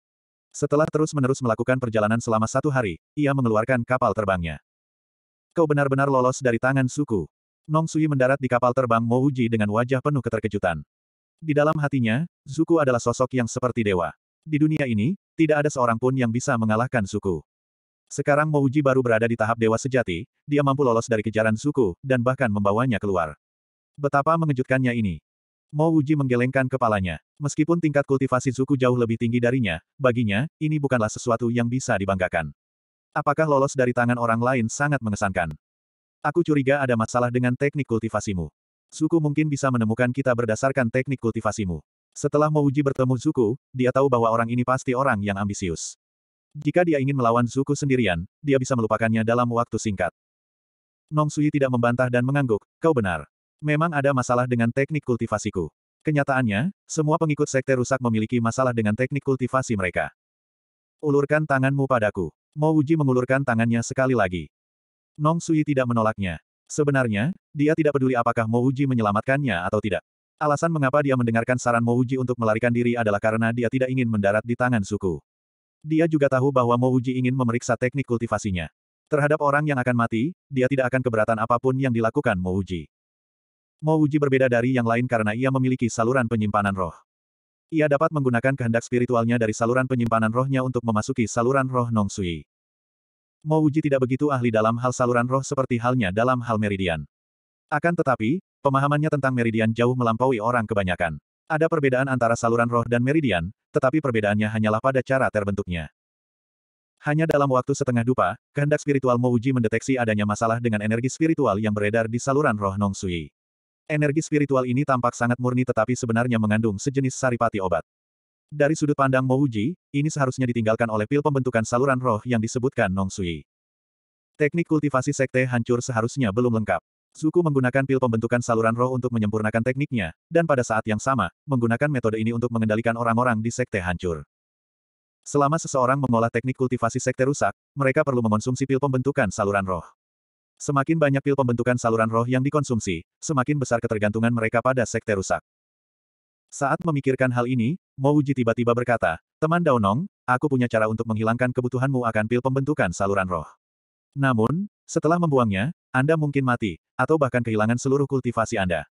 Setelah terus-menerus melakukan perjalanan selama satu hari, ia mengeluarkan kapal terbangnya. Kau benar-benar lolos dari tangan suku. Nong Sui mendarat di kapal terbang Mouji dengan wajah penuh keterkejutan. Di dalam hatinya, Zuku adalah sosok yang seperti dewa. Di dunia ini, tidak ada seorang pun yang bisa mengalahkan suku. Sekarang Mouji baru berada di tahap dewa sejati, dia mampu lolos dari kejaran suku, dan bahkan membawanya keluar. Betapa mengejutkannya ini. Mo Uji menggelengkan kepalanya. Meskipun tingkat kultivasi suku jauh lebih tinggi darinya, baginya, ini bukanlah sesuatu yang bisa dibanggakan. Apakah lolos dari tangan orang lain sangat mengesankan? Aku curiga ada masalah dengan teknik kultivasimu. Suku mungkin bisa menemukan kita berdasarkan teknik kultivasimu. Setelah Mo Uji bertemu suku, dia tahu bahwa orang ini pasti orang yang ambisius. Jika dia ingin melawan Zuko sendirian, dia bisa melupakannya dalam waktu singkat. Nong Sui tidak membantah dan mengangguk, kau benar. Memang ada masalah dengan teknik kultivasiku. Kenyataannya, semua pengikut sekte rusak memiliki masalah dengan teknik kultivasi mereka. Ulurkan tanganmu padaku. Mo Uji mengulurkan tangannya sekali lagi. Nong Sui tidak menolaknya. Sebenarnya, dia tidak peduli apakah Mo Uji menyelamatkannya atau tidak. Alasan mengapa dia mendengarkan saran Mo Uji untuk melarikan diri adalah karena dia tidak ingin mendarat di tangan suku. Dia juga tahu bahwa Mo Uji ingin memeriksa teknik kultivasinya. Terhadap orang yang akan mati, dia tidak akan keberatan apapun yang dilakukan Mo Uji. Mo Uji berbeda dari yang lain karena ia memiliki saluran penyimpanan roh. Ia dapat menggunakan kehendak spiritualnya dari saluran penyimpanan rohnya untuk memasuki saluran roh Nong Sui. Mo Uji tidak begitu ahli dalam hal saluran roh seperti halnya dalam hal meridian. Akan tetapi, pemahamannya tentang meridian jauh melampaui orang kebanyakan. Ada perbedaan antara saluran roh dan meridian, tetapi perbedaannya hanyalah pada cara terbentuknya. Hanya dalam waktu setengah dupa, kehendak spiritual Mouji mendeteksi adanya masalah dengan energi spiritual yang beredar di saluran roh Nong Sui. Energi spiritual ini tampak sangat murni tetapi sebenarnya mengandung sejenis saripati obat. Dari sudut pandang Mouji, ini seharusnya ditinggalkan oleh pil pembentukan saluran roh yang disebutkan Nong Sui. Teknik kultivasi sekte hancur seharusnya belum lengkap. Zuku menggunakan pil pembentukan saluran roh untuk menyempurnakan tekniknya, dan pada saat yang sama, menggunakan metode ini untuk mengendalikan orang-orang di sekte hancur. Selama seseorang mengolah teknik kultivasi sekte rusak, mereka perlu mengonsumsi pil pembentukan saluran roh. Semakin banyak pil pembentukan saluran roh yang dikonsumsi, semakin besar ketergantungan mereka pada sekte rusak. Saat memikirkan hal ini, Mouji tiba-tiba berkata, Teman Daunong, aku punya cara untuk menghilangkan kebutuhanmu akan pil pembentukan saluran roh. Namun, setelah membuangnya, anda mungkin mati, atau bahkan kehilangan seluruh kultivasi Anda.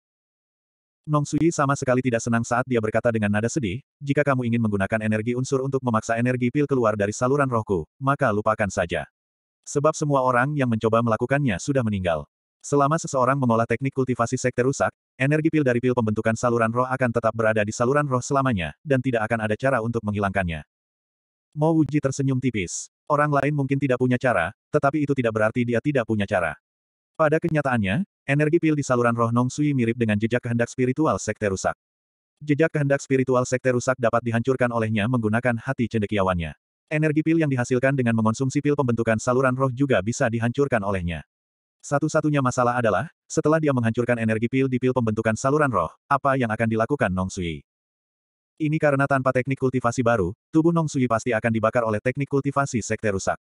Nong Sui sama sekali tidak senang saat dia berkata dengan nada sedih, jika kamu ingin menggunakan energi unsur untuk memaksa energi pil keluar dari saluran rohku, maka lupakan saja. Sebab semua orang yang mencoba melakukannya sudah meninggal. Selama seseorang mengolah teknik kultivasi sekte rusak, energi pil dari pil pembentukan saluran roh akan tetap berada di saluran roh selamanya, dan tidak akan ada cara untuk menghilangkannya. Mo Wuji tersenyum tipis. Orang lain mungkin tidak punya cara, tetapi itu tidak berarti dia tidak punya cara. Pada kenyataannya, energi pil di saluran roh Nong Sui mirip dengan jejak kehendak spiritual sekte rusak. Jejak kehendak spiritual sekte rusak dapat dihancurkan olehnya menggunakan hati cendekiawannya. Energi pil yang dihasilkan dengan mengonsumsi pil pembentukan saluran roh juga bisa dihancurkan olehnya. Satu-satunya masalah adalah, setelah dia menghancurkan energi pil di pil pembentukan saluran roh, apa yang akan dilakukan Nong Sui? Ini karena tanpa teknik kultivasi baru, tubuh Nong Sui pasti akan dibakar oleh teknik kultivasi sekte rusak.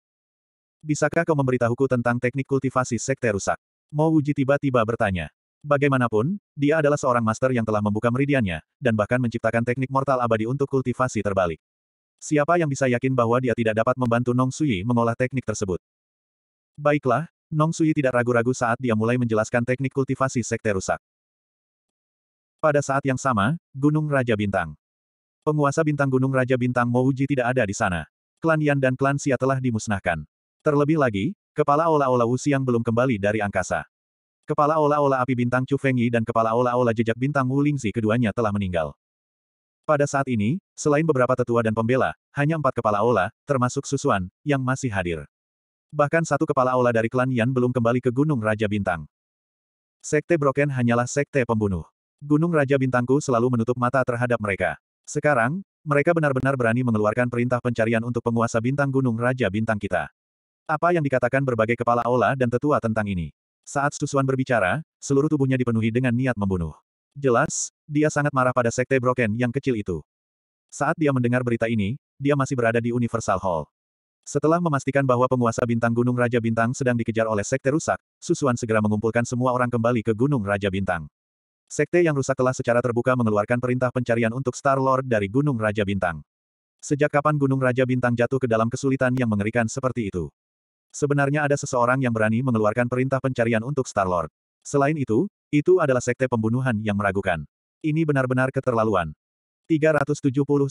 Bisakah kau memberitahuku tentang teknik kultivasi sekte rusak? Mo Wuji tiba-tiba bertanya. Bagaimanapun, dia adalah seorang master yang telah membuka meridiannya, dan bahkan menciptakan teknik mortal abadi untuk kultivasi terbalik. Siapa yang bisa yakin bahwa dia tidak dapat membantu Nong Sui mengolah teknik tersebut? Baiklah, Nong Sui tidak ragu-ragu saat dia mulai menjelaskan teknik kultivasi sekte rusak. Pada saat yang sama, Gunung Raja Bintang. Penguasa Bintang Gunung Raja Bintang Mouji tidak ada di sana. Klan Yan dan Klan Xia telah dimusnahkan. Terlebih lagi, kepala ola-ola Wu Xiang belum kembali dari angkasa. Kepala ola-ola api bintang Chu Fengyi dan kepala ola-ola jejak bintang Wu Lingzi keduanya telah meninggal. Pada saat ini, selain beberapa tetua dan pembela, hanya empat kepala ola, termasuk Susuan, yang masih hadir. Bahkan satu kepala ola dari klan Yan belum kembali ke Gunung Raja Bintang. Sekte Broken hanyalah sekte pembunuh. Gunung Raja Bintangku selalu menutup mata terhadap mereka. Sekarang, mereka benar-benar berani mengeluarkan perintah pencarian untuk penguasa bintang Gunung Raja Bintang kita. Apa yang dikatakan berbagai kepala aula dan tetua tentang ini? Saat Susuan berbicara, seluruh tubuhnya dipenuhi dengan niat membunuh. Jelas, dia sangat marah pada sekte Broken yang kecil itu. Saat dia mendengar berita ini, dia masih berada di Universal Hall. Setelah memastikan bahwa penguasa bintang Gunung Raja Bintang sedang dikejar oleh sekte rusak, Susuan segera mengumpulkan semua orang kembali ke Gunung Raja Bintang. Sekte yang rusak telah secara terbuka mengeluarkan perintah pencarian untuk Star-Lord dari Gunung Raja Bintang. Sejak kapan Gunung Raja Bintang jatuh ke dalam kesulitan yang mengerikan seperti itu? Sebenarnya ada seseorang yang berani mengeluarkan perintah pencarian untuk Star-Lord. Selain itu, itu adalah sekte pembunuhan yang meragukan. Ini benar-benar keterlaluan. 379.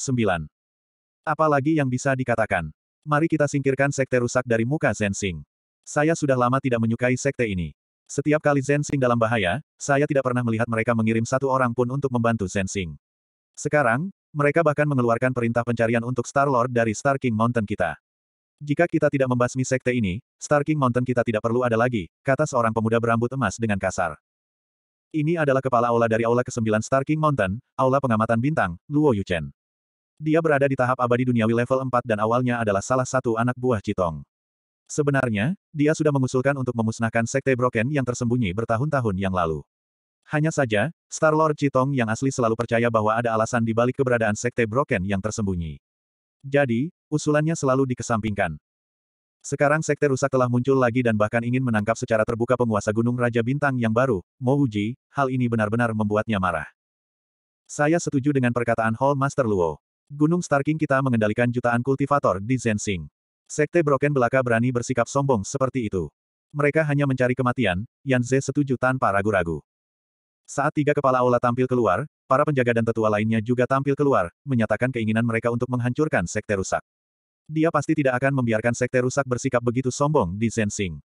Apalagi yang bisa dikatakan? Mari kita singkirkan sekte rusak dari muka Zensing. Saya sudah lama tidak menyukai sekte ini. Setiap kali Zensing dalam bahaya, saya tidak pernah melihat mereka mengirim satu orang pun untuk membantu Zensing. Sekarang, mereka bahkan mengeluarkan perintah pencarian untuk Star-Lord dari Star King Mountain kita. Jika kita tidak membasmi sekte ini, Starking Mountain kita tidak perlu ada lagi, kata seorang pemuda berambut emas dengan kasar. Ini adalah kepala aula dari aula ke-9 Star Mountain, aula pengamatan bintang, Luo Yuchen. Dia berada di tahap abadi duniawi level 4 dan awalnya adalah salah satu anak buah Citong. Sebenarnya, dia sudah mengusulkan untuk memusnahkan sekte Broken yang tersembunyi bertahun-tahun yang lalu. Hanya saja, Star Lord Citong yang asli selalu percaya bahwa ada alasan di balik keberadaan sekte Broken yang tersembunyi. Jadi, usulannya selalu dikesampingkan. Sekarang sekte rusak telah muncul lagi dan bahkan ingin menangkap secara terbuka penguasa Gunung Raja Bintang yang baru, Mouji, hal ini benar-benar membuatnya marah. Saya setuju dengan perkataan Hall Master Luo. Gunung Starking kita mengendalikan jutaan kultivator di Zensing. Sekte Broken Belaka berani bersikap sombong seperti itu. Mereka hanya mencari kematian, Yan Ze setuju tanpa ragu-ragu. Saat tiga kepala aula tampil keluar, para penjaga dan tetua lainnya juga tampil keluar, menyatakan keinginan mereka untuk menghancurkan sekte rusak. Dia pasti tidak akan membiarkan sekte rusak bersikap begitu sombong di Zensing.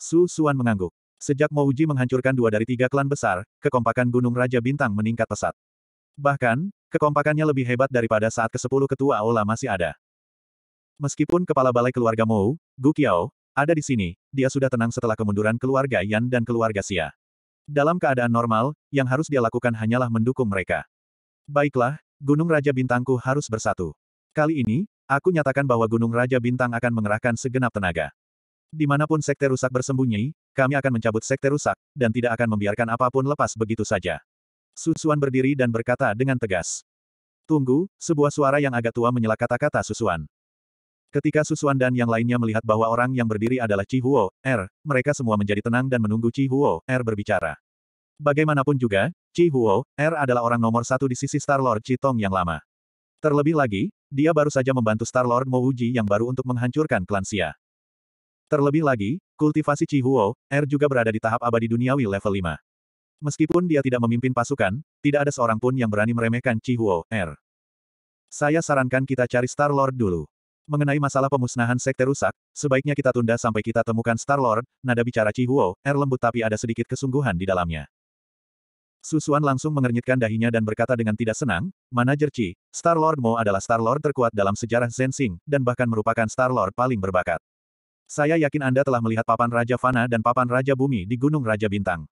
Su Suan mengangguk. Sejak Mouji menghancurkan dua dari tiga klan besar, kekompakan Gunung Raja Bintang meningkat pesat. Bahkan, kekompakannya lebih hebat daripada saat ke-10 ketua Aula masih ada. Meskipun kepala balai keluarga Mou, Gu Qiao, ada di sini, dia sudah tenang setelah kemunduran keluarga Yan dan keluarga Xia. Dalam keadaan normal, yang harus dia lakukan hanyalah mendukung mereka. Baiklah, Gunung Raja Bintangku harus bersatu. Kali ini, Aku nyatakan bahwa Gunung Raja Bintang akan mengerahkan segenap tenaga. Dimanapun sekte rusak bersembunyi, kami akan mencabut sekte rusak, dan tidak akan membiarkan apapun lepas begitu saja. Susuan berdiri dan berkata dengan tegas. Tunggu, sebuah suara yang agak tua menyela kata-kata Susuan. Ketika Susuan dan yang lainnya melihat bahwa orang yang berdiri adalah Chi Huo, Er, mereka semua menjadi tenang dan menunggu Chi Huo, Er berbicara. Bagaimanapun juga, Chi Huo, Er adalah orang nomor satu di sisi Star Lord Chi Tong yang lama. Terlebih lagi, dia baru saja membantu Star-Lord Mouji yang baru untuk menghancurkan klan Xia. Terlebih lagi, kultivasi Huo, Er juga berada di tahap abadi duniawi level 5. Meskipun dia tidak memimpin pasukan, tidak ada seorang pun yang berani meremehkan Huo, Er. Saya sarankan kita cari Star-Lord dulu. Mengenai masalah pemusnahan sekte rusak, sebaiknya kita tunda sampai kita temukan Star-Lord, nada bicara Huo, Er lembut tapi ada sedikit kesungguhan di dalamnya. Susuan langsung mengernyitkan dahinya dan berkata dengan tidak senang, Manajer Chi, Star-Lord Mo adalah Star-Lord terkuat dalam sejarah Zensing, dan bahkan merupakan Star-Lord paling berbakat. Saya yakin Anda telah melihat papan Raja Fana dan papan Raja Bumi di Gunung Raja Bintang.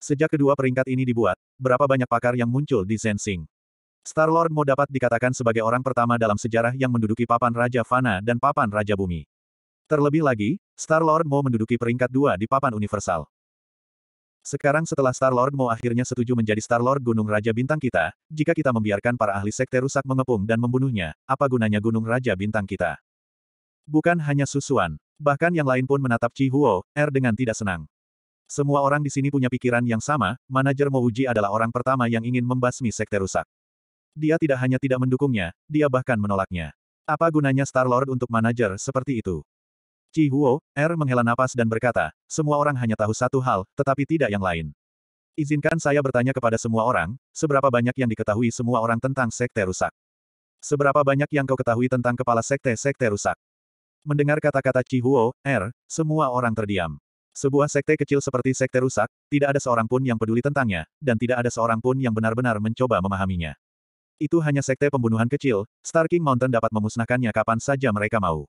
Sejak kedua peringkat ini dibuat, berapa banyak pakar yang muncul di Zensing. Star-Lord Mo dapat dikatakan sebagai orang pertama dalam sejarah yang menduduki papan Raja Fana dan papan Raja Bumi. Terlebih lagi, Star-Lord Mo menduduki peringkat dua di papan universal. Sekarang setelah Star-Lord Mo akhirnya setuju menjadi Star-Lord Gunung Raja Bintang kita, jika kita membiarkan para ahli sekte rusak mengepung dan membunuhnya, apa gunanya Gunung Raja Bintang kita? Bukan hanya Susuan, bahkan yang lain pun menatap Chi Huo, Er dengan tidak senang. Semua orang di sini punya pikiran yang sama, manajer Mo Uji adalah orang pertama yang ingin membasmi sekte rusak. Dia tidak hanya tidak mendukungnya, dia bahkan menolaknya. Apa gunanya Star-Lord untuk manajer seperti itu? Ji Huo, Er menghela napas dan berkata, semua orang hanya tahu satu hal, tetapi tidak yang lain. Izinkan saya bertanya kepada semua orang, seberapa banyak yang diketahui semua orang tentang sekte rusak? Seberapa banyak yang kau ketahui tentang kepala sekte-sekte rusak? Mendengar kata-kata Ji Huo, Er, semua orang terdiam. Sebuah sekte kecil seperti sekte rusak, tidak ada seorang pun yang peduli tentangnya, dan tidak ada seorang pun yang benar-benar mencoba memahaminya. Itu hanya sekte pembunuhan kecil, Starking Mountain dapat memusnahkannya kapan saja mereka mau.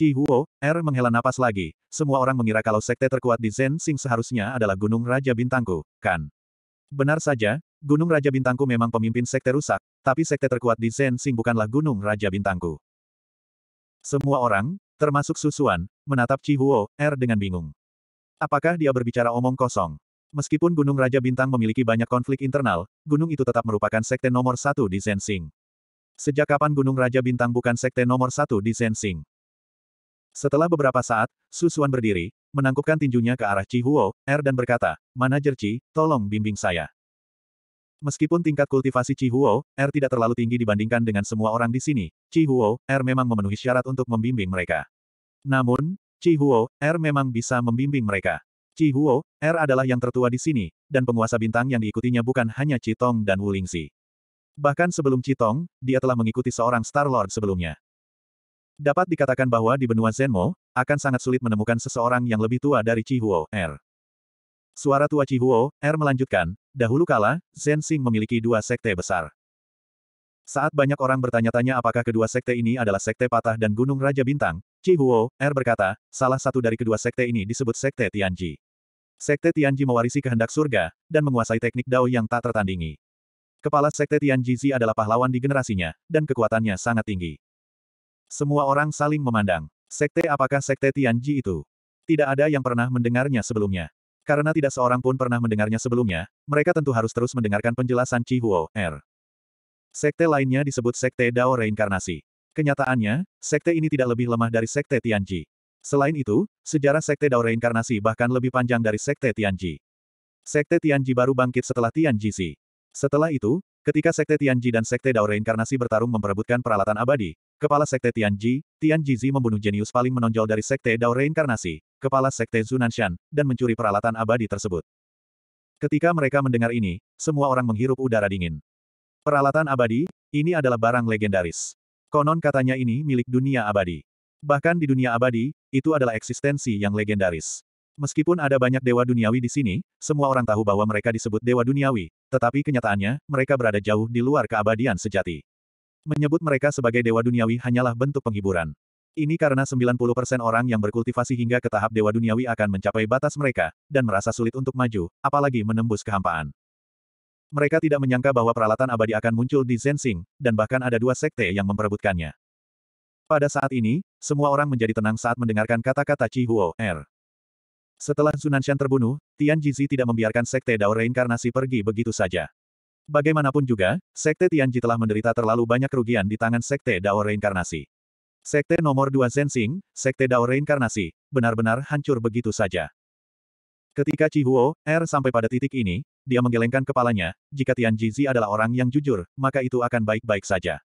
Ci Huo, Er menghela napas lagi. Semua orang mengira kalau sekte terkuat di Zen Sing seharusnya adalah Gunung Raja Bintangku, kan? Benar saja, Gunung Raja Bintangku memang pemimpin sekte rusak, tapi sekte terkuat di Zen Sing bukanlah Gunung Raja Bintangku. Semua orang, termasuk Susuan, menatap Ji Huo, Er dengan bingung. Apakah dia berbicara omong kosong? Meskipun Gunung Raja Bintang memiliki banyak konflik internal, gunung itu tetap merupakan sekte nomor satu di Zensing. Sejak kapan Gunung Raja Bintang bukan sekte nomor satu di Zensing? Setelah beberapa saat, Su Xuan berdiri, menangkupkan tinjunya ke arah Chi Huo, Er dan berkata, Manajer Chi, tolong bimbing saya. Meskipun tingkat kultivasi Chi Huo, Er tidak terlalu tinggi dibandingkan dengan semua orang di sini, Chi Huo, Er memang memenuhi syarat untuk membimbing mereka. Namun, Chi Huo, Er memang bisa membimbing mereka. Chi Huo, Er adalah yang tertua di sini, dan penguasa bintang yang diikutinya bukan hanya Chi Tong dan Wu Lingxi. Bahkan sebelum Tong, dia telah mengikuti seorang Star Lord sebelumnya. Dapat dikatakan bahwa di benua Zenmo, akan sangat sulit menemukan seseorang yang lebih tua dari Chi Huo Er. Suara tua Chi Huo Er melanjutkan, dahulu kala, Zen Xing memiliki dua sekte besar. Saat banyak orang bertanya-tanya apakah kedua sekte ini adalah sekte patah dan Gunung Raja Bintang, Chi Huo Er berkata, salah satu dari kedua sekte ini disebut sekte Tianji. Sekte Tianji mewarisi kehendak surga, dan menguasai teknik Dao yang tak tertandingi. Kepala Sekte Tianji Zi adalah pahlawan di generasinya, dan kekuatannya sangat tinggi. Semua orang saling memandang. Sekte apakah sekte Tianji itu? Tidak ada yang pernah mendengarnya sebelumnya. Karena tidak seorang pun pernah mendengarnya sebelumnya, mereka tentu harus terus mendengarkan penjelasan Chi Huo, R. Er. Sekte lainnya disebut Sekte Dao Reinkarnasi. Kenyataannya, sekte ini tidak lebih lemah dari Sekte Tianji. Selain itu, sejarah Sekte Dao Reinkarnasi bahkan lebih panjang dari Sekte Tianji. Sekte Tianji baru bangkit setelah Tianji Si. Setelah itu, ketika Sekte Tianji dan Sekte Dao Reinkarnasi bertarung memperebutkan peralatan abadi, Kepala Sekte Tianji, Tianji Zi membunuh jenius paling menonjol dari Sekte Dao Reinkarnasi, Kepala Sekte Zunanshan, dan mencuri peralatan abadi tersebut. Ketika mereka mendengar ini, semua orang menghirup udara dingin. Peralatan abadi, ini adalah barang legendaris. Konon katanya ini milik dunia abadi. Bahkan di dunia abadi, itu adalah eksistensi yang legendaris. Meskipun ada banyak dewa duniawi di sini, semua orang tahu bahwa mereka disebut dewa duniawi, tetapi kenyataannya, mereka berada jauh di luar keabadian sejati. Menyebut mereka sebagai dewa duniawi hanyalah bentuk penghiburan. Ini karena 90% orang yang berkultivasi hingga ke tahap dewa duniawi akan mencapai batas mereka, dan merasa sulit untuk maju, apalagi menembus kehampaan. Mereka tidak menyangka bahwa peralatan abadi akan muncul di Zensing, dan bahkan ada dua sekte yang memperebutkannya. Pada saat ini, semua orang menjadi tenang saat mendengarkan kata-kata Chi Huo Er. Setelah Zunanshan terbunuh, Tian Jizi tidak membiarkan sekte Dao Reinkarnasi pergi begitu saja. Bagaimanapun juga, Sekte Tianji telah menderita terlalu banyak kerugian di tangan Sekte Dao Reinkarnasi. Sekte nomor 2 Zensing, Sekte Dao Reinkarnasi, benar-benar hancur begitu saja. Ketika Chi Huo, Er sampai pada titik ini, dia menggelengkan kepalanya, jika Tian Jizi adalah orang yang jujur, maka itu akan baik-baik saja.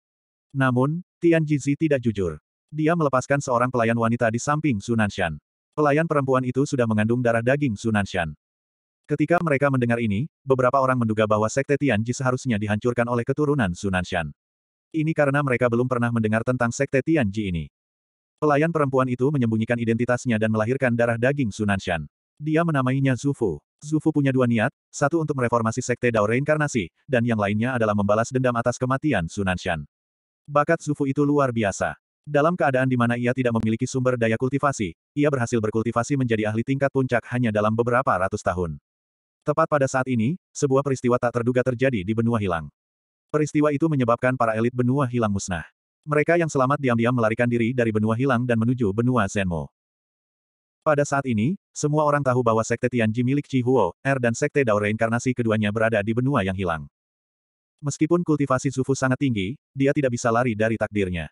Namun, Tian Jizi tidak jujur. Dia melepaskan seorang pelayan wanita di samping Sunanshan. Pelayan perempuan itu sudah mengandung darah daging Sunanshan. Ketika mereka mendengar ini, beberapa orang menduga bahwa Sekte Tianji seharusnya dihancurkan oleh keturunan Sunanshan. Ini karena mereka belum pernah mendengar tentang Sekte Tianji ini. Pelayan perempuan itu menyembunyikan identitasnya dan melahirkan darah daging Sunanshan. Dia menamainya Zufu. Zufu punya dua niat, satu untuk mereformasi Sekte Dao Reinkarnasi, dan yang lainnya adalah membalas dendam atas kematian Sunanshan. Bakat Zufu itu luar biasa. Dalam keadaan di mana ia tidak memiliki sumber daya kultivasi, ia berhasil berkultivasi menjadi ahli tingkat puncak hanya dalam beberapa ratus tahun. Tepat pada saat ini, sebuah peristiwa tak terduga terjadi di benua hilang. Peristiwa itu menyebabkan para elit benua hilang musnah. Mereka yang selamat diam-diam melarikan diri dari benua hilang dan menuju benua Zenmo. Pada saat ini, semua orang tahu bahwa Sekte Tianji milik Chi Huo, Er dan Sekte Dao reinkarnasi keduanya berada di benua yang hilang. Meskipun kultivasi sufu sangat tinggi, dia tidak bisa lari dari takdirnya.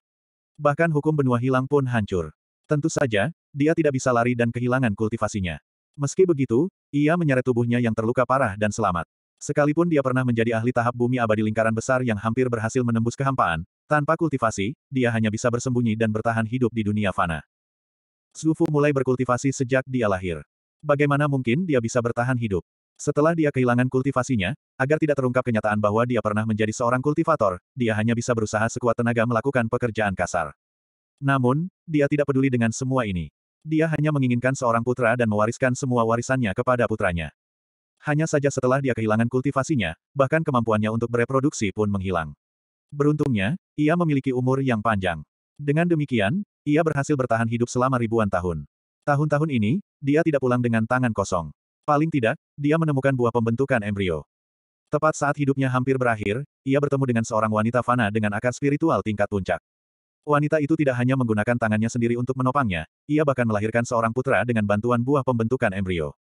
Bahkan hukum benua hilang pun hancur. Tentu saja, dia tidak bisa lari dan kehilangan kultivasinya. Meski begitu, ia menyeret tubuhnya yang terluka parah dan selamat. Sekalipun dia pernah menjadi ahli tahap bumi abadi lingkaran besar yang hampir berhasil menembus kehampaan, tanpa kultivasi, dia hanya bisa bersembunyi dan bertahan hidup di dunia fana. Zufu mulai berkultivasi sejak dia lahir. Bagaimana mungkin dia bisa bertahan hidup? Setelah dia kehilangan kultivasinya, agar tidak terungkap kenyataan bahwa dia pernah menjadi seorang kultivator, dia hanya bisa berusaha sekuat tenaga melakukan pekerjaan kasar. Namun, dia tidak peduli dengan semua ini. Dia hanya menginginkan seorang putra dan mewariskan semua warisannya kepada putranya. Hanya saja setelah dia kehilangan kultivasinya, bahkan kemampuannya untuk bereproduksi pun menghilang. Beruntungnya, ia memiliki umur yang panjang. Dengan demikian, ia berhasil bertahan hidup selama ribuan tahun. Tahun-tahun ini, dia tidak pulang dengan tangan kosong. Paling tidak, dia menemukan buah pembentukan embrio. Tepat saat hidupnya hampir berakhir, ia bertemu dengan seorang wanita fana dengan akar spiritual tingkat puncak. Wanita itu tidak hanya menggunakan tangannya sendiri untuk menopangnya, ia bahkan melahirkan seorang putra dengan bantuan buah pembentukan embrio.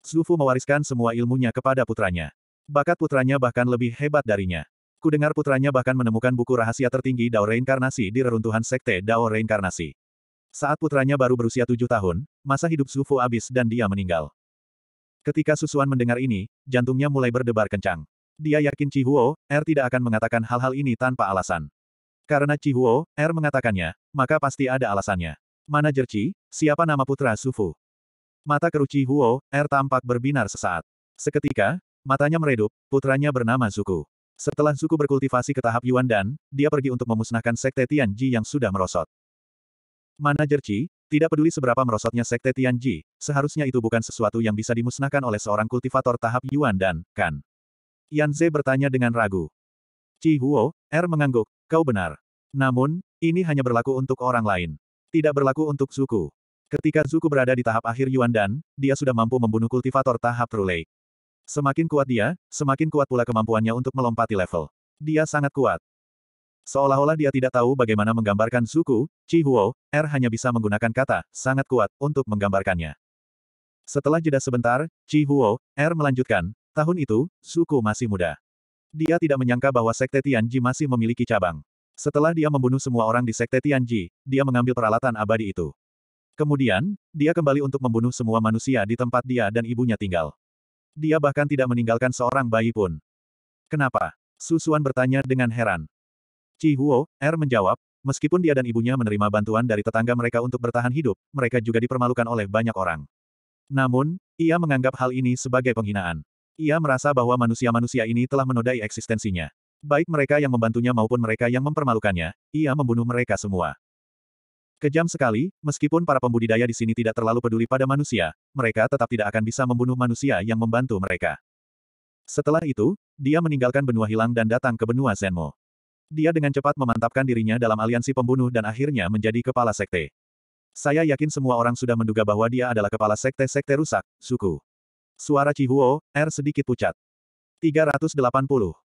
Zufu mewariskan semua ilmunya kepada putranya. Bakat putranya bahkan lebih hebat darinya. Kudengar putranya bahkan menemukan buku rahasia tertinggi Dao Reinkarnasi di reruntuhan Sekte Dao Reinkarnasi. Saat putranya baru berusia tujuh tahun, masa hidup Zufu habis dan dia meninggal. Ketika Susuan mendengar ini, jantungnya mulai berdebar kencang. Dia yakin Chi Huo, R er tidak akan mengatakan hal-hal ini tanpa alasan. Karena Cihuo, R er mengatakannya, maka pasti ada alasannya. Mana Jerci, siapa nama putra Sufu? Mata keruh Cihuo, R er tampak berbinar sesaat. Seketika, matanya meredup, putranya bernama Zuku. Setelah Zuku berkultivasi ke tahap Yuan Dan, dia pergi untuk memusnahkan Sekte Tian Tianji yang sudah merosot. Mana Jerci, tidak peduli seberapa merosotnya Sekte Tian Tianji, seharusnya itu bukan sesuatu yang bisa dimusnahkan oleh seorang kultivator tahap Yuan Dan, kan? Yan Ze bertanya dengan ragu. Cihuo, Huo, R er mengangguk, kau benar. Namun, ini hanya berlaku untuk orang lain. Tidak berlaku untuk Zuku. Ketika Zuku berada di tahap akhir Yuan Dan, dia sudah mampu membunuh kultivator tahap True Semakin kuat dia, semakin kuat pula kemampuannya untuk melompati level. Dia sangat kuat. Seolah-olah dia tidak tahu bagaimana menggambarkan Zuku, Chi Huo, R er hanya bisa menggunakan kata, sangat kuat, untuk menggambarkannya. Setelah jeda sebentar, Chi Huo, R er melanjutkan, tahun itu, Zuku masih muda. Dia tidak menyangka bahwa Sekte Tianji masih memiliki cabang. Setelah dia membunuh semua orang di Sekte Tianji, dia mengambil peralatan abadi itu. Kemudian, dia kembali untuk membunuh semua manusia di tempat dia dan ibunya tinggal. Dia bahkan tidak meninggalkan seorang bayi pun. Kenapa? Susuan bertanya dengan heran. Chi Huo, Er menjawab, meskipun dia dan ibunya menerima bantuan dari tetangga mereka untuk bertahan hidup, mereka juga dipermalukan oleh banyak orang. Namun, ia menganggap hal ini sebagai penghinaan. Ia merasa bahwa manusia-manusia ini telah menodai eksistensinya. Baik mereka yang membantunya maupun mereka yang mempermalukannya, ia membunuh mereka semua. Kejam sekali, meskipun para pembudidaya di sini tidak terlalu peduli pada manusia, mereka tetap tidak akan bisa membunuh manusia yang membantu mereka. Setelah itu, dia meninggalkan benua hilang dan datang ke benua Zenmo. Dia dengan cepat memantapkan dirinya dalam aliansi pembunuh dan akhirnya menjadi kepala sekte. Saya yakin semua orang sudah menduga bahwa dia adalah kepala sekte-sekte rusak, suku. Suara Cihuo, R sedikit pucat. 380.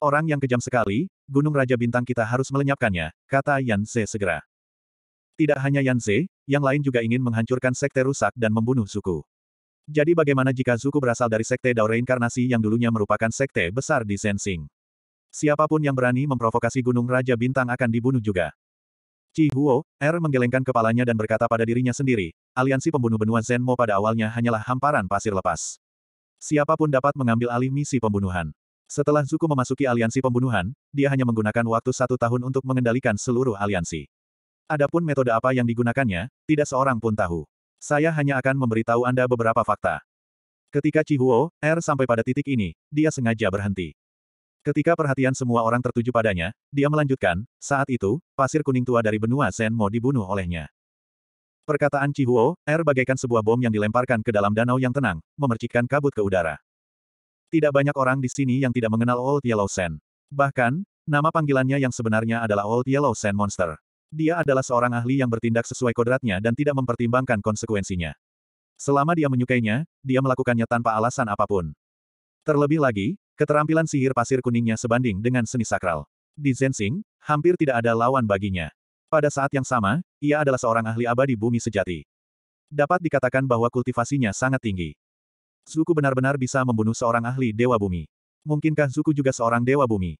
Orang yang kejam sekali, Gunung Raja Bintang kita harus melenyapkannya, kata Yan Ze segera. Tidak hanya Yan Ze, yang lain juga ingin menghancurkan sekte rusak dan membunuh suku. Jadi bagaimana jika suku berasal dari sekte Dao Reinkarnasi yang dulunya merupakan sekte besar di Zensing? Siapapun yang berani memprovokasi Gunung Raja Bintang akan dibunuh juga. Chi Huo, Er menggelengkan kepalanya dan berkata pada dirinya sendiri, aliansi pembunuh benua Zenmo pada awalnya hanyalah hamparan pasir lepas. Siapapun dapat mengambil alih misi pembunuhan. Setelah Zuko memasuki aliansi pembunuhan, dia hanya menggunakan waktu satu tahun untuk mengendalikan seluruh aliansi. Adapun metode apa yang digunakannya, tidak seorang pun tahu. Saya hanya akan memberitahu Anda beberapa fakta. Ketika Chihuo, R er, sampai pada titik ini, dia sengaja berhenti. Ketika perhatian semua orang tertuju padanya, dia melanjutkan, saat itu, pasir kuning tua dari benua Senmo dibunuh olehnya. Perkataan Chihuo, R er, bagaikan sebuah bom yang dilemparkan ke dalam danau yang tenang, memercikkan kabut ke udara. Tidak banyak orang di sini yang tidak mengenal Old Yellow Sand. Bahkan, nama panggilannya yang sebenarnya adalah Old Yellow Sand Monster. Dia adalah seorang ahli yang bertindak sesuai kodratnya dan tidak mempertimbangkan konsekuensinya. Selama dia menyukainya, dia melakukannya tanpa alasan apapun. Terlebih lagi, keterampilan sihir pasir kuningnya sebanding dengan seni sakral. Di Zensing, hampir tidak ada lawan baginya. Pada saat yang sama, ia adalah seorang ahli abadi bumi sejati. Dapat dikatakan bahwa kultivasinya sangat tinggi. Zuko benar-benar bisa membunuh seorang ahli Dewa Bumi. Mungkinkah Zuko juga seorang Dewa Bumi?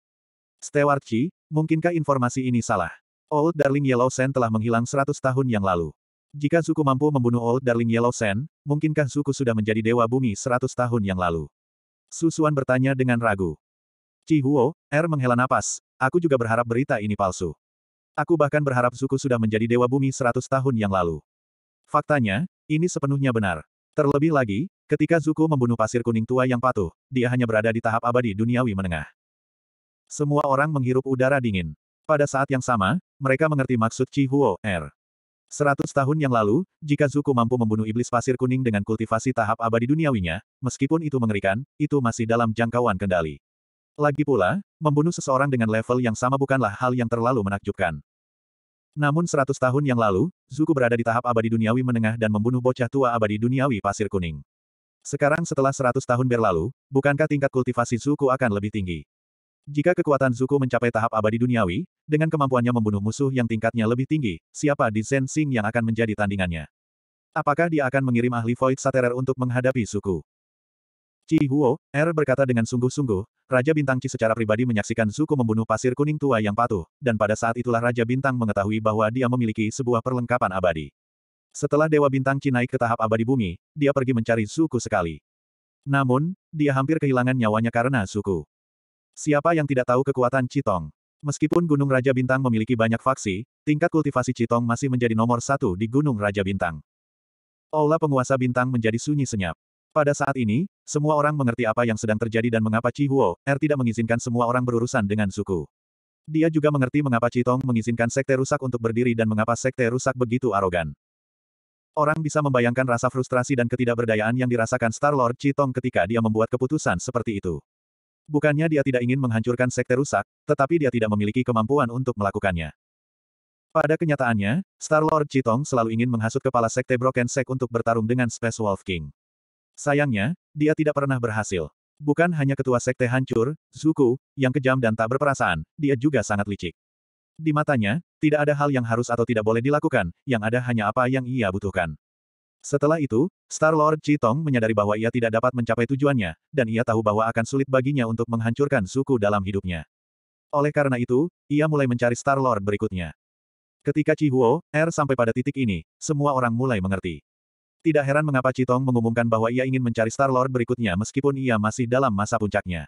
Stewart Chi, mungkinkah informasi ini salah? Old Darling Yellow Sen telah menghilang 100 tahun yang lalu. Jika Zuko mampu membunuh Old Darling Yellow Sen, mungkinkah Zuko sudah menjadi Dewa Bumi 100 tahun yang lalu? Susuan bertanya dengan ragu. Chi Huo, Er menghela napas, aku juga berharap berita ini palsu. Aku bahkan berharap Zuko sudah menjadi Dewa Bumi 100 tahun yang lalu. Faktanya, ini sepenuhnya benar. Terlebih lagi, Ketika Zuko membunuh pasir kuning tua yang patuh, dia hanya berada di tahap abadi duniawi menengah. Semua orang menghirup udara dingin. Pada saat yang sama, mereka mengerti maksud Chi Huo R. Er. Seratus tahun yang lalu, jika Zuko mampu membunuh iblis pasir kuning dengan kultivasi tahap abadi duniawinya, meskipun itu mengerikan, itu masih dalam jangkauan kendali. Lagi pula, membunuh seseorang dengan level yang sama bukanlah hal yang terlalu menakjubkan. Namun seratus tahun yang lalu, Zuko berada di tahap abadi duniawi menengah dan membunuh bocah tua abadi duniawi pasir kuning. Sekarang setelah 100 tahun berlalu, bukankah tingkat kultivasi suku akan lebih tinggi? Jika kekuatan Zuku mencapai tahap abadi duniawi, dengan kemampuannya membunuh musuh yang tingkatnya lebih tinggi, siapa di Sensing yang akan menjadi tandingannya? Apakah dia akan mengirim ahli Void Saterer untuk menghadapi suku? Ci Huo, Er berkata dengan sungguh-sungguh, Raja Bintang Ci secara pribadi menyaksikan Zuko membunuh pasir kuning tua yang patuh, dan pada saat itulah Raja Bintang mengetahui bahwa dia memiliki sebuah perlengkapan abadi. Setelah Dewa Bintang Qi naik ke tahap abadi bumi, dia pergi mencari suku sekali. Namun, dia hampir kehilangan nyawanya karena suku. Siapa yang tidak tahu kekuatan Citong? Meskipun Gunung Raja Bintang memiliki banyak faksi, tingkat kultivasi Citong masih menjadi nomor satu di Gunung Raja Bintang. Aula penguasa bintang menjadi sunyi senyap. Pada saat ini, semua orang mengerti apa yang sedang terjadi dan mengapa Chi Huo, Er tidak mengizinkan semua orang berurusan dengan suku. Dia juga mengerti mengapa Citong mengizinkan sekte rusak untuk berdiri dan mengapa sekte rusak begitu arogan. Orang bisa membayangkan rasa frustrasi dan ketidakberdayaan yang dirasakan Star-Lord Chitong ketika dia membuat keputusan seperti itu. Bukannya dia tidak ingin menghancurkan sekte rusak, tetapi dia tidak memiliki kemampuan untuk melakukannya. Pada kenyataannya, Star-Lord Chitong selalu ingin menghasut kepala sekte Broken Sek untuk bertarung dengan Space Wolf King. Sayangnya, dia tidak pernah berhasil. Bukan hanya ketua sekte hancur, Zuku, yang kejam dan tak berperasaan, dia juga sangat licik. Di matanya, tidak ada hal yang harus atau tidak boleh dilakukan, yang ada hanya apa yang ia butuhkan. Setelah itu, Star-Lord Chitong menyadari bahwa ia tidak dapat mencapai tujuannya, dan ia tahu bahwa akan sulit baginya untuk menghancurkan suku dalam hidupnya. Oleh karena itu, ia mulai mencari Star-Lord berikutnya. Ketika Chi Huo, R er sampai pada titik ini, semua orang mulai mengerti. Tidak heran mengapa Chitong mengumumkan bahwa ia ingin mencari Star-Lord berikutnya meskipun ia masih dalam masa puncaknya.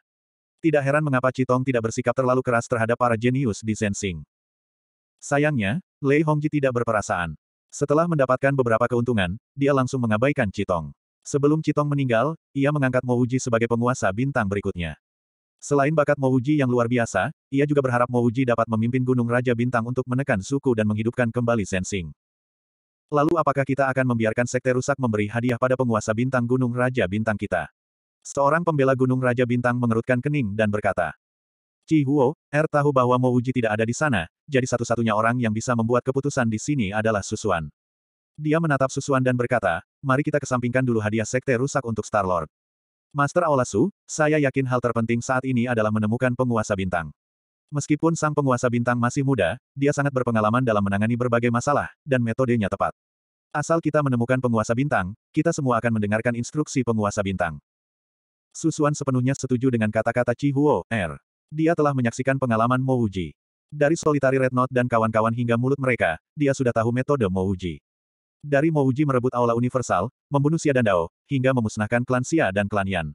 Tidak heran mengapa Chitong tidak bersikap terlalu keras terhadap para jenius di Zensing. Sayangnya, Lei Hongji tidak berperasaan. Setelah mendapatkan beberapa keuntungan, dia langsung mengabaikan Citong. Sebelum Citong meninggal, ia mengangkat Mouji sebagai penguasa bintang berikutnya. Selain bakat Mouji yang luar biasa, ia juga berharap Mouji dapat memimpin Gunung Raja Bintang untuk menekan suku dan menghidupkan kembali Sensing. Lalu apakah kita akan membiarkan Sekte Rusak memberi hadiah pada penguasa bintang Gunung Raja Bintang kita? Seorang pembela Gunung Raja Bintang mengerutkan kening dan berkata, Chi Huo, Er tahu bahwa Mo Uji tidak ada di sana, jadi satu-satunya orang yang bisa membuat keputusan di sini adalah Susuan. Dia menatap Susuan dan berkata, mari kita kesampingkan dulu hadiah sekte rusak untuk Star-Lord. Master Aulasu, saya yakin hal terpenting saat ini adalah menemukan penguasa bintang. Meskipun sang penguasa bintang masih muda, dia sangat berpengalaman dalam menangani berbagai masalah, dan metodenya tepat. Asal kita menemukan penguasa bintang, kita semua akan mendengarkan instruksi penguasa bintang. Susuan sepenuhnya setuju dengan kata-kata Chi Huo, Er. Dia telah menyaksikan pengalaman Mouji. Dari solitari Red Note dan kawan-kawan hingga mulut mereka, dia sudah tahu metode Mouji. Dari Mouji merebut aula universal, membunuh Xia dan Dao, hingga memusnahkan klan Xia dan klan Yan.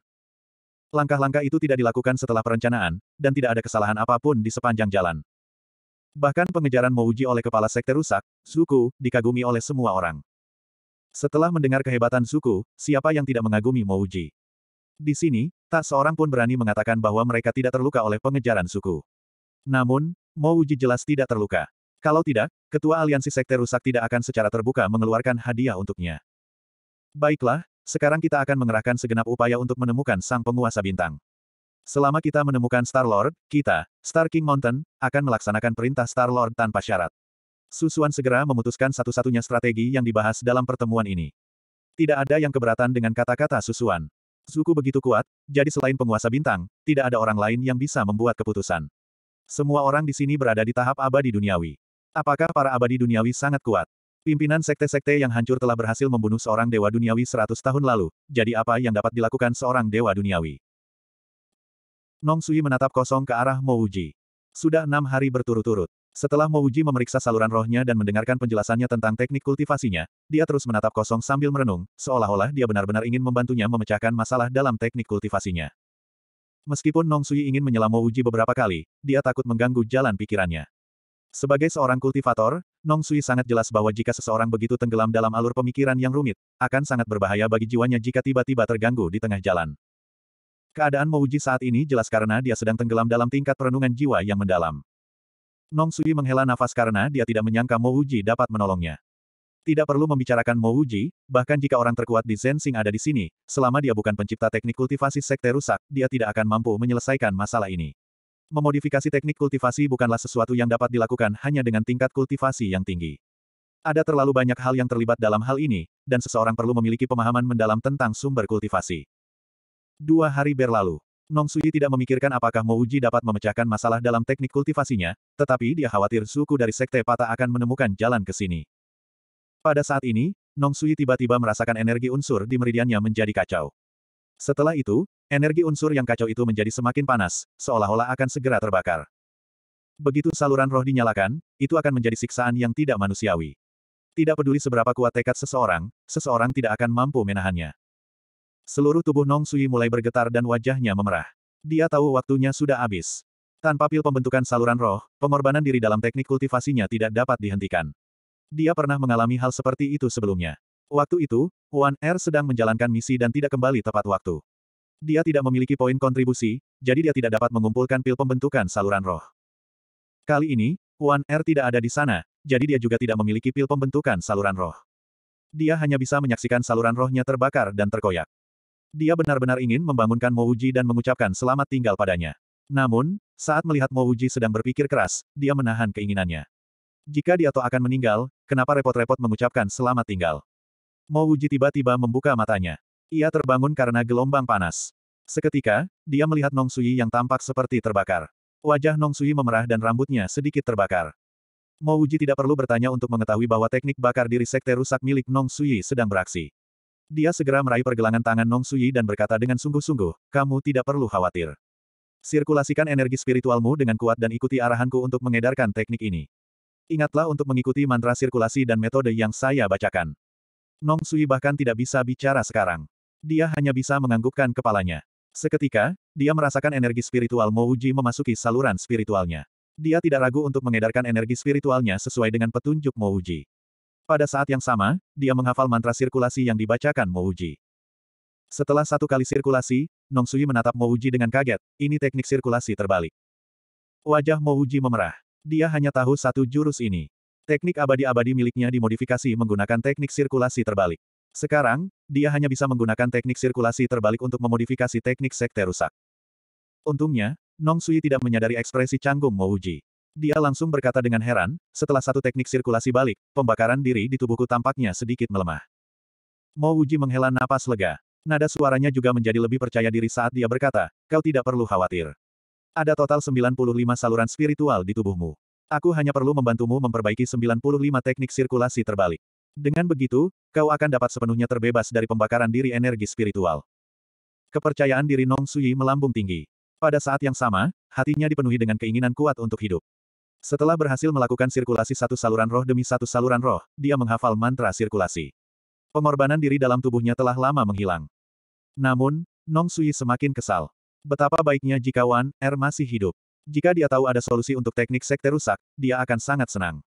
Langkah-langkah itu tidak dilakukan setelah perencanaan, dan tidak ada kesalahan apapun di sepanjang jalan. Bahkan pengejaran Mouji oleh kepala sekte rusak, Zuku, dikagumi oleh semua orang. Setelah mendengar kehebatan Zuku, siapa yang tidak mengagumi Mouji? Di sini, tak seorang pun berani mengatakan bahwa mereka tidak terluka oleh pengejaran suku. Namun, Mo Uji jelas tidak terluka. Kalau tidak, Ketua Aliansi Sekte Rusak tidak akan secara terbuka mengeluarkan hadiah untuknya. Baiklah, sekarang kita akan mengerahkan segenap upaya untuk menemukan sang penguasa bintang. Selama kita menemukan Star-Lord, kita, Star King Mountain, akan melaksanakan perintah Star-Lord tanpa syarat. Susuan segera memutuskan satu-satunya strategi yang dibahas dalam pertemuan ini. Tidak ada yang keberatan dengan kata-kata Susuan. Zuku begitu kuat, jadi selain penguasa bintang, tidak ada orang lain yang bisa membuat keputusan. Semua orang di sini berada di tahap abadi duniawi. Apakah para abadi duniawi sangat kuat? Pimpinan sekte-sekte yang hancur telah berhasil membunuh seorang dewa duniawi 100 tahun lalu, jadi apa yang dapat dilakukan seorang dewa duniawi? Nong Sui menatap kosong ke arah Mo Uji. Sudah enam hari berturut-turut. Setelah Mouji memeriksa saluran rohnya dan mendengarkan penjelasannya tentang teknik kultivasinya, dia terus menatap kosong sambil merenung, seolah-olah dia benar-benar ingin membantunya memecahkan masalah dalam teknik kultivasinya. Meskipun Nong Sui ingin menyelam Mouji beberapa kali, dia takut mengganggu jalan pikirannya. Sebagai seorang kultivator, Nong Sui sangat jelas bahwa jika seseorang begitu tenggelam dalam alur pemikiran yang rumit, akan sangat berbahaya bagi jiwanya jika tiba-tiba terganggu di tengah jalan. Keadaan Mouji saat ini jelas karena dia sedang tenggelam dalam tingkat perenungan jiwa yang mendalam. Nong Sui menghela nafas karena dia tidak menyangka Mo Uji dapat menolongnya. Tidak perlu membicarakan Mo Uji, bahkan jika orang terkuat di Zensing ada di sini, selama dia bukan pencipta teknik kultivasi sekte rusak, dia tidak akan mampu menyelesaikan masalah ini. Memodifikasi teknik kultivasi bukanlah sesuatu yang dapat dilakukan hanya dengan tingkat kultivasi yang tinggi. Ada terlalu banyak hal yang terlibat dalam hal ini, dan seseorang perlu memiliki pemahaman mendalam tentang sumber kultivasi. Dua hari berlalu. Nong Suyi tidak memikirkan apakah Mo Uji dapat memecahkan masalah dalam teknik kultivasinya, tetapi dia khawatir suku dari Sekte Pata akan menemukan jalan ke sini. Pada saat ini, Nong Suyi tiba-tiba merasakan energi unsur di meridiannya menjadi kacau. Setelah itu, energi unsur yang kacau itu menjadi semakin panas, seolah-olah akan segera terbakar. Begitu saluran roh dinyalakan, itu akan menjadi siksaan yang tidak manusiawi. Tidak peduli seberapa kuat tekad seseorang, seseorang tidak akan mampu menahannya. Seluruh tubuh Nong Sui mulai bergetar dan wajahnya memerah. Dia tahu waktunya sudah habis. Tanpa pil pembentukan saluran roh, pengorbanan diri dalam teknik kultivasinya tidak dapat dihentikan. Dia pernah mengalami hal seperti itu sebelumnya. Waktu itu, Wan Er sedang menjalankan misi dan tidak kembali tepat waktu. Dia tidak memiliki poin kontribusi, jadi dia tidak dapat mengumpulkan pil pembentukan saluran roh. Kali ini, Wan Er tidak ada di sana, jadi dia juga tidak memiliki pil pembentukan saluran roh. Dia hanya bisa menyaksikan saluran rohnya terbakar dan terkoyak. Dia benar-benar ingin membangunkan Mouji dan mengucapkan selamat tinggal padanya. Namun, saat melihat Mouji sedang berpikir keras, dia menahan keinginannya. Jika dia toh akan meninggal, kenapa repot-repot mengucapkan selamat tinggal? Mouji tiba-tiba membuka matanya. Ia terbangun karena gelombang panas. Seketika, dia melihat Nong Sui yang tampak seperti terbakar. Wajah Nong Sui memerah dan rambutnya sedikit terbakar. Mouji tidak perlu bertanya untuk mengetahui bahwa teknik bakar diri sekte rusak milik Nong Sui sedang beraksi. Dia segera meraih pergelangan tangan Nong Suyi dan berkata dengan sungguh-sungguh, kamu tidak perlu khawatir. Sirkulasikan energi spiritualmu dengan kuat dan ikuti arahanku untuk mengedarkan teknik ini. Ingatlah untuk mengikuti mantra sirkulasi dan metode yang saya bacakan. Nong Sui bahkan tidak bisa bicara sekarang. Dia hanya bisa menganggukkan kepalanya. Seketika, dia merasakan energi spiritual Uji memasuki saluran spiritualnya. Dia tidak ragu untuk mengedarkan energi spiritualnya sesuai dengan petunjuk Uji. Pada saat yang sama, dia menghafal mantra sirkulasi yang dibacakan Mouji. Setelah satu kali sirkulasi, Nong Sui menatap Mouji dengan kaget, ini teknik sirkulasi terbalik. Wajah Mouji memerah. Dia hanya tahu satu jurus ini. Teknik abadi-abadi miliknya dimodifikasi menggunakan teknik sirkulasi terbalik. Sekarang, dia hanya bisa menggunakan teknik sirkulasi terbalik untuk memodifikasi teknik sekte rusak. Untungnya, Nong Sui tidak menyadari ekspresi canggung Mouji. Dia langsung berkata dengan heran, setelah satu teknik sirkulasi balik, pembakaran diri di tubuhku tampaknya sedikit melemah. Mo Wuji menghela napas lega. Nada suaranya juga menjadi lebih percaya diri saat dia berkata, kau tidak perlu khawatir. Ada total 95 saluran spiritual di tubuhmu. Aku hanya perlu membantumu memperbaiki 95 teknik sirkulasi terbalik. Dengan begitu, kau akan dapat sepenuhnya terbebas dari pembakaran diri energi spiritual. Kepercayaan diri Nong Sui melambung tinggi. Pada saat yang sama, hatinya dipenuhi dengan keinginan kuat untuk hidup. Setelah berhasil melakukan sirkulasi satu saluran roh demi satu saluran roh, dia menghafal mantra sirkulasi. Pengorbanan diri dalam tubuhnya telah lama menghilang. Namun, Nong Sui semakin kesal. Betapa baiknya jika Wan Er masih hidup. Jika dia tahu ada solusi untuk teknik sekte rusak, dia akan sangat senang.